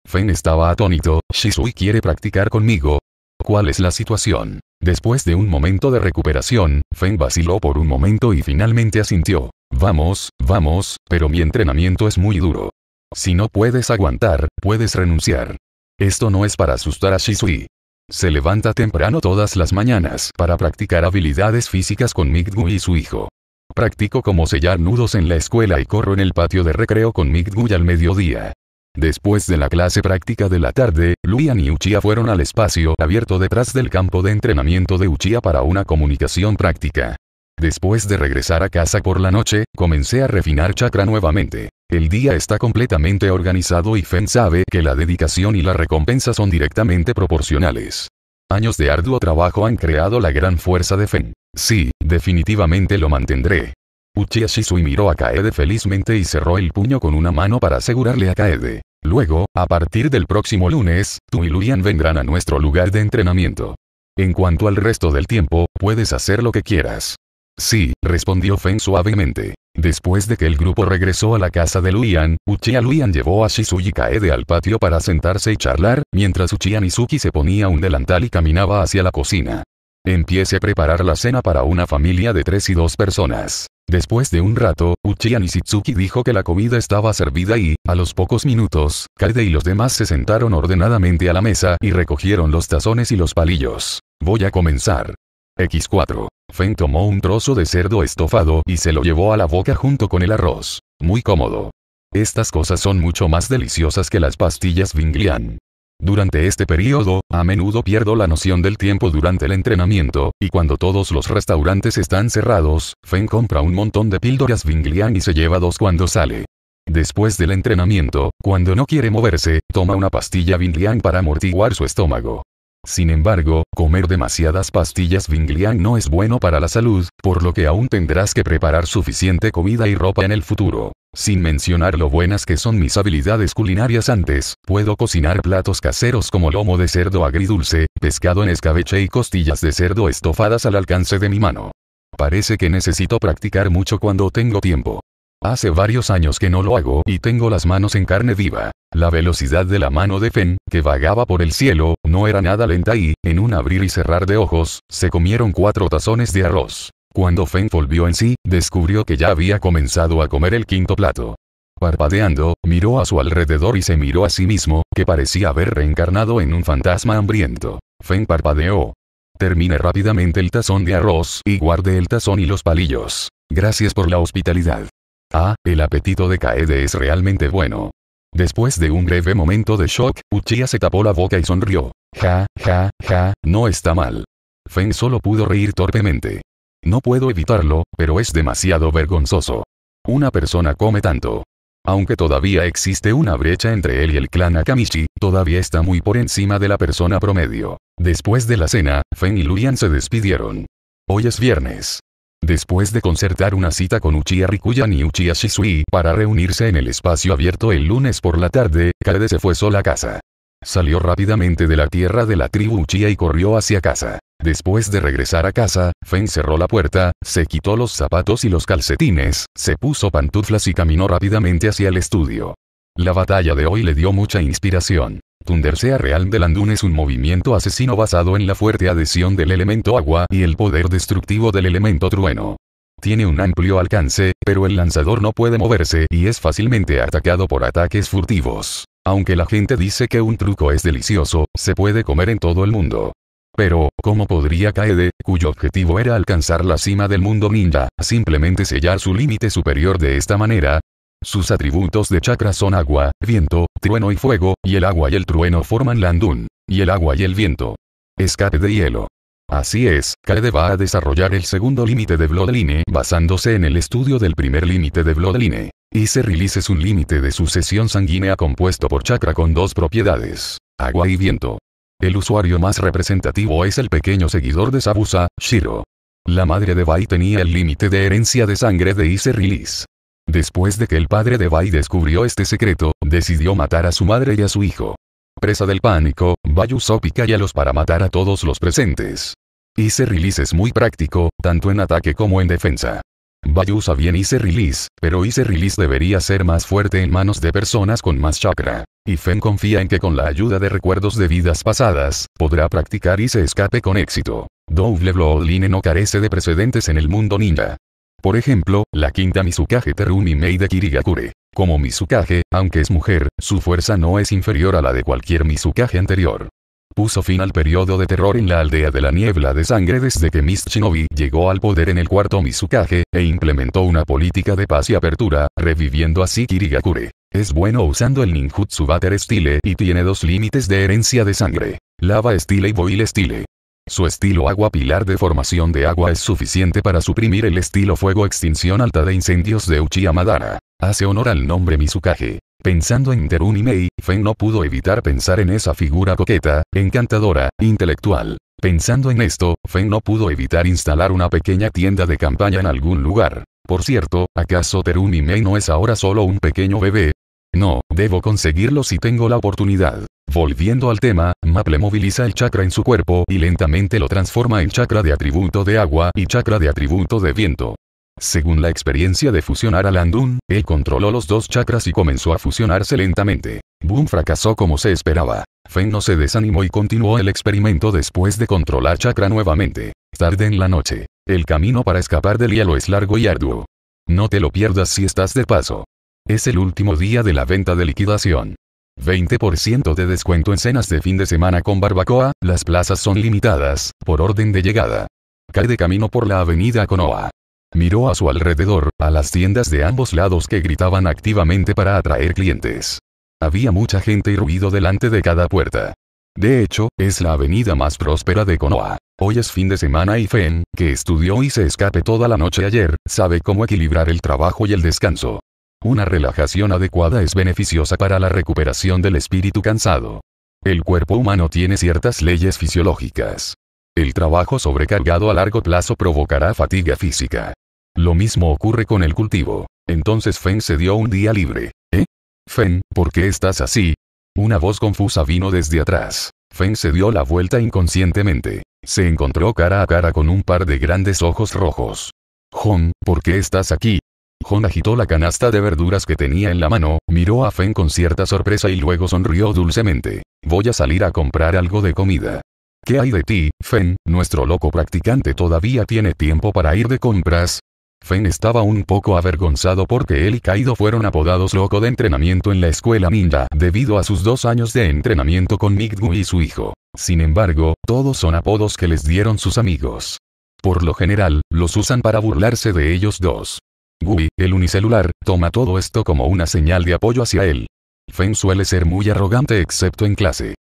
A: Fen estaba atónito, Shisui quiere practicar conmigo. ¿Cuál es la situación? Después de un momento de recuperación, Fen vaciló por un momento y finalmente asintió. Vamos, vamos, pero mi entrenamiento es muy duro. Si no puedes aguantar, puedes renunciar. Esto no es para asustar a Shisui. Se levanta temprano todas las mañanas para practicar habilidades físicas con Migdu y su hijo. Practico como sellar nudos en la escuela y corro en el patio de recreo con Migdu al mediodía. Después de la clase práctica de la tarde, Luian y Uchiha fueron al espacio abierto detrás del campo de entrenamiento de Uchiha para una comunicación práctica. Después de regresar a casa por la noche, comencé a refinar chakra nuevamente. El día está completamente organizado y Fen sabe que la dedicación y la recompensa son directamente proporcionales. Años de arduo trabajo han creado la gran fuerza de Fen. Sí, definitivamente lo mantendré. Uchiha Shisui miró a Kaede felizmente y cerró el puño con una mano para asegurarle a Kaede. Luego, a partir del próximo lunes, tú y Luian vendrán a nuestro lugar de entrenamiento. En cuanto al resto del tiempo, puedes hacer lo que quieras. Sí, respondió Fen suavemente. Después de que el grupo regresó a la casa de Luian, Uchiha Luian llevó a Shisui y Kaede al patio para sentarse y charlar, mientras Uchiha Nizuki se ponía un delantal y caminaba hacia la cocina. Empiece a preparar la cena para una familia de tres y dos personas. Después de un rato, y Nishitsuki dijo que la comida estaba servida y, a los pocos minutos, Kaede y los demás se sentaron ordenadamente a la mesa y recogieron los tazones y los palillos. Voy a comenzar. X4. Feng tomó un trozo de cerdo estofado y se lo llevó a la boca junto con el arroz. Muy cómodo. Estas cosas son mucho más deliciosas que las pastillas Vinglian. Durante este periodo, a menudo pierdo la noción del tiempo durante el entrenamiento, y cuando todos los restaurantes están cerrados, Feng compra un montón de píldoras Vinglian y se lleva dos cuando sale. Después del entrenamiento, cuando no quiere moverse, toma una pastilla Vinglian para amortiguar su estómago. Sin embargo, comer demasiadas pastillas Vingliang no es bueno para la salud, por lo que aún tendrás que preparar suficiente comida y ropa en el futuro. Sin mencionar lo buenas que son mis habilidades culinarias antes, puedo cocinar platos caseros como lomo de cerdo agridulce, pescado en escabeche y costillas de cerdo estofadas al alcance de mi mano. Parece que necesito practicar mucho cuando tengo tiempo. Hace varios años que no lo hago y tengo las manos en carne viva. La velocidad de la mano de Fen, que vagaba por el cielo, no era nada lenta y, en un abrir y cerrar de ojos, se comieron cuatro tazones de arroz. Cuando Fen volvió en sí, descubrió que ya había comenzado a comer el quinto plato. Parpadeando, miró a su alrededor y se miró a sí mismo, que parecía haber reencarnado en un fantasma hambriento. Fen parpadeó. Termine rápidamente el tazón de arroz y guarde el tazón y los palillos. Gracias por la hospitalidad. Ah, el apetito de Kaede es realmente bueno. Después de un breve momento de shock, Uchiha se tapó la boca y sonrió. Ja, ja, ja, no está mal. Fen solo pudo reír torpemente. No puedo evitarlo, pero es demasiado vergonzoso. Una persona come tanto. Aunque todavía existe una brecha entre él y el clan Akamichi, todavía está muy por encima de la persona promedio. Después de la cena, Fen y Lurian se despidieron. Hoy es viernes. Después de concertar una cita con Uchiha Rikuyan y Uchiha Shisui para reunirse en el espacio abierto el lunes por la tarde, Kade se fue sola a casa. Salió rápidamente de la tierra de la tribu Uchiha y corrió hacia casa. Después de regresar a casa, Fen cerró la puerta, se quitó los zapatos y los calcetines, se puso pantuflas y caminó rápidamente hacia el estudio. La batalla de hoy le dio mucha inspiración. Tundersea Real de Landun es un movimiento asesino basado en la fuerte adhesión del elemento agua y el poder destructivo del elemento trueno. Tiene un amplio alcance, pero el lanzador no puede moverse y es fácilmente atacado por ataques furtivos. Aunque la gente dice que un truco es delicioso, se puede comer en todo el mundo. Pero, ¿cómo podría Kaede, cuyo objetivo era alcanzar la cima del mundo ninja, simplemente sellar su límite superior de esta manera? Sus atributos de chakra son agua, viento, trueno y fuego, y el agua y el trueno forman Landun, y el agua y el viento. Escape de hielo. Así es, Kaede va a desarrollar el segundo límite de Bloodline basándose en el estudio del primer límite de Bloodline. Y se release es un límite de sucesión sanguínea compuesto por chakra con dos propiedades, agua y viento. El usuario más representativo es el pequeño seguidor de Sabusa, Shiro. La madre de Bai tenía el límite de herencia de sangre de Ise Release. Después de que el padre de Bai descubrió este secreto, decidió matar a su madre y a su hijo. Presa del pánico, Bai usó los para matar a todos los presentes. Ise Release es muy práctico, tanto en ataque como en defensa. Bai usa bien Ise Release, pero Ise Release debería ser más fuerte en manos de personas con más chakra. Y Fen confía en que con la ayuda de recuerdos de vidas pasadas, podrá practicar y se escape con éxito. Double Line no carece de precedentes en el mundo ninja. Por ejemplo, la quinta Mizukage Terumi Mei de Kirigakure. Como Mizukage, aunque es mujer, su fuerza no es inferior a la de cualquier Mizukage anterior. Puso fin al periodo de terror en la aldea de la niebla de sangre desde que Miss Shinobi llegó al poder en el cuarto Mizukage, e implementó una política de paz y apertura, reviviendo así Kirigakure. Es bueno usando el ninjutsu water Style y tiene dos límites de herencia de sangre. Lava Style y Boil Style. Su estilo agua pilar de formación de agua es suficiente para suprimir el estilo fuego extinción alta de incendios de Uchiha Madara. Hace honor al nombre Mizukage. Pensando en Terunimei, Mei, Fen no pudo evitar pensar en esa figura coqueta, encantadora, intelectual. Pensando en esto, Fen no pudo evitar instalar una pequeña tienda de campaña en algún lugar. Por cierto, ¿acaso Terunimei no es ahora solo un pequeño bebé? No, debo conseguirlo si tengo la oportunidad. Volviendo al tema, Maple moviliza el chakra en su cuerpo y lentamente lo transforma en chakra de atributo de agua y chakra de atributo de viento. Según la experiencia de fusionar a Landun, él controló los dos chakras y comenzó a fusionarse lentamente. Boom fracasó como se esperaba. Fen no se desanimó y continuó el experimento después de controlar chakra nuevamente. Tarde en la noche. El camino para escapar del hielo es largo y arduo. No te lo pierdas si estás de paso. Es el último día de la venta de liquidación. 20% de descuento en cenas de fin de semana con barbacoa, las plazas son limitadas, por orden de llegada. Cae de camino por la avenida Conoa. Miró a su alrededor, a las tiendas de ambos lados que gritaban activamente para atraer clientes. Había mucha gente y ruido delante de cada puerta. De hecho, es la avenida más próspera de Konoa. Hoy es fin de semana y Fen, que estudió y se escape toda la noche ayer, sabe cómo equilibrar el trabajo y el descanso. Una relajación adecuada es beneficiosa para la recuperación del espíritu cansado. El cuerpo humano tiene ciertas leyes fisiológicas. El trabajo sobrecargado a largo plazo provocará fatiga física. Lo mismo ocurre con el cultivo. Entonces Feng se dio un día libre. ¿Eh? Feng, ¿por qué estás así? Una voz confusa vino desde atrás. Feng se dio la vuelta inconscientemente. Se encontró cara a cara con un par de grandes ojos rojos. Hong, ¿por qué estás aquí? Hon agitó la canasta de verduras que tenía en la mano, miró a Fen con cierta sorpresa y luego sonrió dulcemente. Voy a salir a comprar algo de comida. ¿Qué hay de ti, Fen? Nuestro loco practicante todavía tiene tiempo para ir de compras. Fen estaba un poco avergonzado porque él y Kaido fueron apodados loco de entrenamiento en la escuela Minda debido a sus dos años de entrenamiento con Miggu y su hijo. Sin embargo, todos son apodos que les dieron sus amigos. Por lo general, los usan para burlarse de ellos dos. Gui, el unicelular, toma todo esto como una señal de apoyo hacia él. Fen suele ser muy arrogante excepto en clase.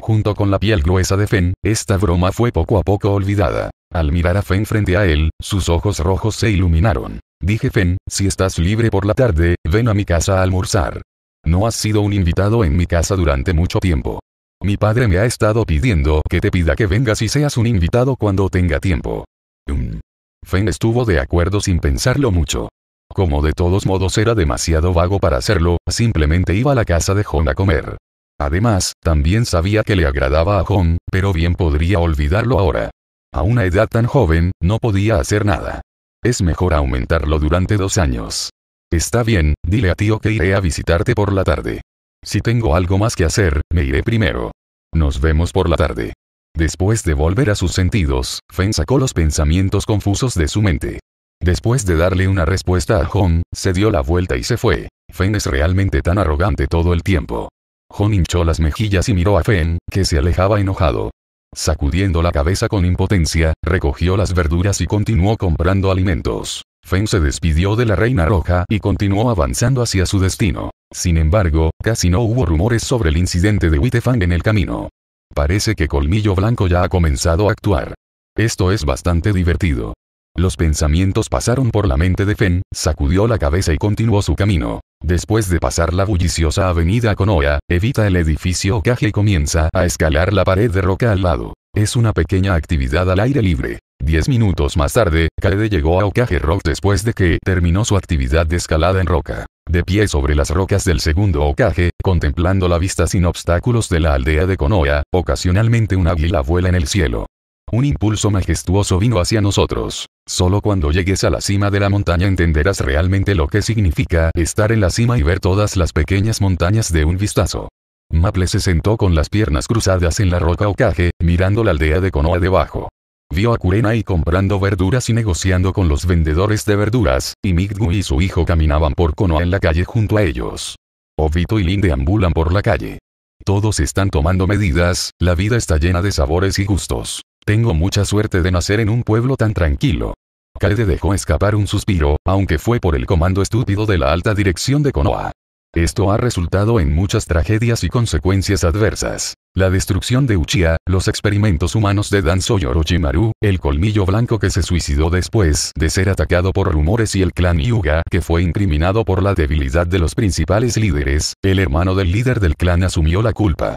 A: Junto con la piel gruesa de Fen, esta broma fue poco a poco olvidada. Al mirar a Fen frente a él, sus ojos rojos se iluminaron. Dije Fen, si estás libre por la tarde, ven a mi casa a almorzar. No has sido un invitado en mi casa durante mucho tiempo. Mi padre me ha estado pidiendo que te pida que vengas y seas un invitado cuando tenga tiempo. Mm. Fen estuvo de acuerdo sin pensarlo mucho. Como de todos modos era demasiado vago para hacerlo, simplemente iba a la casa de Hon a comer. Además, también sabía que le agradaba a Jon, pero bien podría olvidarlo ahora. A una edad tan joven, no podía hacer nada. Es mejor aumentarlo durante dos años. Está bien, dile a tío que iré a visitarte por la tarde. Si tengo algo más que hacer, me iré primero. Nos vemos por la tarde. Después de volver a sus sentidos, Fen sacó los pensamientos confusos de su mente. Después de darle una respuesta a Hon, se dio la vuelta y se fue. Fen es realmente tan arrogante todo el tiempo. Hon hinchó las mejillas y miró a Fen, que se alejaba enojado. Sacudiendo la cabeza con impotencia, recogió las verduras y continuó comprando alimentos. Fen se despidió de la Reina Roja y continuó avanzando hacia su destino. Sin embargo, casi no hubo rumores sobre el incidente de Wittefang en el camino. Parece que Colmillo Blanco ya ha comenzado a actuar. Esto es bastante divertido. Los pensamientos pasaron por la mente de Fen, sacudió la cabeza y continuó su camino. Después de pasar la bulliciosa avenida Konoha, evita el edificio Kage y comienza a escalar la pared de roca al lado. Es una pequeña actividad al aire libre. Diez minutos más tarde, Kaede llegó a Okage Rock después de que terminó su actividad de escalada en roca de pie sobre las rocas del segundo ocaje, contemplando la vista sin obstáculos de la aldea de Konoha, ocasionalmente un águila vuela en el cielo. Un impulso majestuoso vino hacia nosotros. Solo cuando llegues a la cima de la montaña entenderás realmente lo que significa estar en la cima y ver todas las pequeñas montañas de un vistazo. Maple se sentó con las piernas cruzadas en la roca ocaje, mirando la aldea de Konoha debajo vio a Kurenai comprando verduras y negociando con los vendedores de verduras, y Migdu y su hijo caminaban por Konoha en la calle junto a ellos. Obito y Lin deambulan por la calle. Todos están tomando medidas, la vida está llena de sabores y gustos. Tengo mucha suerte de nacer en un pueblo tan tranquilo. Kaede dejó escapar un suspiro, aunque fue por el comando estúpido de la alta dirección de Konoha. Esto ha resultado en muchas tragedias y consecuencias adversas. La destrucción de Uchiha, los experimentos humanos de Dan y el colmillo blanco que se suicidó después de ser atacado por rumores y el clan Yuga que fue incriminado por la debilidad de los principales líderes, el hermano del líder del clan asumió la culpa.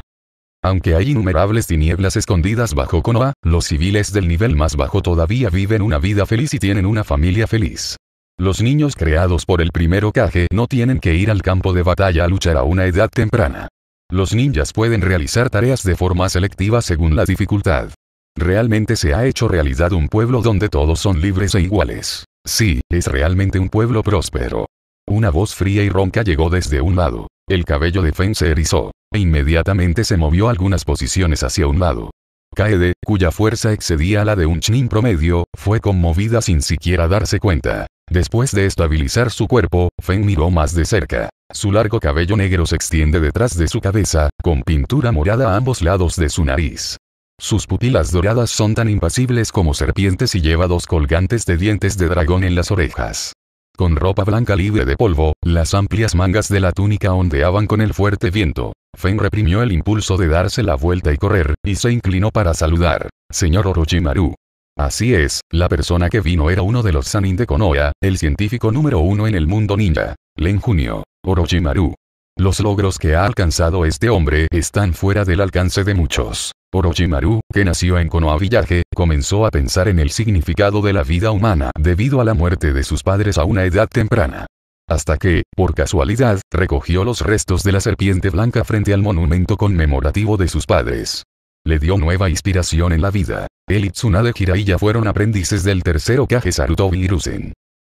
A: Aunque hay innumerables tinieblas escondidas bajo Konoha, los civiles del nivel más bajo todavía viven una vida feliz y tienen una familia feliz. Los niños creados por el primero Kage no tienen que ir al campo de batalla a luchar a una edad temprana. Los ninjas pueden realizar tareas de forma selectiva según la dificultad. Realmente se ha hecho realidad un pueblo donde todos son libres e iguales. Sí, es realmente un pueblo próspero. Una voz fría y ronca llegó desde un lado. El cabello de Fen se erizó, e inmediatamente se movió algunas posiciones hacia un lado. Kaede, cuya fuerza excedía a la de un chinin promedio, fue conmovida sin siquiera darse cuenta. Después de estabilizar su cuerpo, Feng miró más de cerca. Su largo cabello negro se extiende detrás de su cabeza, con pintura morada a ambos lados de su nariz. Sus pupilas doradas son tan impasibles como serpientes y lleva dos colgantes de dientes de dragón en las orejas. Con ropa blanca libre de polvo, las amplias mangas de la túnica ondeaban con el fuerte viento. Fen reprimió el impulso de darse la vuelta y correr, y se inclinó para saludar. Señor Orochimaru. Así es, la persona que vino era uno de los Sanin de Konoha, el científico número uno en el mundo ninja. Len Junio. Orochimaru. Los logros que ha alcanzado este hombre están fuera del alcance de muchos. Orochimaru, que nació en Konoha Village, comenzó a pensar en el significado de la vida humana debido a la muerte de sus padres a una edad temprana. Hasta que, por casualidad, recogió los restos de la serpiente blanca frente al monumento conmemorativo de sus padres le dio nueva inspiración en la vida. el Itsuna de Hiraiya fueron aprendices del tercero Kage Sarutobi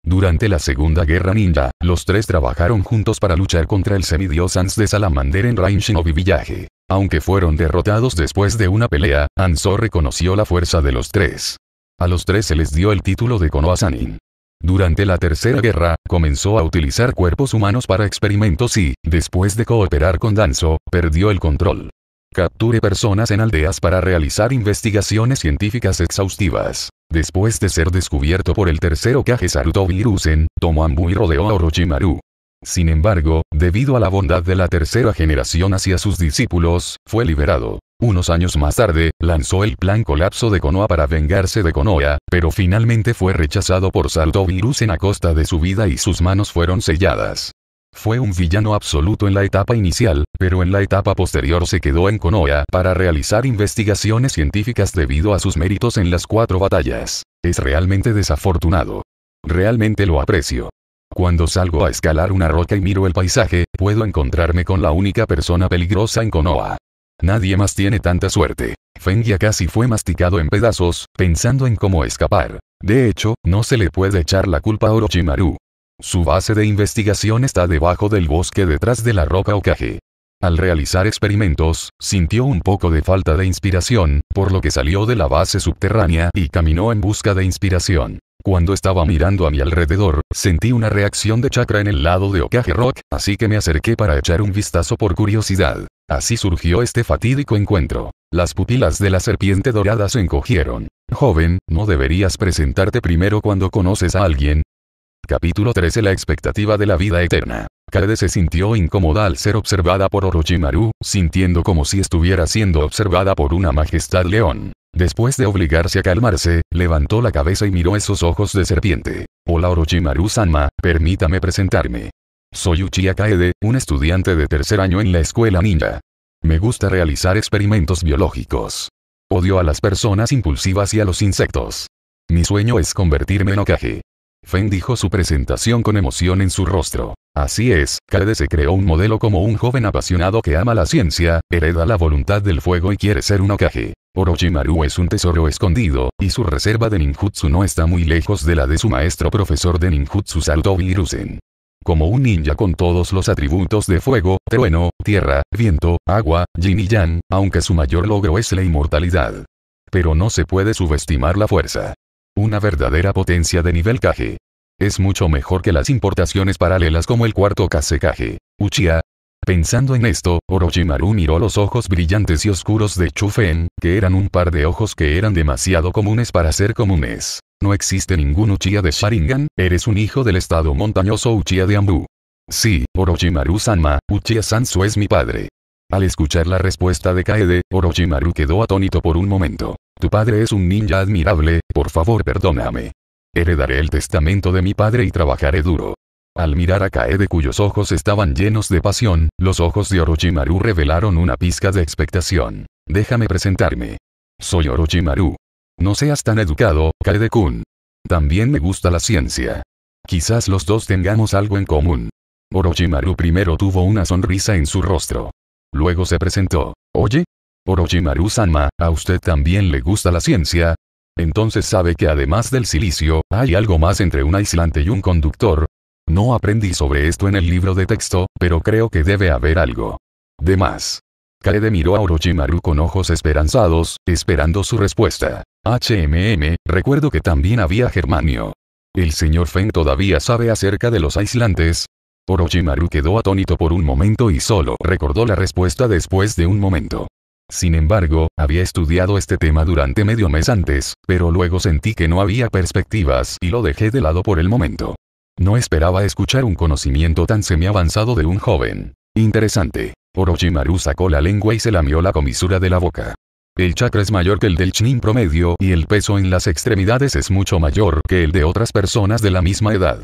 A: Durante la Segunda Guerra Ninja, los tres trabajaron juntos para luchar contra el semidios Ans de Salamander en Rain Village. Aunque fueron derrotados después de una pelea, Anso reconoció la fuerza de los tres. A los tres se les dio el título de Konoasanin. Durante la Tercera Guerra, comenzó a utilizar cuerpos humanos para experimentos y, después de cooperar con Danzo, perdió el control. Capture personas en aldeas para realizar investigaciones científicas exhaustivas. Después de ser descubierto por el tercero Kage Sarutovirusen, tomó y rodeó a Orochimaru. Sin embargo, debido a la bondad de la tercera generación hacia sus discípulos, fue liberado. Unos años más tarde, lanzó el plan colapso de Konoha para vengarse de Konoha, pero finalmente fue rechazado por Sarutovirusen a costa de su vida y sus manos fueron selladas. Fue un villano absoluto en la etapa inicial, pero en la etapa posterior se quedó en Konoha para realizar investigaciones científicas debido a sus méritos en las cuatro batallas. Es realmente desafortunado. Realmente lo aprecio. Cuando salgo a escalar una roca y miro el paisaje, puedo encontrarme con la única persona peligrosa en Konoha. Nadie más tiene tanta suerte. Fengia casi fue masticado en pedazos, pensando en cómo escapar. De hecho, no se le puede echar la culpa a Orochimaru. Su base de investigación está debajo del bosque detrás de la roca Okage. Al realizar experimentos, sintió un poco de falta de inspiración, por lo que salió de la base subterránea y caminó en busca de inspiración. Cuando estaba mirando a mi alrededor, sentí una reacción de chakra en el lado de Okage Rock, así que me acerqué para echar un vistazo por curiosidad. Así surgió este fatídico encuentro. Las pupilas de la serpiente dorada se encogieron. Joven, no deberías presentarte primero cuando conoces a alguien, capítulo 13 La expectativa de la vida eterna. Kaede se sintió incómoda al ser observada por Orochimaru, sintiendo como si estuviera siendo observada por una majestad león. Después de obligarse a calmarse, levantó la cabeza y miró esos ojos de serpiente. Hola Orochimaru-sanma, permítame presentarme. Soy Uchiha Kaede, un estudiante de tercer año en la escuela ninja. Me gusta realizar experimentos biológicos. Odio a las personas impulsivas y a los insectos. Mi sueño es convertirme en Okage. Feng dijo su presentación con emoción en su rostro. Así es, Kade se creó un modelo como un joven apasionado que ama la ciencia, hereda la voluntad del fuego y quiere ser un Okage. Orochimaru es un tesoro escondido, y su reserva de ninjutsu no está muy lejos de la de su maestro profesor de ninjutsu Salto Virusen. Como un ninja con todos los atributos de fuego, trueno, tierra, viento, agua, yin y yang, aunque su mayor logro es la inmortalidad. Pero no se puede subestimar la fuerza. Una verdadera potencia de nivel Kage. Es mucho mejor que las importaciones paralelas como el cuarto Kase Kage. Uchiha. Pensando en esto, Orochimaru miró los ojos brillantes y oscuros de Chufen, que eran un par de ojos que eran demasiado comunes para ser comunes. No existe ningún Uchiha de Sharingan, eres un hijo del estado montañoso Uchiha de Ambu. Sí, Orochimaru Sanma, Uchiha Sansu es mi padre. Al escuchar la respuesta de Kaede, Orochimaru quedó atónito por un momento. Tu padre es un ninja admirable, por favor perdóname. Heredaré el testamento de mi padre y trabajaré duro. Al mirar a Kaede cuyos ojos estaban llenos de pasión, los ojos de Orochimaru revelaron una pizca de expectación. Déjame presentarme. Soy Orochimaru. No seas tan educado, Kaede-kun. También me gusta la ciencia. Quizás los dos tengamos algo en común. Orochimaru primero tuvo una sonrisa en su rostro. Luego se presentó. Oye, Orochimaru-sama, ¿a usted también le gusta la ciencia? Entonces sabe que además del silicio, hay algo más entre un aislante y un conductor. No aprendí sobre esto en el libro de texto, pero creo que debe haber algo. De más. Kaede miró a Orochimaru con ojos esperanzados, esperando su respuesta. HMM, recuerdo que también había germanio. El señor Feng todavía sabe acerca de los aislantes, Orochimaru quedó atónito por un momento y solo recordó la respuesta después de un momento. Sin embargo, había estudiado este tema durante medio mes antes, pero luego sentí que no había perspectivas y lo dejé de lado por el momento. No esperaba escuchar un conocimiento tan semi-avanzado de un joven. Interesante. Orochimaru sacó la lengua y se lamió la comisura de la boca. El chakra es mayor que el del chinin promedio y el peso en las extremidades es mucho mayor que el de otras personas de la misma edad.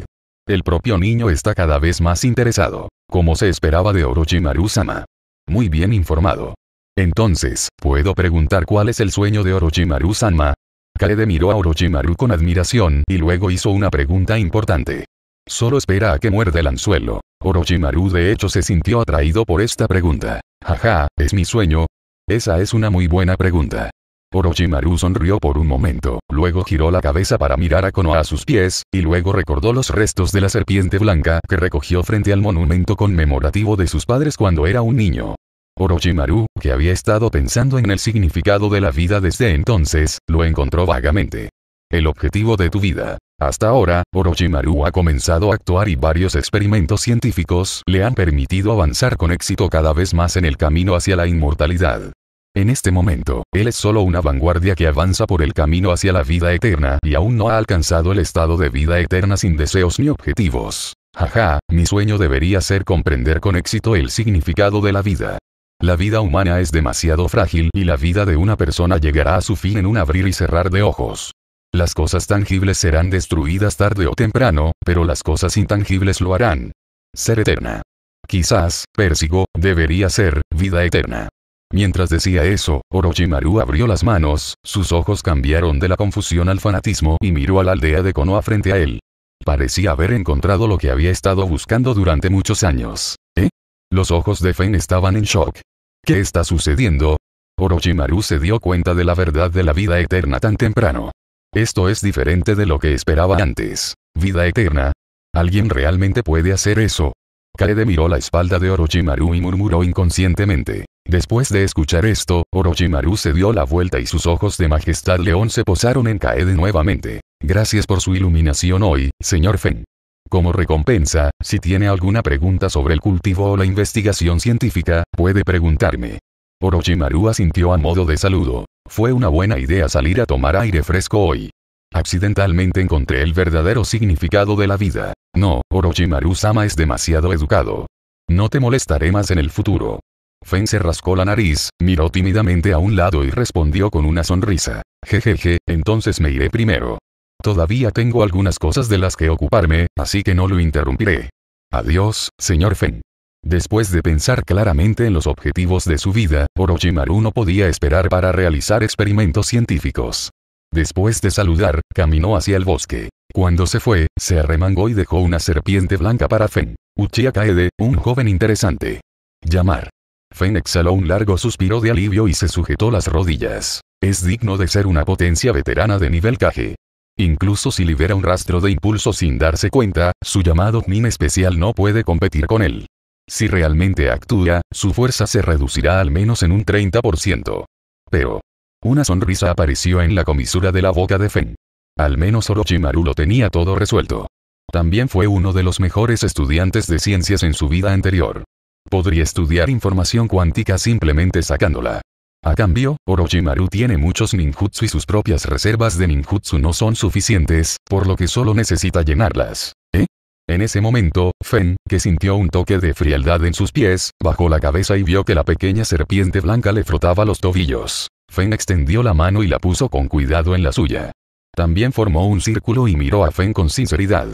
A: El propio niño está cada vez más interesado, como se esperaba de Orochimaru-sama. Muy bien informado. Entonces, ¿puedo preguntar cuál es el sueño de Orochimaru-sama? Kaede miró a Orochimaru con admiración y luego hizo una pregunta importante. Solo espera a que muerde el anzuelo. Orochimaru de hecho se sintió atraído por esta pregunta. Jaja, ¿es mi sueño? Esa es una muy buena pregunta. Orochimaru sonrió por un momento, luego giró la cabeza para mirar a Konoha a sus pies, y luego recordó los restos de la serpiente blanca que recogió frente al monumento conmemorativo de sus padres cuando era un niño. Orochimaru, que había estado pensando en el significado de la vida desde entonces, lo encontró vagamente. El objetivo de tu vida. Hasta ahora, Orochimaru ha comenzado a actuar y varios experimentos científicos le han permitido avanzar con éxito cada vez más en el camino hacia la inmortalidad. En este momento, él es solo una vanguardia que avanza por el camino hacia la vida eterna y aún no ha alcanzado el estado de vida eterna sin deseos ni objetivos. Jaja, mi sueño debería ser comprender con éxito el significado de la vida. La vida humana es demasiado frágil y la vida de una persona llegará a su fin en un abrir y cerrar de ojos. Las cosas tangibles serán destruidas tarde o temprano, pero las cosas intangibles lo harán. Ser eterna. Quizás, persigo, debería ser, vida eterna. Mientras decía eso, Orochimaru abrió las manos, sus ojos cambiaron de la confusión al fanatismo y miró a la aldea de Konoha frente a él. Parecía haber encontrado lo que había estado buscando durante muchos años. ¿Eh? Los ojos de Fen estaban en shock. ¿Qué está sucediendo? Orochimaru se dio cuenta de la verdad de la vida eterna tan temprano. Esto es diferente de lo que esperaba antes. Vida eterna. ¿Alguien realmente puede hacer eso? Kaede miró la espalda de Orochimaru y murmuró inconscientemente. Después de escuchar esto, Orochimaru se dio la vuelta y sus ojos de majestad león se posaron en Kaede nuevamente. Gracias por su iluminación hoy, señor Fen. Como recompensa, si tiene alguna pregunta sobre el cultivo o la investigación científica, puede preguntarme. Orochimaru asintió a modo de saludo. Fue una buena idea salir a tomar aire fresco hoy. Accidentalmente encontré el verdadero significado de la vida. No, Orochimaru-sama es demasiado educado. No te molestaré más en el futuro. Fen se rascó la nariz, miró tímidamente a un lado y respondió con una sonrisa. Jejeje, entonces me iré primero. Todavía tengo algunas cosas de las que ocuparme, así que no lo interrumpiré. Adiós, señor Fen. Después de pensar claramente en los objetivos de su vida, Orochimaru no podía esperar para realizar experimentos científicos. Después de saludar, caminó hacia el bosque. Cuando se fue, se arremangó y dejó una serpiente blanca para Fen. Uchiha un joven interesante. Llamar. Fenn exhaló un largo suspiro de alivio y se sujetó las rodillas. Es digno de ser una potencia veterana de nivel Kage. Incluso si libera un rastro de impulso sin darse cuenta, su llamado Nin especial no puede competir con él. Si realmente actúa, su fuerza se reducirá al menos en un 30%. Pero. Una sonrisa apareció en la comisura de la boca de Fen. Al menos Orochimaru lo tenía todo resuelto. También fue uno de los mejores estudiantes de ciencias en su vida anterior. Podría estudiar información cuántica simplemente sacándola. A cambio, Orochimaru tiene muchos ninjutsu y sus propias reservas de ninjutsu no son suficientes, por lo que solo necesita llenarlas. ¿Eh? En ese momento, Fen, que sintió un toque de frialdad en sus pies, bajó la cabeza y vio que la pequeña serpiente blanca le frotaba los tobillos. Fen extendió la mano y la puso con cuidado en la suya. También formó un círculo y miró a Fen con sinceridad.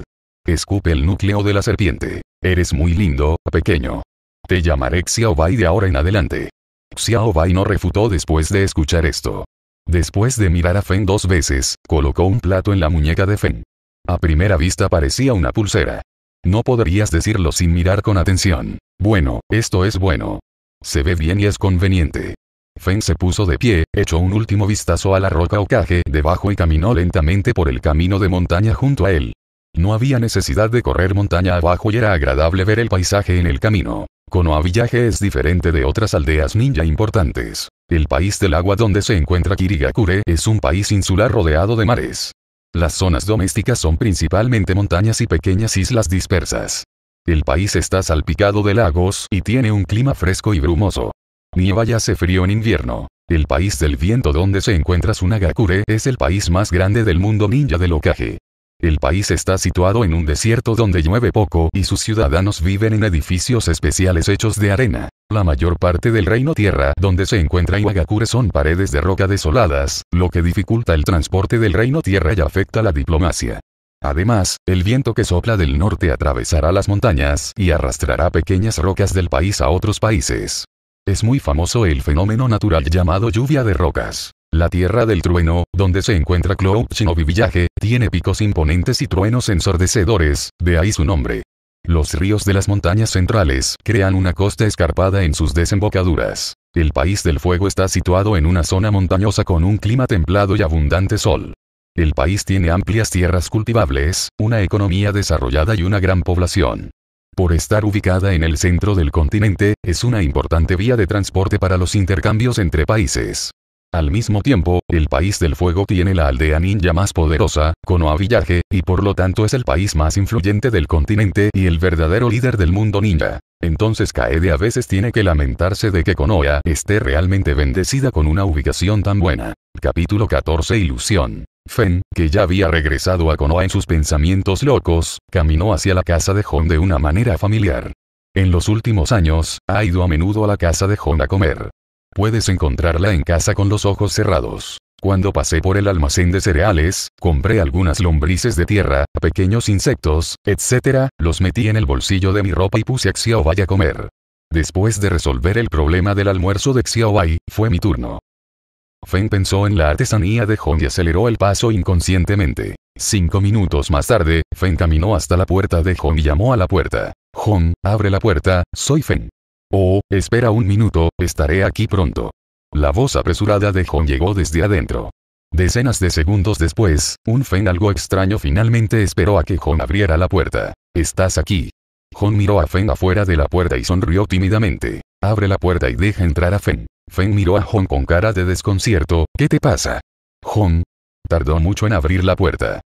A: Escupe el núcleo de la serpiente. Eres muy lindo, pequeño. Te llamaré Xiaobai de ahora en adelante. Xiaobai no refutó después de escuchar esto. Después de mirar a Fen dos veces, colocó un plato en la muñeca de Fen. A primera vista parecía una pulsera. No podrías decirlo sin mirar con atención. Bueno, esto es bueno. Se ve bien y es conveniente. Fen se puso de pie, echó un último vistazo a la roca ocaje debajo y caminó lentamente por el camino de montaña junto a él. No había necesidad de correr montaña abajo y era agradable ver el paisaje en el camino. Konoha Village es diferente de otras aldeas ninja importantes. El país del agua donde se encuentra Kirigakure es un país insular rodeado de mares. Las zonas domésticas son principalmente montañas y pequeñas islas dispersas. El país está salpicado de lagos y tiene un clima fresco y brumoso. Nieva y hace frío en invierno. El país del viento donde se encuentra Sunagakure es el país más grande del mundo ninja del Okage. El país está situado en un desierto donde llueve poco y sus ciudadanos viven en edificios especiales hechos de arena. La mayor parte del reino tierra donde se encuentra Iwagakure son paredes de roca desoladas, lo que dificulta el transporte del reino tierra y afecta la diplomacia. Además, el viento que sopla del norte atravesará las montañas y arrastrará pequeñas rocas del país a otros países. Es muy famoso el fenómeno natural llamado lluvia de rocas. La tierra del trueno, donde se encuentra Cloud Shinobi Village, tiene picos imponentes y truenos ensordecedores, de ahí su nombre. Los ríos de las montañas centrales crean una costa escarpada en sus desembocaduras. El país del fuego está situado en una zona montañosa con un clima templado y abundante sol. El país tiene amplias tierras cultivables, una economía desarrollada y una gran población. Por estar ubicada en el centro del continente, es una importante vía de transporte para los intercambios entre países. Al mismo tiempo, el País del Fuego tiene la aldea ninja más poderosa, Konoha Village, y por lo tanto es el país más influyente del continente y el verdadero líder del mundo ninja. Entonces Kaede a veces tiene que lamentarse de que Konoha esté realmente bendecida con una ubicación tan buena. Capítulo 14 Ilusión. Fen, que ya había regresado a Konoha en sus pensamientos locos, caminó hacia la casa de Hon de una manera familiar. En los últimos años, ha ido a menudo a la casa de Hon a comer. Puedes encontrarla en casa con los ojos cerrados. Cuando pasé por el almacén de cereales, compré algunas lombrices de tierra, pequeños insectos, etc., los metí en el bolsillo de mi ropa y puse a Xiaobai a comer. Después de resolver el problema del almuerzo de Xiaobai, fue mi turno. Feng pensó en la artesanía de Hong y aceleró el paso inconscientemente. Cinco minutos más tarde, Feng caminó hasta la puerta de Hong y llamó a la puerta. Hong, abre la puerta, soy Feng. Oh, espera un minuto, estaré aquí pronto. La voz apresurada de Hon llegó desde adentro. Decenas de segundos después, un Fen algo extraño finalmente esperó a que Hon abriera la puerta. Estás aquí. Hon miró a Fen afuera de la puerta y sonrió tímidamente. Abre la puerta y deja entrar a Fen. Fen miró a Hon con cara de desconcierto. ¿Qué te pasa? Hon. Tardó mucho en abrir la puerta.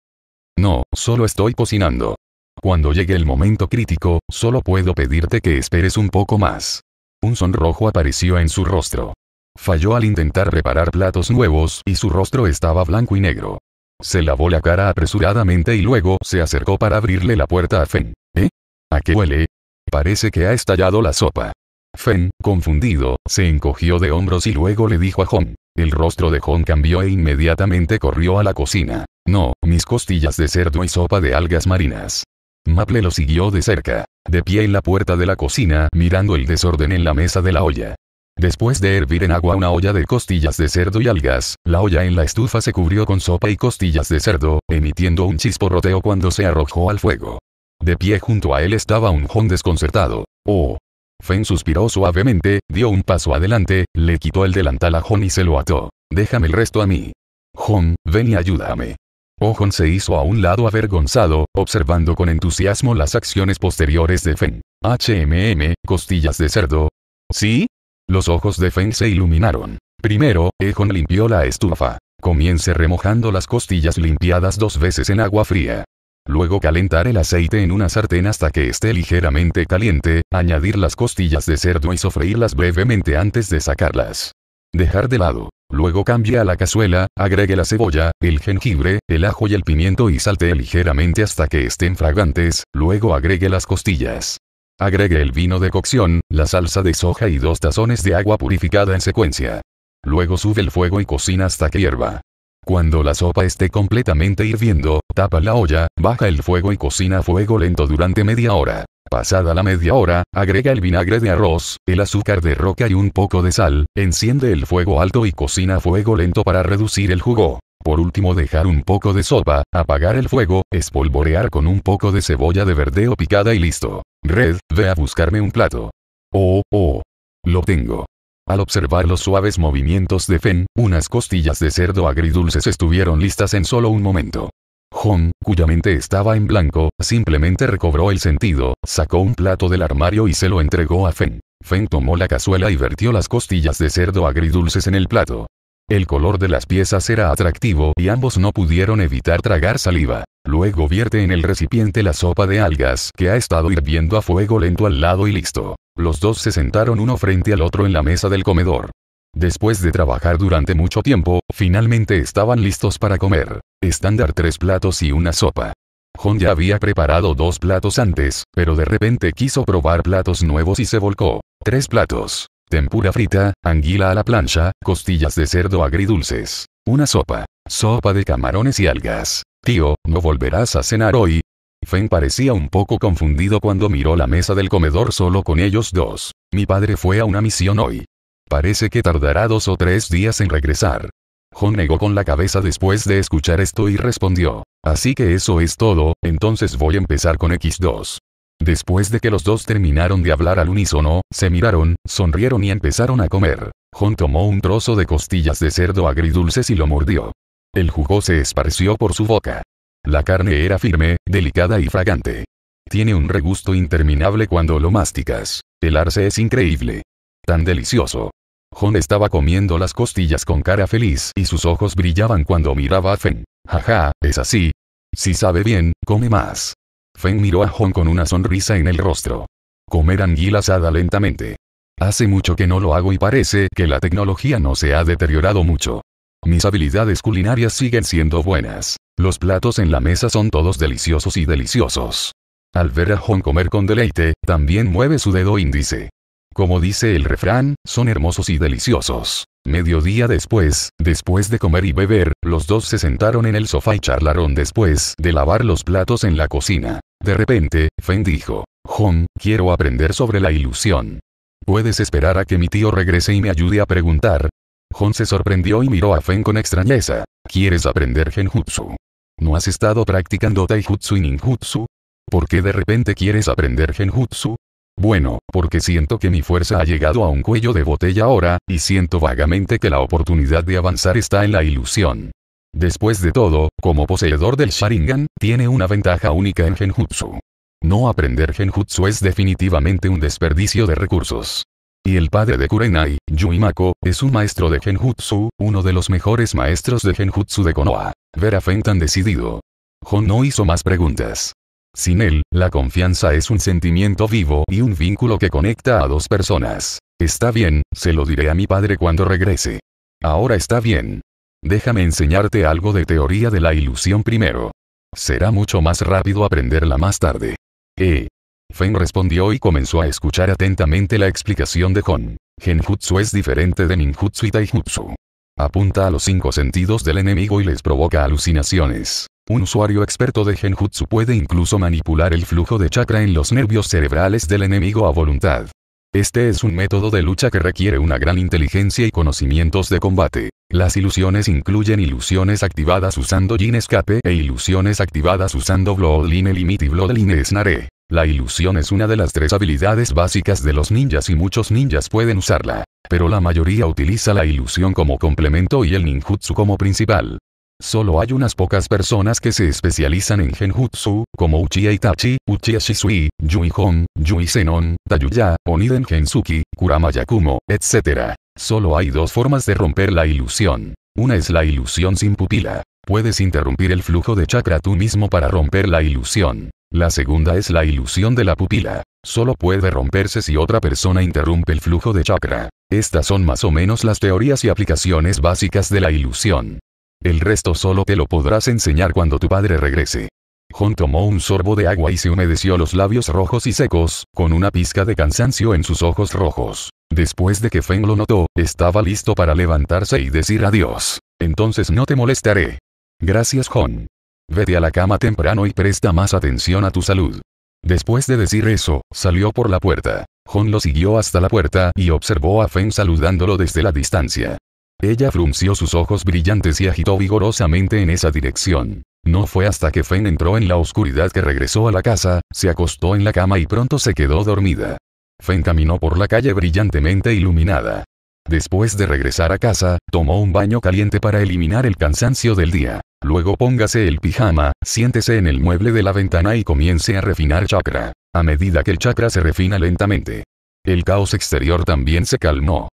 A: No, solo estoy cocinando. Cuando llegue el momento crítico, solo puedo pedirte que esperes un poco más. Un sonrojo apareció en su rostro. Falló al intentar reparar platos nuevos y su rostro estaba blanco y negro. Se lavó la cara apresuradamente y luego se acercó para abrirle la puerta a Fen. ¿Eh? ¿A qué huele? Parece que ha estallado la sopa. Fen, confundido, se encogió de hombros y luego le dijo a Hon. El rostro de Hon cambió e inmediatamente corrió a la cocina. No, mis costillas de cerdo y sopa de algas marinas. Maple lo siguió de cerca, de pie en la puerta de la cocina, mirando el desorden en la mesa de la olla. Después de hervir en agua una olla de costillas de cerdo y algas, la olla en la estufa se cubrió con sopa y costillas de cerdo, emitiendo un chisporroteo cuando se arrojó al fuego. De pie junto a él estaba un John desconcertado. ¡Oh! Fen suspiró suavemente, dio un paso adelante, le quitó el delantal a John y se lo ató. Déjame el resto a mí. John, ven y ayúdame. Ojon se hizo a un lado avergonzado, observando con entusiasmo las acciones posteriores de Feng. HMM, costillas de cerdo. ¿Sí? Los ojos de Feng se iluminaron. Primero, Ejon limpió la estufa. Comience remojando las costillas limpiadas dos veces en agua fría. Luego calentar el aceite en una sartén hasta que esté ligeramente caliente, añadir las costillas de cerdo y sofreírlas brevemente antes de sacarlas. Dejar de lado. Luego cambie a la cazuela, agregue la cebolla, el jengibre, el ajo y el pimiento y saltee ligeramente hasta que estén fragantes, luego agregue las costillas. Agregue el vino de cocción, la salsa de soja y dos tazones de agua purificada en secuencia. Luego sube el fuego y cocina hasta que hierva. Cuando la sopa esté completamente hirviendo, tapa la olla, baja el fuego y cocina a fuego lento durante media hora. Pasada la media hora, agrega el vinagre de arroz, el azúcar de roca y un poco de sal, enciende el fuego alto y cocina a fuego lento para reducir el jugo. Por último dejar un poco de sopa, apagar el fuego, espolvorear con un poco de cebolla de verdeo picada y listo. Red, ve a buscarme un plato. Oh, oh. Lo tengo. Al observar los suaves movimientos de Fen, unas costillas de cerdo agridulces estuvieron listas en solo un momento. Hong, cuya mente estaba en blanco, simplemente recobró el sentido, sacó un plato del armario y se lo entregó a Fen. Fen tomó la cazuela y vertió las costillas de cerdo agridulces en el plato. El color de las piezas era atractivo y ambos no pudieron evitar tragar saliva. Luego vierte en el recipiente la sopa de algas que ha estado hirviendo a fuego lento al lado y listo. Los dos se sentaron uno frente al otro en la mesa del comedor. Después de trabajar durante mucho tiempo, finalmente estaban listos para comer. Estándar tres platos y una sopa. Hon ya había preparado dos platos antes, pero de repente quiso probar platos nuevos y se volcó. Tres platos. Tempura frita, anguila a la plancha, costillas de cerdo agridulces. Una sopa. Sopa de camarones y algas. Tío, ¿no volverás a cenar hoy? Fen parecía un poco confundido cuando miró la mesa del comedor solo con ellos dos. Mi padre fue a una misión hoy. Parece que tardará dos o tres días en regresar. John negó con la cabeza después de escuchar esto y respondió. Así que eso es todo, entonces voy a empezar con X2. Después de que los dos terminaron de hablar al unísono, se miraron, sonrieron y empezaron a comer. John tomó un trozo de costillas de cerdo agridulces y lo mordió. El jugo se esparció por su boca. La carne era firme, delicada y fragante. Tiene un regusto interminable cuando lo masticas. El arce es increíble. Tan delicioso. John estaba comiendo las costillas con cara feliz y sus ojos brillaban cuando miraba a Fen. Jaja, es así. Si sabe bien, come más. Feng miró a Hong con una sonrisa en el rostro. Comer anguila asada lentamente. Hace mucho que no lo hago y parece que la tecnología no se ha deteriorado mucho. Mis habilidades culinarias siguen siendo buenas. Los platos en la mesa son todos deliciosos y deliciosos. Al ver a Hong comer con deleite, también mueve su dedo índice. Como dice el refrán, son hermosos y deliciosos. Mediodía después, después de comer y beber, los dos se sentaron en el sofá y charlaron después de lavar los platos en la cocina. De repente, Fen dijo, «Hon, quiero aprender sobre la ilusión. ¿Puedes esperar a que mi tío regrese y me ayude a preguntar? Hon se sorprendió y miró a Fen con extrañeza. ¿Quieres aprender genjutsu? ¿No has estado practicando taijutsu y ninjutsu? ¿Por qué de repente quieres aprender genjutsu? Bueno, porque siento que mi fuerza ha llegado a un cuello de botella ahora, y siento vagamente que la oportunidad de avanzar está en la ilusión. Después de todo, como poseedor del Sharingan, tiene una ventaja única en Genjutsu. No aprender Genjutsu es definitivamente un desperdicio de recursos. Y el padre de Kurenai, Yuimako, es un maestro de Genjutsu, uno de los mejores maestros de Genjutsu de Konoha. Ver a tan decidido. Hon no hizo más preguntas. Sin él, la confianza es un sentimiento vivo y un vínculo que conecta a dos personas. Está bien, se lo diré a mi padre cuando regrese. Ahora está bien déjame enseñarte algo de teoría de la ilusión primero. Será mucho más rápido aprenderla más tarde. Eh. Feng respondió y comenzó a escuchar atentamente la explicación de Hon. Genjutsu es diferente de ninjutsu y taijutsu. Apunta a los cinco sentidos del enemigo y les provoca alucinaciones. Un usuario experto de genjutsu puede incluso manipular el flujo de chakra en los nervios cerebrales del enemigo a voluntad. Este es un método de lucha que requiere una gran inteligencia y conocimientos de combate. Las ilusiones incluyen ilusiones activadas usando Jin Escape e ilusiones activadas usando Bloodline Limit y Bloodline Snare. La ilusión es una de las tres habilidades básicas de los ninjas y muchos ninjas pueden usarla, pero la mayoría utiliza la ilusión como complemento y el ninjutsu como principal. Solo hay unas pocas personas que se especializan en genjutsu, como Uchiha Itachi, Uchiha Shisui, Yui Hon, Yui Zenon, Tayuya, Oniden Gensuki, Kurama Yakumo, etc. Solo hay dos formas de romper la ilusión. Una es la ilusión sin pupila. Puedes interrumpir el flujo de chakra tú mismo para romper la ilusión. La segunda es la ilusión de la pupila. Solo puede romperse si otra persona interrumpe el flujo de chakra. Estas son más o menos las teorías y aplicaciones básicas de la ilusión. El resto solo te lo podrás enseñar cuando tu padre regrese. Hon tomó un sorbo de agua y se humedeció los labios rojos y secos, con una pizca de cansancio en sus ojos rojos. Después de que Feng lo notó, estaba listo para levantarse y decir adiós. Entonces no te molestaré. Gracias Hon. Vete a la cama temprano y presta más atención a tu salud. Después de decir eso, salió por la puerta. Hon lo siguió hasta la puerta y observó a Feng saludándolo desde la distancia. Ella frunció sus ojos brillantes y agitó vigorosamente en esa dirección. No fue hasta que Fen entró en la oscuridad que regresó a la casa, se acostó en la cama y pronto se quedó dormida. Fen caminó por la calle brillantemente iluminada. Después de regresar a casa, tomó un baño caliente para eliminar el cansancio del día. Luego póngase el pijama, siéntese en el mueble de la ventana y comience a refinar chakra. A medida que el chakra se refina lentamente, el caos exterior también se calmó.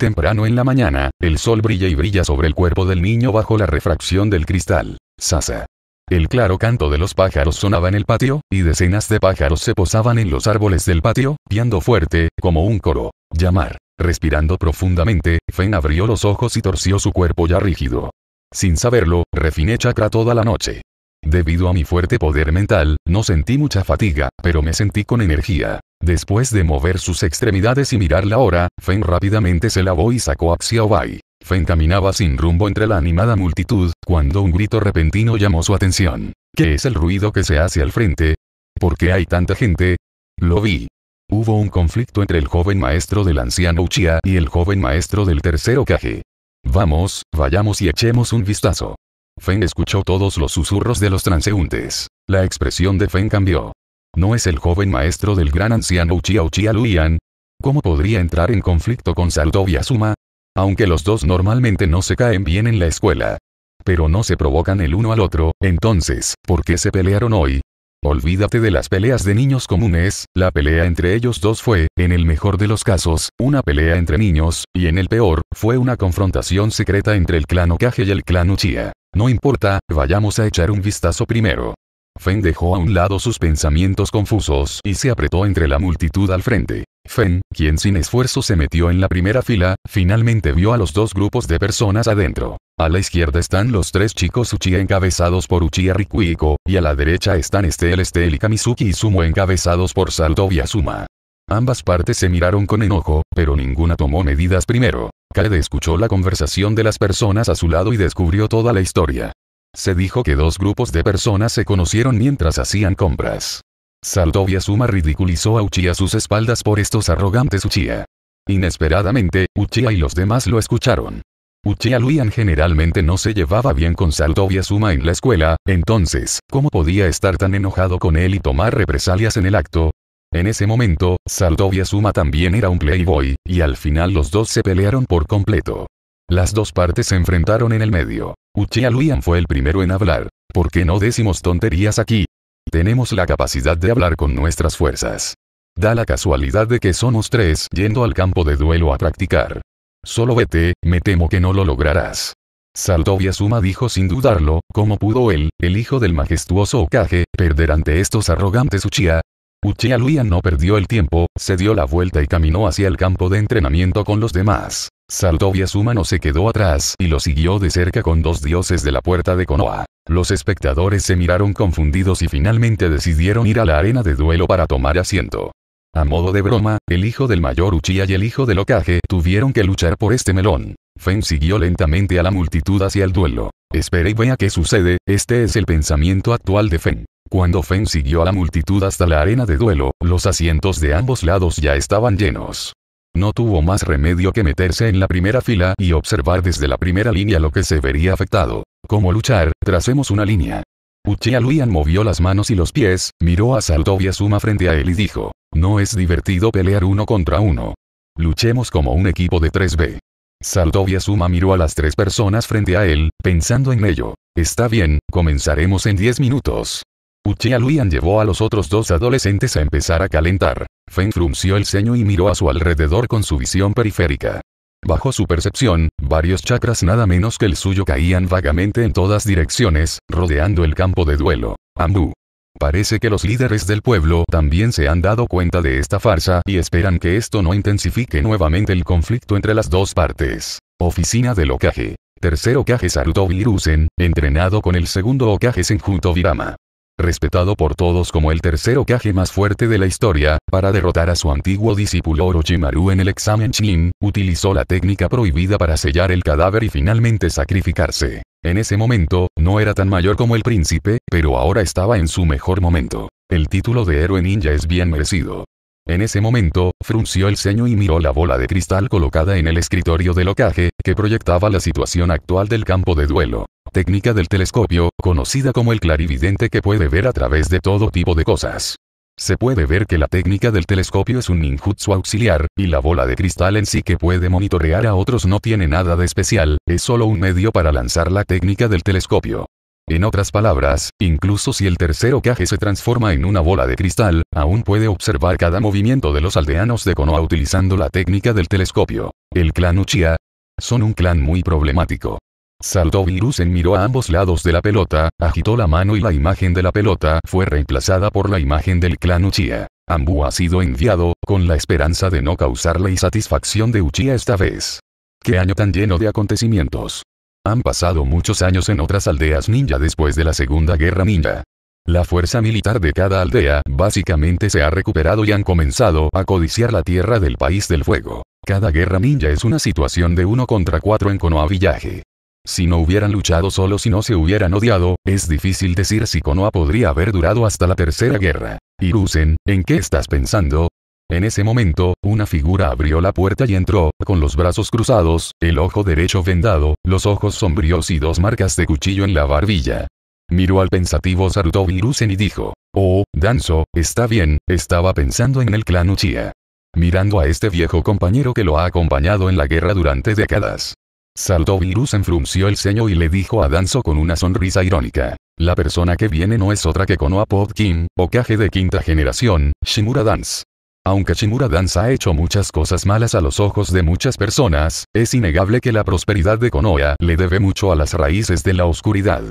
A: Temprano en la mañana, el sol brilla y brilla sobre el cuerpo del niño bajo la refracción del cristal. Sasa. El claro canto de los pájaros sonaba en el patio, y decenas de pájaros se posaban en los árboles del patio, piando fuerte, como un coro. Llamar. Respirando profundamente, Fen abrió los ojos y torció su cuerpo ya rígido. Sin saberlo, refiné chakra toda la noche. Debido a mi fuerte poder mental, no sentí mucha fatiga, pero me sentí con energía. Después de mover sus extremidades y mirar la hora, Feng rápidamente se lavó y sacó a Xiaobai. Feng caminaba sin rumbo entre la animada multitud, cuando un grito repentino llamó su atención. ¿Qué es el ruido que se hace al frente? ¿Por qué hay tanta gente? Lo vi. Hubo un conflicto entre el joven maestro del anciano Uchiha y el joven maestro del tercero Kage. Vamos, vayamos y echemos un vistazo. Feng escuchó todos los susurros de los transeúntes. La expresión de Feng cambió. ¿No es el joven maestro del gran anciano Uchiha Uchiha Luian? ¿Cómo podría entrar en conflicto con Saruto y Asuma? Aunque los dos normalmente no se caen bien en la escuela. Pero no se provocan el uno al otro, entonces, ¿por qué se pelearon hoy? Olvídate de las peleas de niños comunes, la pelea entre ellos dos fue, en el mejor de los casos, una pelea entre niños, y en el peor, fue una confrontación secreta entre el clan Okage y el clan Uchia. No importa, vayamos a echar un vistazo primero. Fen dejó a un lado sus pensamientos confusos y se apretó entre la multitud al frente. Fen, quien sin esfuerzo se metió en la primera fila, finalmente vio a los dos grupos de personas adentro. A la izquierda están los tres chicos Uchi encabezados por Uchiha Rikuiko, y a la derecha están Estel Estel y Kamizuki y Sumo encabezados por Salto y Asuma. Ambas partes se miraron con enojo, pero ninguna tomó medidas primero. Kaede escuchó la conversación de las personas a su lado y descubrió toda la historia. Se dijo que dos grupos de personas se conocieron mientras hacían compras. Saltovia Suma ridiculizó a Uchiha a sus espaldas por estos arrogantes Uchiha. Inesperadamente, Uchiha y los demás lo escucharon. Uchiha Luian generalmente no se llevaba bien con Saltovia Suma en la escuela, entonces, ¿cómo podía estar tan enojado con él y tomar represalias en el acto? En ese momento, Saltovia Suma también era un playboy, y al final los dos se pelearon por completo. Las dos partes se enfrentaron en el medio. Uchiha Luian fue el primero en hablar. ¿Por qué no decimos tonterías aquí? Tenemos la capacidad de hablar con nuestras fuerzas. Da la casualidad de que somos tres yendo al campo de duelo a practicar. Solo vete, me temo que no lo lograrás. Saltovia Suma dijo sin dudarlo, ¿cómo pudo él, el hijo del majestuoso Okage, perder ante estos arrogantes Uchia? Uchiha Luian no perdió el tiempo, se dio la vuelta y caminó hacia el campo de entrenamiento con los demás. Saltovia Suma no se quedó atrás y lo siguió de cerca con dos dioses de la puerta de Konoha. Los espectadores se miraron confundidos y finalmente decidieron ir a la arena de duelo para tomar asiento. A modo de broma, el hijo del mayor Uchiha y el hijo de Okage tuvieron que luchar por este melón. Feng siguió lentamente a la multitud hacia el duelo. Espere y vea qué sucede, este es el pensamiento actual de Feng. Cuando Feng siguió a la multitud hasta la arena de duelo, los asientos de ambos lados ya estaban llenos. No tuvo más remedio que meterse en la primera fila y observar desde la primera línea lo que se vería afectado. ¿Cómo luchar? Tracemos una línea. Uchiha Luian movió las manos y los pies, miró a Saltovia Suma frente a él y dijo, no es divertido pelear uno contra uno. Luchemos como un equipo de 3B. Saltovia Suma miró a las tres personas frente a él, pensando en ello. Está bien, comenzaremos en 10 minutos. Uchiha Luian llevó a los otros dos adolescentes a empezar a calentar. Feng frunció el ceño y miró a su alrededor con su visión periférica. Bajo su percepción, varios chakras nada menos que el suyo caían vagamente en todas direcciones, rodeando el campo de duelo. Ambu. Parece que los líderes del pueblo también se han dado cuenta de esta farsa y esperan que esto no intensifique nuevamente el conflicto entre las dos partes. Oficina del Okage. Tercer Okage Sarutobi Virusen, entrenado con el segundo Okage Senjuto Virama respetado por todos como el tercer caje más fuerte de la historia, para derrotar a su antiguo discípulo Orochimaru en el examen Shin, utilizó la técnica prohibida para sellar el cadáver y finalmente sacrificarse. En ese momento, no era tan mayor como el príncipe, pero ahora estaba en su mejor momento. El título de héroe ninja es bien merecido. En ese momento, frunció el ceño y miró la bola de cristal colocada en el escritorio de locaje, que proyectaba la situación actual del campo de duelo. Técnica del telescopio, conocida como el clarividente que puede ver a través de todo tipo de cosas. Se puede ver que la técnica del telescopio es un ninjutsu auxiliar, y la bola de cristal en sí que puede monitorear a otros no tiene nada de especial, es solo un medio para lanzar la técnica del telescopio. En otras palabras, incluso si el tercer ocaje se transforma en una bola de cristal, aún puede observar cada movimiento de los aldeanos de Konoha utilizando la técnica del telescopio. El clan Uchiha son un clan muy problemático. Saltó virus en miró a ambos lados de la pelota, agitó la mano y la imagen de la pelota fue reemplazada por la imagen del clan Uchiha. Ambu ha sido enviado, con la esperanza de no causar la insatisfacción de Uchiha esta vez. Qué año tan lleno de acontecimientos. Han pasado muchos años en otras aldeas ninja después de la Segunda Guerra Ninja. La fuerza militar de cada aldea básicamente se ha recuperado y han comenzado a codiciar la tierra del país del fuego. Cada guerra ninja es una situación de uno contra cuatro en Konoha Village. Si no hubieran luchado solo si no se hubieran odiado, es difícil decir si Konoha podría haber durado hasta la tercera guerra. Irusen, ¿en qué estás pensando? En ese momento, una figura abrió la puerta y entró, con los brazos cruzados, el ojo derecho vendado, los ojos sombríos y dos marcas de cuchillo en la barbilla. Miró al pensativo Sarutovirusen y dijo, Oh, Danzo, está bien, estaba pensando en el clan Uchiha. Mirando a este viejo compañero que lo ha acompañado en la guerra durante décadas. Sarutovirusen frunció el ceño y le dijo a Danzo con una sonrisa irónica. La persona que viene no es otra que Konoha Pod Kim, de quinta generación, Shimura Dance. Aunque Shimura Dance ha hecho muchas cosas malas a los ojos de muchas personas, es innegable que la prosperidad de Konoha le debe mucho a las raíces de la oscuridad.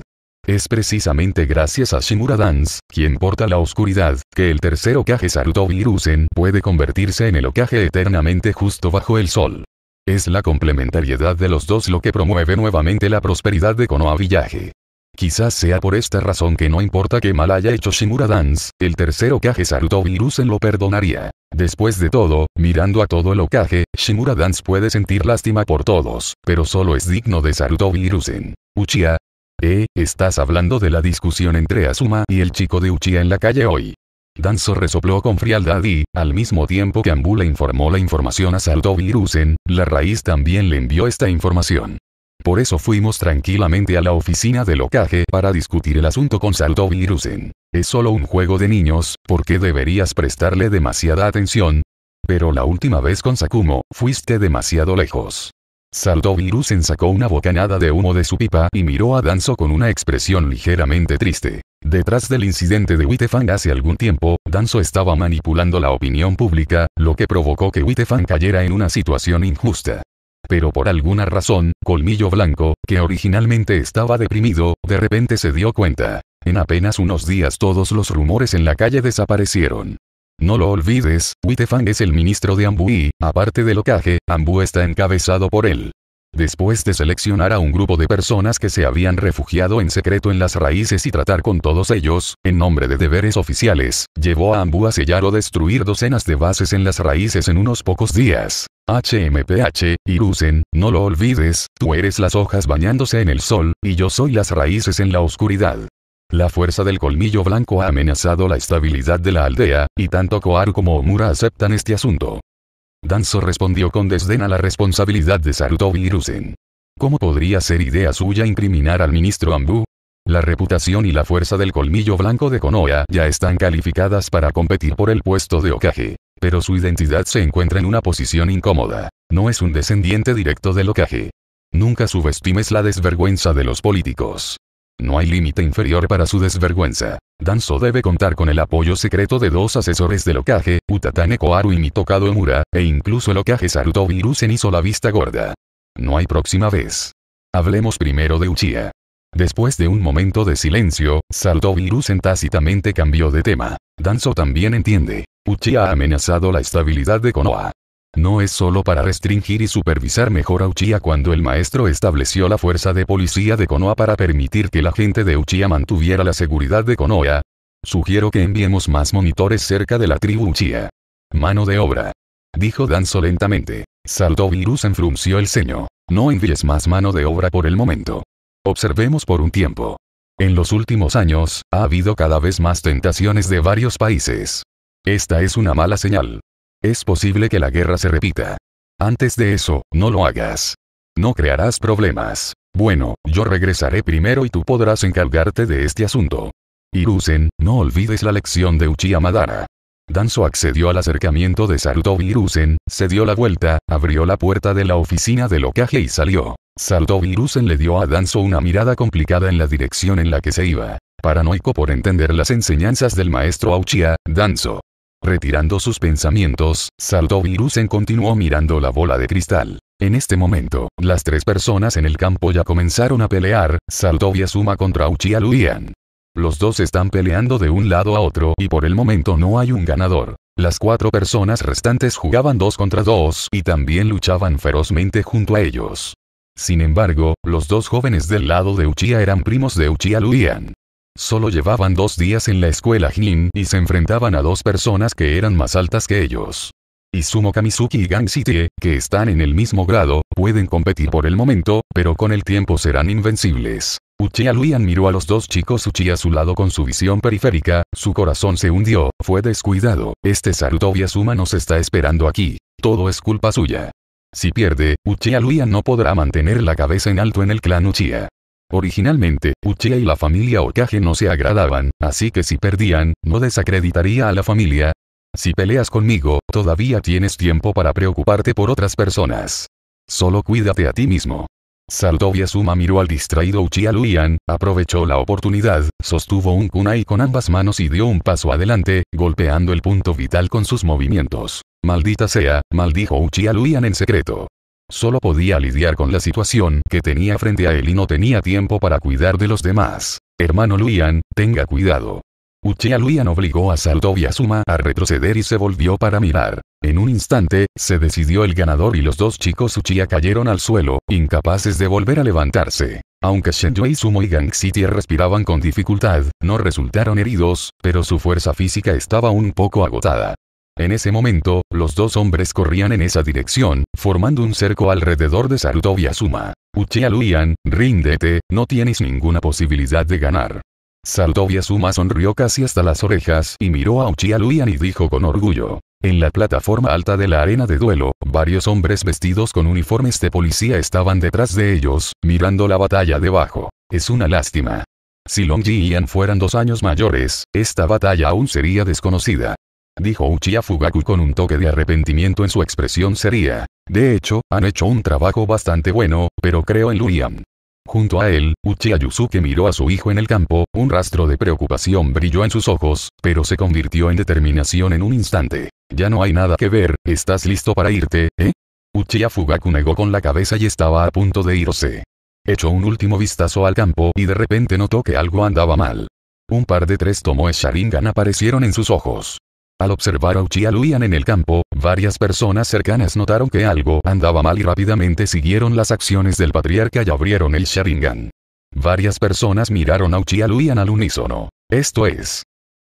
A: Es precisamente gracias a Shimura Dance, quien porta la oscuridad, que el tercer Okage Saruto Virusen puede convertirse en el ocaje eternamente justo bajo el sol. Es la complementariedad de los dos lo que promueve nuevamente la prosperidad de Konoha Villaje. Quizás sea por esta razón que no importa qué mal haya hecho Shimura Dance, el tercer ocaje Sarutovirusen lo perdonaría. Después de todo, mirando a todo el ocaje, Shimura Dance puede sentir lástima por todos, pero solo es digno de Sarutovirusen. Uchia. Uchiha. Eh, estás hablando de la discusión entre Asuma y el chico de Uchiha en la calle hoy. Danzo resopló con frialdad y, al mismo tiempo que Ambu le informó la información a Sarutovirusen, la raíz también le envió esta información. Por eso fuimos tranquilamente a la oficina de locaje para discutir el asunto con Saldo Es solo un juego de niños, ¿por qué deberías prestarle demasiada atención? Pero la última vez con Sakumo, fuiste demasiado lejos. Saldo sacó una bocanada de humo de su pipa y miró a Danzo con una expresión ligeramente triste. Detrás del incidente de Wittefang hace algún tiempo, Danzo estaba manipulando la opinión pública, lo que provocó que Wittefang cayera en una situación injusta pero por alguna razón, Colmillo Blanco, que originalmente estaba deprimido, de repente se dio cuenta. En apenas unos días todos los rumores en la calle desaparecieron. No lo olvides, Wittefang es el ministro de Ambu y, aparte del ocaje, Ambu está encabezado por él. Después de seleccionar a un grupo de personas que se habían refugiado en secreto en las raíces y tratar con todos ellos, en nombre de deberes oficiales, llevó a Ambu a sellar o destruir docenas de bases en las raíces en unos pocos días. HMPH, Irusen, no lo olvides, tú eres las hojas bañándose en el sol, y yo soy las raíces en la oscuridad. La fuerza del colmillo blanco ha amenazado la estabilidad de la aldea, y tanto Koar como Omura aceptan este asunto. Danzo respondió con desdén a la responsabilidad de Sarutobi Irusen. ¿Cómo podría ser idea suya incriminar al ministro Ambu? La reputación y la fuerza del colmillo blanco de Konoha ya están calificadas para competir por el puesto de Okage. Pero su identidad se encuentra en una posición incómoda. No es un descendiente directo del Okage. Nunca subestimes la desvergüenza de los políticos. No hay límite inferior para su desvergüenza. Danzo debe contar con el apoyo secreto de dos asesores del Okage, Utatane Koharu y Mitokado Emura, e incluso el Okage Sarutobi hizo la vista gorda. No hay próxima vez. Hablemos primero de Uchiha. Después de un momento de silencio, Saltovirus en tácitamente cambió de tema. Danzo también entiende. Uchiha ha amenazado la estabilidad de Konoha. No es solo para restringir y supervisar mejor a Uchiha cuando el maestro estableció la fuerza de policía de Konoha para permitir que la gente de Uchiha mantuviera la seguridad de Konoha. Sugiero que enviemos más monitores cerca de la tribu Uchiha. Mano de obra. Dijo Danzo lentamente. Saltovirus enfrunció frunció el ceño. No envíes más mano de obra por el momento. Observemos por un tiempo. En los últimos años, ha habido cada vez más tentaciones de varios países. Esta es una mala señal. Es posible que la guerra se repita. Antes de eso, no lo hagas. No crearás problemas. Bueno, yo regresaré primero y tú podrás encargarte de este asunto. Irusen, no olvides la lección de Uchiha Madara. Danzo accedió al acercamiento de Rusen, se dio la vuelta, abrió la puerta de la oficina de locaje y salió. Rusen le dio a Danzo una mirada complicada en la dirección en la que se iba. Paranoico por entender las enseñanzas del maestro Auchia, Danzo. Retirando sus pensamientos, Rusen continuó mirando la bola de cristal. En este momento, las tres personas en el campo ya comenzaron a pelear, Saltovia Asuma contra Uchiha Luian. Los dos están peleando de un lado a otro y por el momento no hay un ganador. Las cuatro personas restantes jugaban dos contra dos y también luchaban ferozmente junto a ellos. Sin embargo, los dos jóvenes del lado de Uchia eran primos de Uchia Luian. Solo llevaban dos días en la escuela Jin y se enfrentaban a dos personas que eran más altas que ellos. Izumo Kamizuki y City, que están en el mismo grado, pueden competir por el momento, pero con el tiempo serán invencibles. Uchiha Luian miró a los dos chicos Uchiha a su lado con su visión periférica, su corazón se hundió, fue descuidado, este Saruto Asuma nos está esperando aquí. Todo es culpa suya. Si pierde, Uchiha Luian no podrá mantener la cabeza en alto en el clan Uchiha. Originalmente, Uchiha y la familia Okage no se agradaban, así que si perdían, no desacreditaría a la familia. Si peleas conmigo, todavía tienes tiempo para preocuparte por otras personas. Solo cuídate a ti mismo. Saldovia Suma miró al distraído Uchiha Luian, aprovechó la oportunidad, sostuvo un kunai con ambas manos y dio un paso adelante, golpeando el punto vital con sus movimientos. Maldita sea, maldijo Uchiha Luian en secreto. Solo podía lidiar con la situación que tenía frente a él y no tenía tiempo para cuidar de los demás. Hermano Luian, tenga cuidado. Uchiha obligó a Sarutobi a retroceder y se volvió para mirar. En un instante, se decidió el ganador y los dos chicos Uchiha cayeron al suelo, incapaces de volver a levantarse. Aunque y Sumo y Gang City respiraban con dificultad, no resultaron heridos, pero su fuerza física estaba un poco agotada. En ese momento, los dos hombres corrían en esa dirección, formando un cerco alrededor de Saruto Asuma. Uchiha ríndete, no tienes ninguna posibilidad de ganar. Suma sonrió casi hasta las orejas y miró a Uchiha Luian y dijo con orgullo. En la plataforma alta de la arena de duelo, varios hombres vestidos con uniformes de policía estaban detrás de ellos, mirando la batalla debajo. Es una lástima. Si Long Ji y Ian fueran dos años mayores, esta batalla aún sería desconocida. Dijo Uchiha Fugaku con un toque de arrepentimiento en su expresión seria. De hecho, han hecho un trabajo bastante bueno, pero creo en Luian. Junto a él, Uchiha Yusuke miró a su hijo en el campo, un rastro de preocupación brilló en sus ojos, pero se convirtió en determinación en un instante. Ya no hay nada que ver, ¿estás listo para irte, eh? Uchiha Fugaku negó con la cabeza y estaba a punto de irse. Echó un último vistazo al campo y de repente notó que algo andaba mal. Un par de tres tomoes Sharingan aparecieron en sus ojos. Al observar a Uchiha Luian en el campo, varias personas cercanas notaron que algo andaba mal y rápidamente siguieron las acciones del patriarca y abrieron el Sharingan. Varias personas miraron a Uchiha Luian al unísono. Esto es.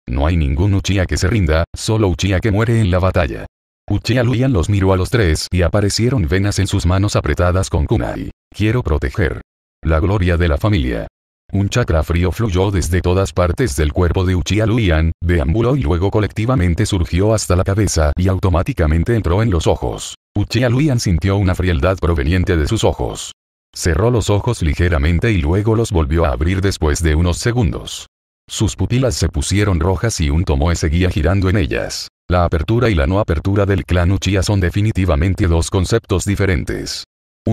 A: No hay ningún Uchiha que se rinda, solo Uchiha que muere en la batalla. Uchiha Luian los miró a los tres y aparecieron venas en sus manos apretadas con kunai. Quiero proteger la gloria de la familia. Un chakra frío fluyó desde todas partes del cuerpo de Uchiha Luian, deambuló y luego colectivamente surgió hasta la cabeza y automáticamente entró en los ojos. Uchiha Luian sintió una frialdad proveniente de sus ojos. Cerró los ojos ligeramente y luego los volvió a abrir después de unos segundos. Sus pupilas se pusieron rojas y un tomoe seguía girando en ellas. La apertura y la no apertura del clan Uchiha son definitivamente dos conceptos diferentes.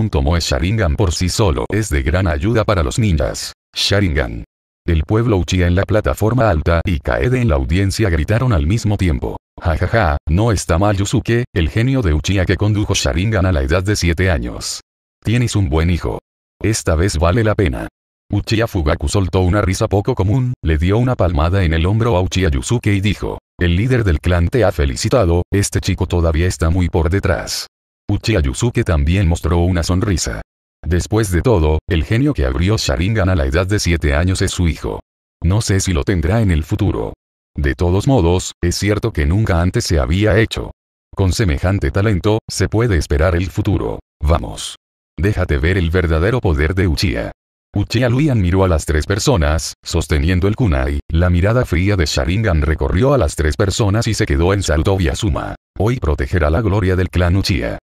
A: Tomó Sharingan por sí solo es de gran ayuda para los ninjas. Sharingan. El pueblo Uchiha en la plataforma alta y Kaede en la audiencia gritaron al mismo tiempo. Jajaja, ja, ja, no está mal Yusuke, el genio de Uchiha que condujo Sharingan a la edad de 7 años. Tienes un buen hijo. Esta vez vale la pena. Uchiha Fugaku soltó una risa poco común, le dio una palmada en el hombro a Uchiha Yusuke y dijo, el líder del clan te ha felicitado, este chico todavía está muy por detrás. Uchiha Yusuke también mostró una sonrisa. Después de todo, el genio que abrió Sharingan a la edad de 7 años es su hijo. No sé si lo tendrá en el futuro. De todos modos, es cierto que nunca antes se había hecho. Con semejante talento, se puede esperar el futuro. Vamos. Déjate ver el verdadero poder de Uchiha. Uchiha Luian miró a las tres personas, sosteniendo el kunai, la mirada fría de Sharingan recorrió a las tres personas y se quedó en Salto Asuma. Hoy protegerá la gloria del clan Uchiha.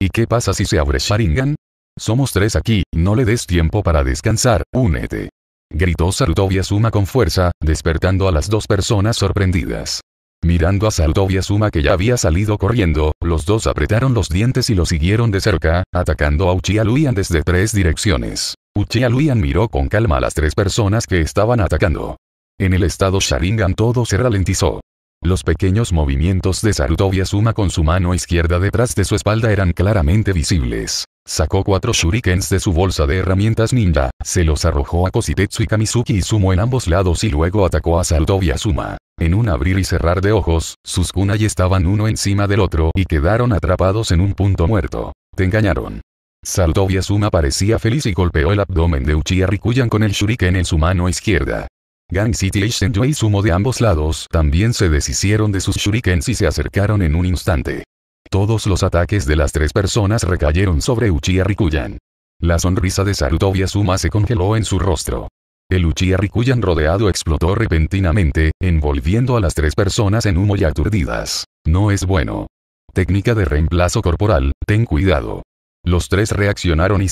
A: ¿Y qué pasa si se abre Sharingan? Somos tres aquí, no le des tiempo para descansar, únete. Gritó Sarutobi Suma con fuerza, despertando a las dos personas sorprendidas. Mirando a Sarutobi Suma que ya había salido corriendo, los dos apretaron los dientes y lo siguieron de cerca, atacando a Uchiha Luian desde tres direcciones. Uchiha Luian miró con calma a las tres personas que estaban atacando. En el estado Sharingan todo se ralentizó. Los pequeños movimientos de Sarutobi Suma con su mano izquierda detrás de su espalda eran claramente visibles. Sacó cuatro shurikens de su bolsa de herramientas ninja, se los arrojó a Kositetsu y Kamizuki y Sumo en ambos lados y luego atacó a Sarutobi Suma. En un abrir y cerrar de ojos, sus kunai estaban uno encima del otro y quedaron atrapados en un punto muerto. Te engañaron. Sarutobi Suma parecía feliz y golpeó el abdomen de Uchiha Rikuyan con el shuriken en su mano izquierda. Gang City y Shenyue y Sumo de ambos lados también se deshicieron de sus shurikens y se acercaron en un instante. Todos los ataques de las tres personas recayeron sobre Uchiha Rikuyan. La sonrisa de Sarutobi Asuma se congeló en su rostro. El Uchiha Rikuyan rodeado explotó repentinamente, envolviendo a las tres personas en humo y aturdidas. No es bueno. Técnica de reemplazo corporal, ten cuidado. Los tres reaccionaron y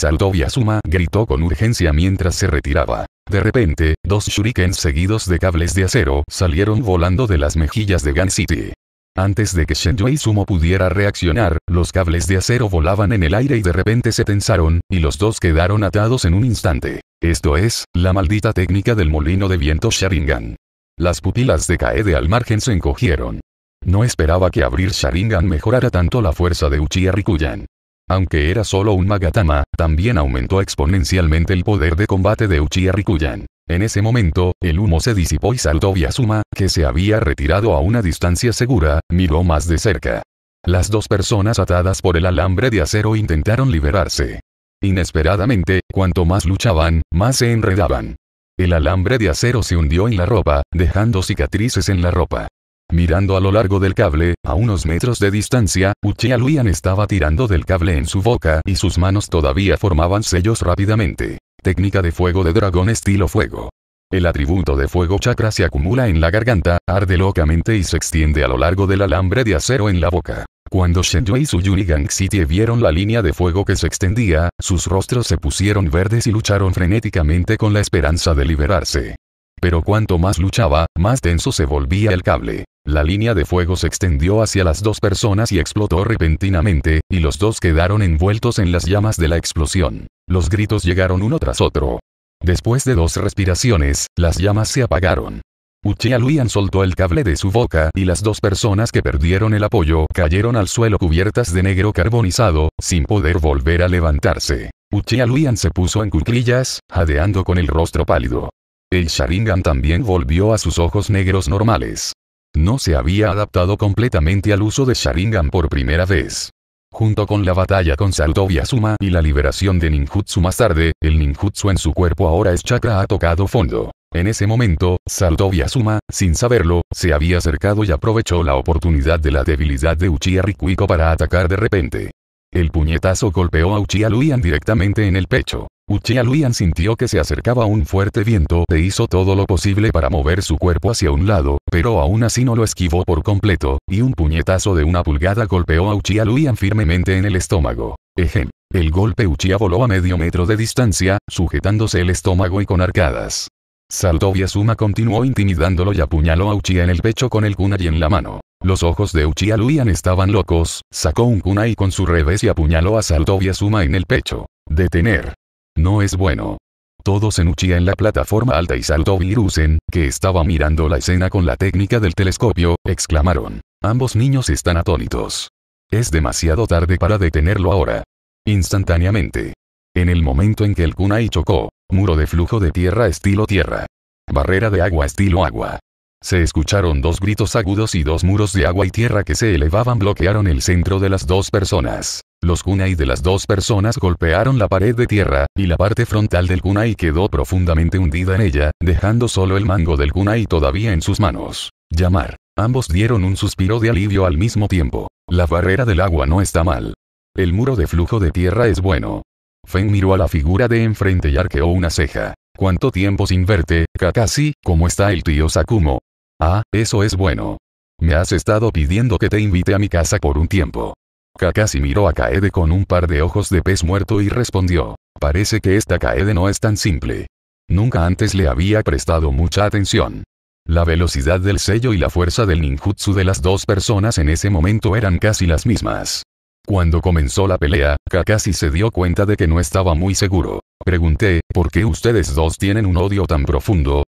A: suma gritó con urgencia mientras se retiraba. De repente, dos shurikens seguidos de cables de acero salieron volando de las mejillas de Gan City. Antes de que y Sumo pudiera reaccionar, los cables de acero volaban en el aire y de repente se tensaron, y los dos quedaron atados en un instante. Esto es, la maldita técnica del molino de viento Sharingan. Las pupilas de Kaede al margen se encogieron. No esperaba que abrir Sharingan mejorara tanto la fuerza de Uchiha Rikuyan. Aunque era solo un Magatama, también aumentó exponencialmente el poder de combate de Uchiha Rikuyan. En ese momento, el humo se disipó y saltó Yasuma, que se había retirado a una distancia segura, miró más de cerca. Las dos personas atadas por el alambre de acero intentaron liberarse. Inesperadamente, cuanto más luchaban, más se enredaban. El alambre de acero se hundió en la ropa, dejando cicatrices en la ropa. Mirando a lo largo del cable, a unos metros de distancia, Uchiha Luian estaba tirando del cable en su boca y sus manos todavía formaban sellos rápidamente. Técnica de fuego de dragón estilo fuego. El atributo de fuego chakra se acumula en la garganta, arde locamente y se extiende a lo largo del alambre de acero en la boca. Cuando Shenyo y Su Yunigang City vieron la línea de fuego que se extendía, sus rostros se pusieron verdes y lucharon frenéticamente con la esperanza de liberarse. Pero cuanto más luchaba, más tenso se volvía el cable. La línea de fuego se extendió hacia las dos personas y explotó repentinamente, y los dos quedaron envueltos en las llamas de la explosión. Los gritos llegaron uno tras otro. Después de dos respiraciones, las llamas se apagaron. Uchiha Luian soltó el cable de su boca y las dos personas que perdieron el apoyo cayeron al suelo cubiertas de negro carbonizado, sin poder volver a levantarse. Uchiha Luian se puso en cuclillas, jadeando con el rostro pálido. El Sharingan también volvió a sus ojos negros normales no se había adaptado completamente al uso de Sharingan por primera vez. Junto con la batalla con Salto Asuma y la liberación de ninjutsu más tarde, el ninjutsu en su cuerpo ahora es chakra ha tocado fondo. En ese momento, Salto Asuma, sin saberlo, se había acercado y aprovechó la oportunidad de la debilidad de Uchiha Rikuiko para atacar de repente. El puñetazo golpeó a Uchiha Luian directamente en el pecho. Uchiha Luian sintió que se acercaba un fuerte viento e hizo todo lo posible para mover su cuerpo hacia un lado, pero aún así no lo esquivó por completo, y un puñetazo de una pulgada golpeó a Uchiha Luian firmemente en el estómago. Ejem. El golpe Uchiha voló a medio metro de distancia, sujetándose el estómago y con arcadas. Saltovia Suma continuó intimidándolo y apuñaló a Uchiha en el pecho con el kunai en la mano. Los ojos de Uchiha Luian estaban locos, sacó un kunai con su revés y apuñaló a Saltovia Suma en el pecho. Detener. No es bueno. Todo se nuchía en la plataforma alta y saltó Virusen, que estaba mirando la escena con la técnica del telescopio, exclamaron. Ambos niños están atónitos. Es demasiado tarde para detenerlo ahora. Instantáneamente. En el momento en que el kunai chocó, muro de flujo de tierra estilo tierra. Barrera de agua estilo agua. Se escucharon dos gritos agudos y dos muros de agua y tierra que se elevaban bloquearon el centro de las dos personas. Los kunai de las dos personas golpearon la pared de tierra, y la parte frontal del kunai quedó profundamente hundida en ella, dejando solo el mango del kunai todavía en sus manos. Llamar. Ambos dieron un suspiro de alivio al mismo tiempo. La barrera del agua no está mal. El muro de flujo de tierra es bueno. Feng miró a la figura de enfrente y arqueó una ceja. ¿Cuánto tiempo sin verte, Kakashi? ¿Cómo está el tío Sakumo? Ah, eso es bueno. Me has estado pidiendo que te invite a mi casa por un tiempo. Kakashi miró a Kaede con un par de ojos de pez muerto y respondió. Parece que esta Kaede no es tan simple. Nunca antes le había prestado mucha atención. La velocidad del sello y la fuerza del ninjutsu de las dos personas en ese momento eran casi las mismas. Cuando comenzó la pelea, Kakashi se dio cuenta de que no estaba muy seguro. Pregunté, ¿por qué ustedes dos tienen un odio tan profundo?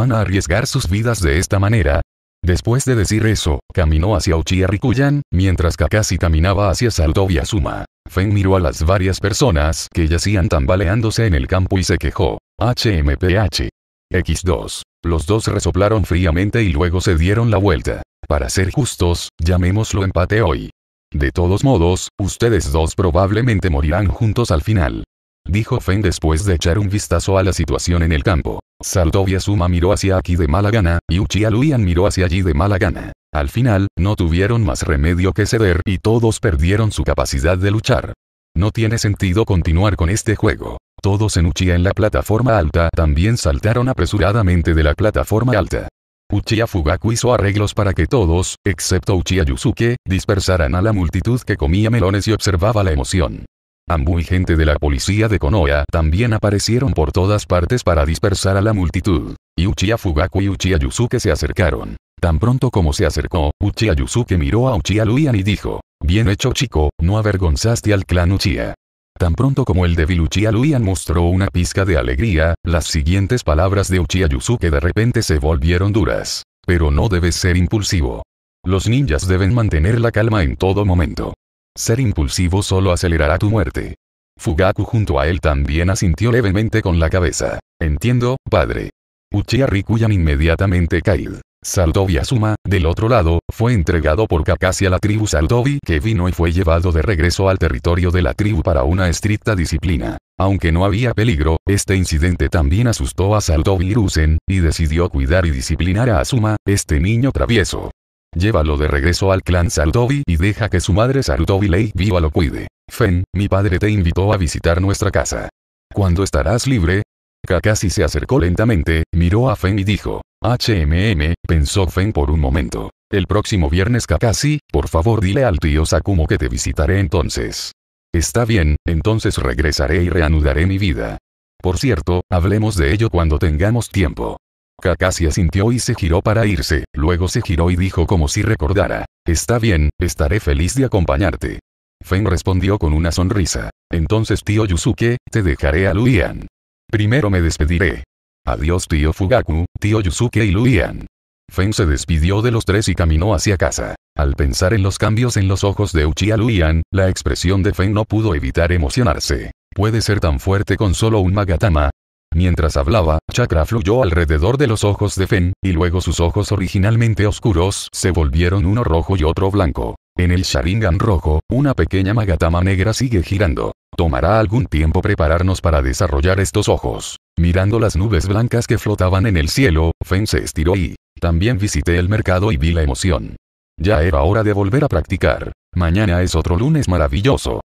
A: van a arriesgar sus vidas de esta manera. Después de decir eso, caminó hacia Uchiha Rikuyan, mientras Kakashi caminaba hacia Salto y Asuma. Fen miró a las varias personas que yacían tambaleándose en el campo y se quejó. HMPH. X2. Los dos resoplaron fríamente y luego se dieron la vuelta. Para ser justos, llamémoslo empate hoy. De todos modos, ustedes dos probablemente morirán juntos al final dijo Feng después de echar un vistazo a la situación en el campo. Saltó y miró hacia aquí de mala gana, y Uchiha Luian miró hacia allí de mala gana. Al final, no tuvieron más remedio que ceder y todos perdieron su capacidad de luchar. No tiene sentido continuar con este juego. Todos en Uchiha en la plataforma alta también saltaron apresuradamente de la plataforma alta. Uchiha Fugaku hizo arreglos para que todos, excepto Uchiha Yusuke, dispersaran a la multitud que comía melones y observaba la emoción. Ambu y gente de la policía de Konoha también aparecieron por todas partes para dispersar a la multitud. Y Uchiha Fugaku y Uchiha Yusuke se acercaron. Tan pronto como se acercó, Uchiha Yusuke miró a Uchiha Luian y dijo, Bien hecho chico, no avergonzaste al clan Uchiha. Tan pronto como el débil Uchiha Luian mostró una pizca de alegría, las siguientes palabras de Uchiha Yusuke de repente se volvieron duras. Pero no debes ser impulsivo. Los ninjas deben mantener la calma en todo momento. Ser impulsivo solo acelerará tu muerte. Fugaku junto a él también asintió levemente con la cabeza. Entiendo, padre. Uchiha Rikuyan inmediatamente caído. Saldovi Asuma, del otro lado, fue entregado por Kakashi a la tribu Saltovi que vino y fue llevado de regreso al territorio de la tribu para una estricta disciplina. Aunque no había peligro, este incidente también asustó a Saltovi Rusen, y decidió cuidar y disciplinar a Asuma, este niño travieso. Llévalo de regreso al clan Sarutobi y deja que su madre Sarutobi lei Viva lo cuide. Fen, mi padre te invitó a visitar nuestra casa. ¿Cuándo estarás libre? Kakashi se acercó lentamente, miró a Fen y dijo. HMM, pensó Fen por un momento. El próximo viernes Kakashi, por favor dile al tío Sakumo que te visitaré entonces. Está bien, entonces regresaré y reanudaré mi vida. Por cierto, hablemos de ello cuando tengamos tiempo. Kakashi asintió y se giró para irse, luego se giró y dijo como si recordara. Está bien, estaré feliz de acompañarte. Fen respondió con una sonrisa. Entonces tío Yusuke, te dejaré a Luian. Primero me despediré. Adiós tío Fugaku, tío Yusuke y Luian. Fen se despidió de los tres y caminó hacia casa. Al pensar en los cambios en los ojos de Uchiha Luian, la expresión de Fen no pudo evitar emocionarse. Puede ser tan fuerte con solo un Magatama, Mientras hablaba, chakra fluyó alrededor de los ojos de Fen, y luego sus ojos originalmente oscuros se volvieron uno rojo y otro blanco. En el Sharingan rojo, una pequeña magatama negra sigue girando. Tomará algún tiempo prepararnos para desarrollar estos ojos. Mirando las nubes blancas que flotaban en el cielo, Fen se estiró y también visité el mercado y vi la emoción. Ya era hora de volver a practicar. Mañana es otro lunes maravilloso.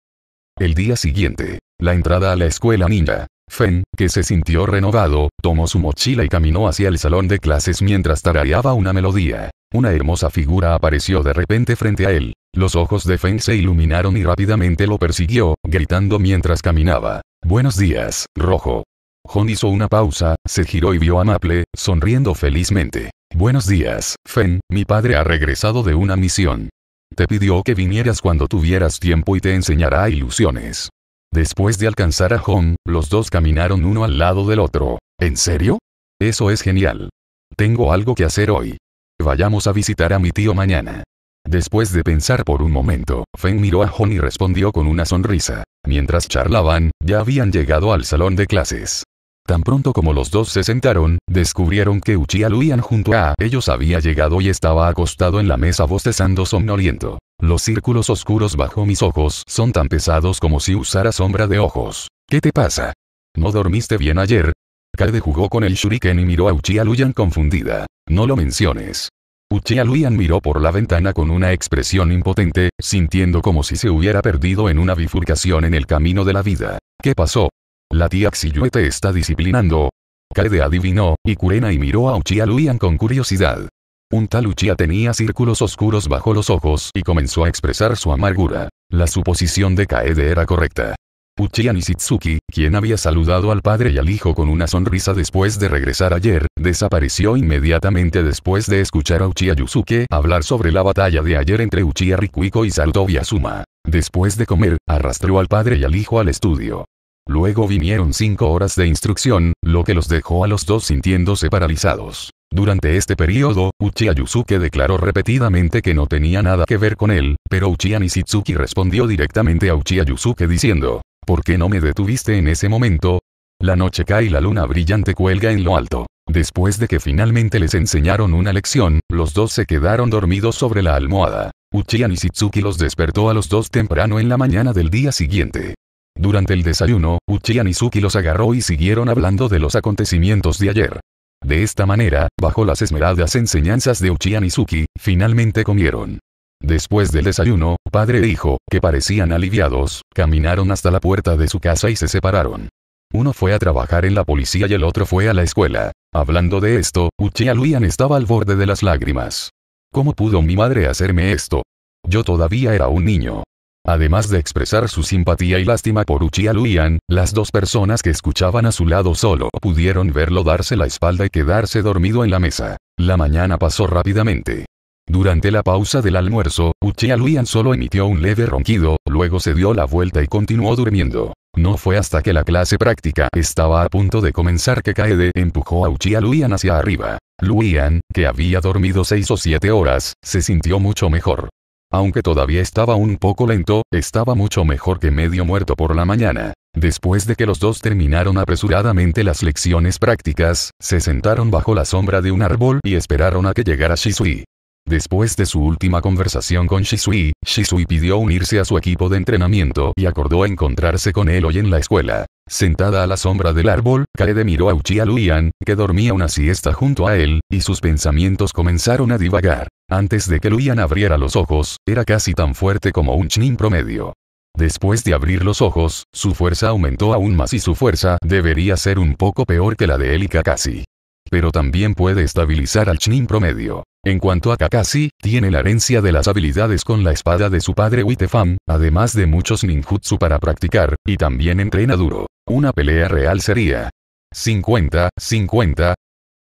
A: El día siguiente, la entrada a la escuela ninja. Fen, que se sintió renovado, tomó su mochila y caminó hacia el salón de clases mientras tarareaba una melodía. Una hermosa figura apareció de repente frente a él. Los ojos de Fen se iluminaron y rápidamente lo persiguió, gritando mientras caminaba. Buenos días, rojo. Hon hizo una pausa, se giró y vio a Maple, sonriendo felizmente. Buenos días, Fen, mi padre ha regresado de una misión. Te pidió que vinieras cuando tuvieras tiempo y te enseñará ilusiones. Después de alcanzar a Hong, los dos caminaron uno al lado del otro. ¿En serio? Eso es genial. Tengo algo que hacer hoy. Vayamos a visitar a mi tío mañana. Después de pensar por un momento, Feng miró a Hon y respondió con una sonrisa. Mientras charlaban, ya habían llegado al salón de clases. Tan pronto como los dos se sentaron, descubrieron que Uchiha Luian junto a ellos había llegado y estaba acostado en la mesa bostezando somnoliento. Los círculos oscuros bajo mis ojos son tan pesados como si usara sombra de ojos. ¿Qué te pasa? ¿No dormiste bien ayer? Kade jugó con el shuriken y miró a Uchiha Luyan confundida. No lo menciones. Uchiha Luyan miró por la ventana con una expresión impotente, sintiendo como si se hubiera perdido en una bifurcación en el camino de la vida. ¿Qué pasó? La tía Xiyue te está disciplinando. Kade adivinó, y Kurena miró a Uchiha Luyan con curiosidad. Un tal Uchiha tenía círculos oscuros bajo los ojos y comenzó a expresar su amargura. La suposición de Kaede era correcta. Uchiha Nishitsuki, quien había saludado al padre y al hijo con una sonrisa después de regresar ayer, desapareció inmediatamente después de escuchar a Uchiha Yusuke hablar sobre la batalla de ayer entre Uchiha Rikuiko y Sato Asuma. Después de comer, arrastró al padre y al hijo al estudio. Luego vinieron cinco horas de instrucción, lo que los dejó a los dos sintiéndose paralizados. Durante este periodo, Uchiha Yusuke declaró repetidamente que no tenía nada que ver con él, pero Uchiha respondió directamente a Uchiha Yusuke diciendo, ¿por qué no me detuviste en ese momento? La noche cae y la luna brillante cuelga en lo alto. Después de que finalmente les enseñaron una lección, los dos se quedaron dormidos sobre la almohada. Uchiha los despertó a los dos temprano en la mañana del día siguiente. Durante el desayuno, Uchiha los agarró y siguieron hablando de los acontecimientos de ayer. De esta manera, bajo las esmeradas enseñanzas de y Suki, finalmente comieron. Después del desayuno, padre e hijo, que parecían aliviados, caminaron hasta la puerta de su casa y se separaron. Uno fue a trabajar en la policía y el otro fue a la escuela. Hablando de esto, Uchi Luian estaba al borde de las lágrimas. ¿Cómo pudo mi madre hacerme esto? Yo todavía era un niño. Además de expresar su simpatía y lástima por Uchiha Luian, las dos personas que escuchaban a su lado solo pudieron verlo darse la espalda y quedarse dormido en la mesa. La mañana pasó rápidamente. Durante la pausa del almuerzo, Uchiha Luian solo emitió un leve ronquido, luego se dio la vuelta y continuó durmiendo. No fue hasta que la clase práctica estaba a punto de comenzar que Kaede empujó a Uchiha Luian hacia arriba. Luian, que había dormido seis o siete horas, se sintió mucho mejor. Aunque todavía estaba un poco lento, estaba mucho mejor que medio muerto por la mañana. Después de que los dos terminaron apresuradamente las lecciones prácticas, se sentaron bajo la sombra de un árbol y esperaron a que llegara Shisui. Después de su última conversación con Shisui, Shisui pidió unirse a su equipo de entrenamiento y acordó encontrarse con él hoy en la escuela. Sentada a la sombra del árbol, Kaede miró a Uchiha Luian, que dormía una siesta junto a él, y sus pensamientos comenzaron a divagar. Antes de que Luian abriera los ojos, era casi tan fuerte como un chin promedio. Después de abrir los ojos, su fuerza aumentó aún más y su fuerza debería ser un poco peor que la de Elika y pero también puede estabilizar al Chinin promedio. En cuanto a Kakashi, tiene la herencia de las habilidades con la espada de su padre Witefam, además de muchos ninjutsu para practicar, y también entrena duro. Una pelea real sería 50-50.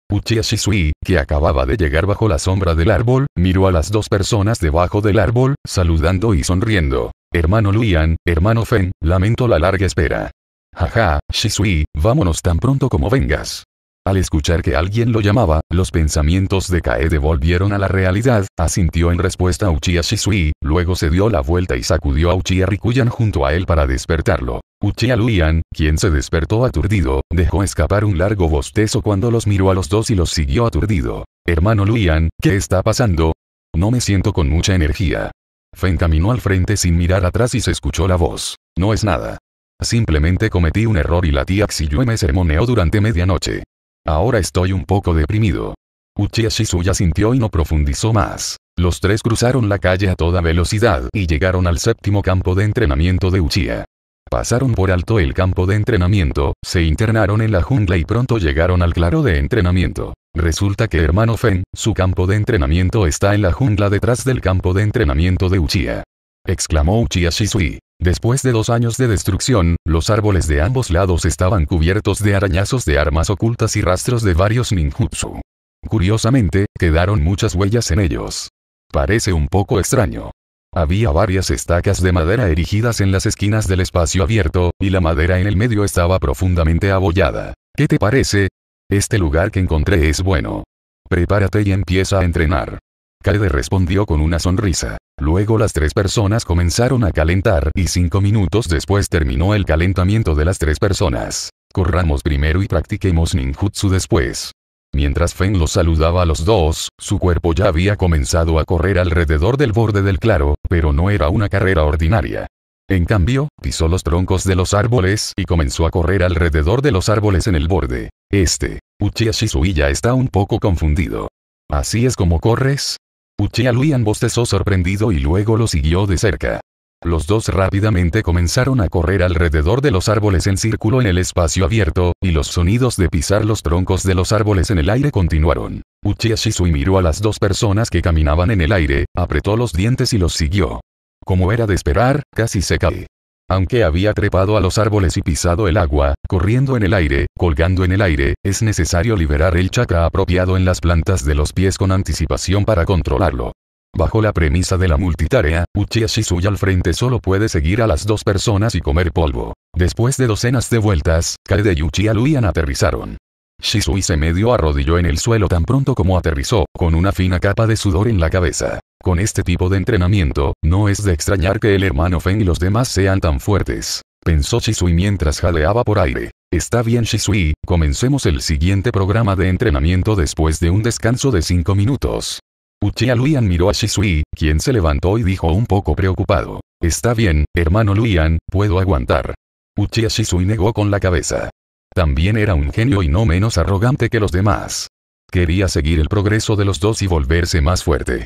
A: Uchiha Shisui, que acababa de llegar bajo la sombra del árbol, miró a las dos personas debajo del árbol, saludando y sonriendo. Hermano Luian, hermano Fen, lamento la larga espera. Jaja, Shisui, vámonos tan pronto como vengas. Al escuchar que alguien lo llamaba, los pensamientos de Kaede volvieron a la realidad, asintió en respuesta a Uchiha Shisui, luego se dio la vuelta y sacudió a Uchiha Rikuyan junto a él para despertarlo. Uchiha Luian, quien se despertó aturdido, dejó escapar un largo bostezo cuando los miró a los dos y los siguió aturdido. Hermano Luian, ¿qué está pasando? No me siento con mucha energía. Fen caminó al frente sin mirar atrás y se escuchó la voz. No es nada. Simplemente cometí un error y la tía Xiyue me sermoneó durante medianoche. Ahora estoy un poco deprimido. Uchiha Shizuya sintió y no profundizó más. Los tres cruzaron la calle a toda velocidad y llegaron al séptimo campo de entrenamiento de Uchiha. Pasaron por alto el campo de entrenamiento, se internaron en la jungla y pronto llegaron al claro de entrenamiento. Resulta que hermano Fen, su campo de entrenamiento está en la jungla detrás del campo de entrenamiento de Uchiha exclamó Uchiha Shisui. Después de dos años de destrucción, los árboles de ambos lados estaban cubiertos de arañazos de armas ocultas y rastros de varios ninjutsu. Curiosamente, quedaron muchas huellas en ellos. Parece un poco extraño. Había varias estacas de madera erigidas en las esquinas del espacio abierto, y la madera en el medio estaba profundamente abollada. ¿Qué te parece? Este lugar que encontré es bueno. Prepárate y empieza a entrenar. Kaede respondió con una sonrisa. Luego las tres personas comenzaron a calentar y cinco minutos después terminó el calentamiento de las tres personas. Corramos primero y practiquemos ninjutsu después. Mientras Feng los saludaba a los dos, su cuerpo ya había comenzado a correr alrededor del borde del claro, pero no era una carrera ordinaria. En cambio, pisó los troncos de los árboles y comenzó a correr alrededor de los árboles en el borde. Este, Uchiha ya está un poco confundido. ¿Así es como corres? Uchiha Luian bostezó sorprendido y luego lo siguió de cerca. Los dos rápidamente comenzaron a correr alrededor de los árboles en círculo en el espacio abierto, y los sonidos de pisar los troncos de los árboles en el aire continuaron. Uchiha Shisui miró a las dos personas que caminaban en el aire, apretó los dientes y los siguió. Como era de esperar, casi se cae. Aunque había trepado a los árboles y pisado el agua, corriendo en el aire, colgando en el aire, es necesario liberar el chakra apropiado en las plantas de los pies con anticipación para controlarlo. Bajo la premisa de la multitarea, Uchiha Shisui al frente solo puede seguir a las dos personas y comer polvo. Después de docenas de vueltas, Kaede y Uchiha Luian aterrizaron. Shisui se medio arrodilló en el suelo tan pronto como aterrizó, con una fina capa de sudor en la cabeza. Con este tipo de entrenamiento, no es de extrañar que el hermano Feng y los demás sean tan fuertes. Pensó Shisui mientras jadeaba por aire. Está bien Shisui, comencemos el siguiente programa de entrenamiento después de un descanso de 5 minutos. Uchiha Luian miró a Shisui, quien se levantó y dijo un poco preocupado. Está bien, hermano Luian, puedo aguantar. Uchiha Shisui negó con la cabeza. También era un genio y no menos arrogante que los demás. Quería seguir el progreso de los dos y volverse más fuerte.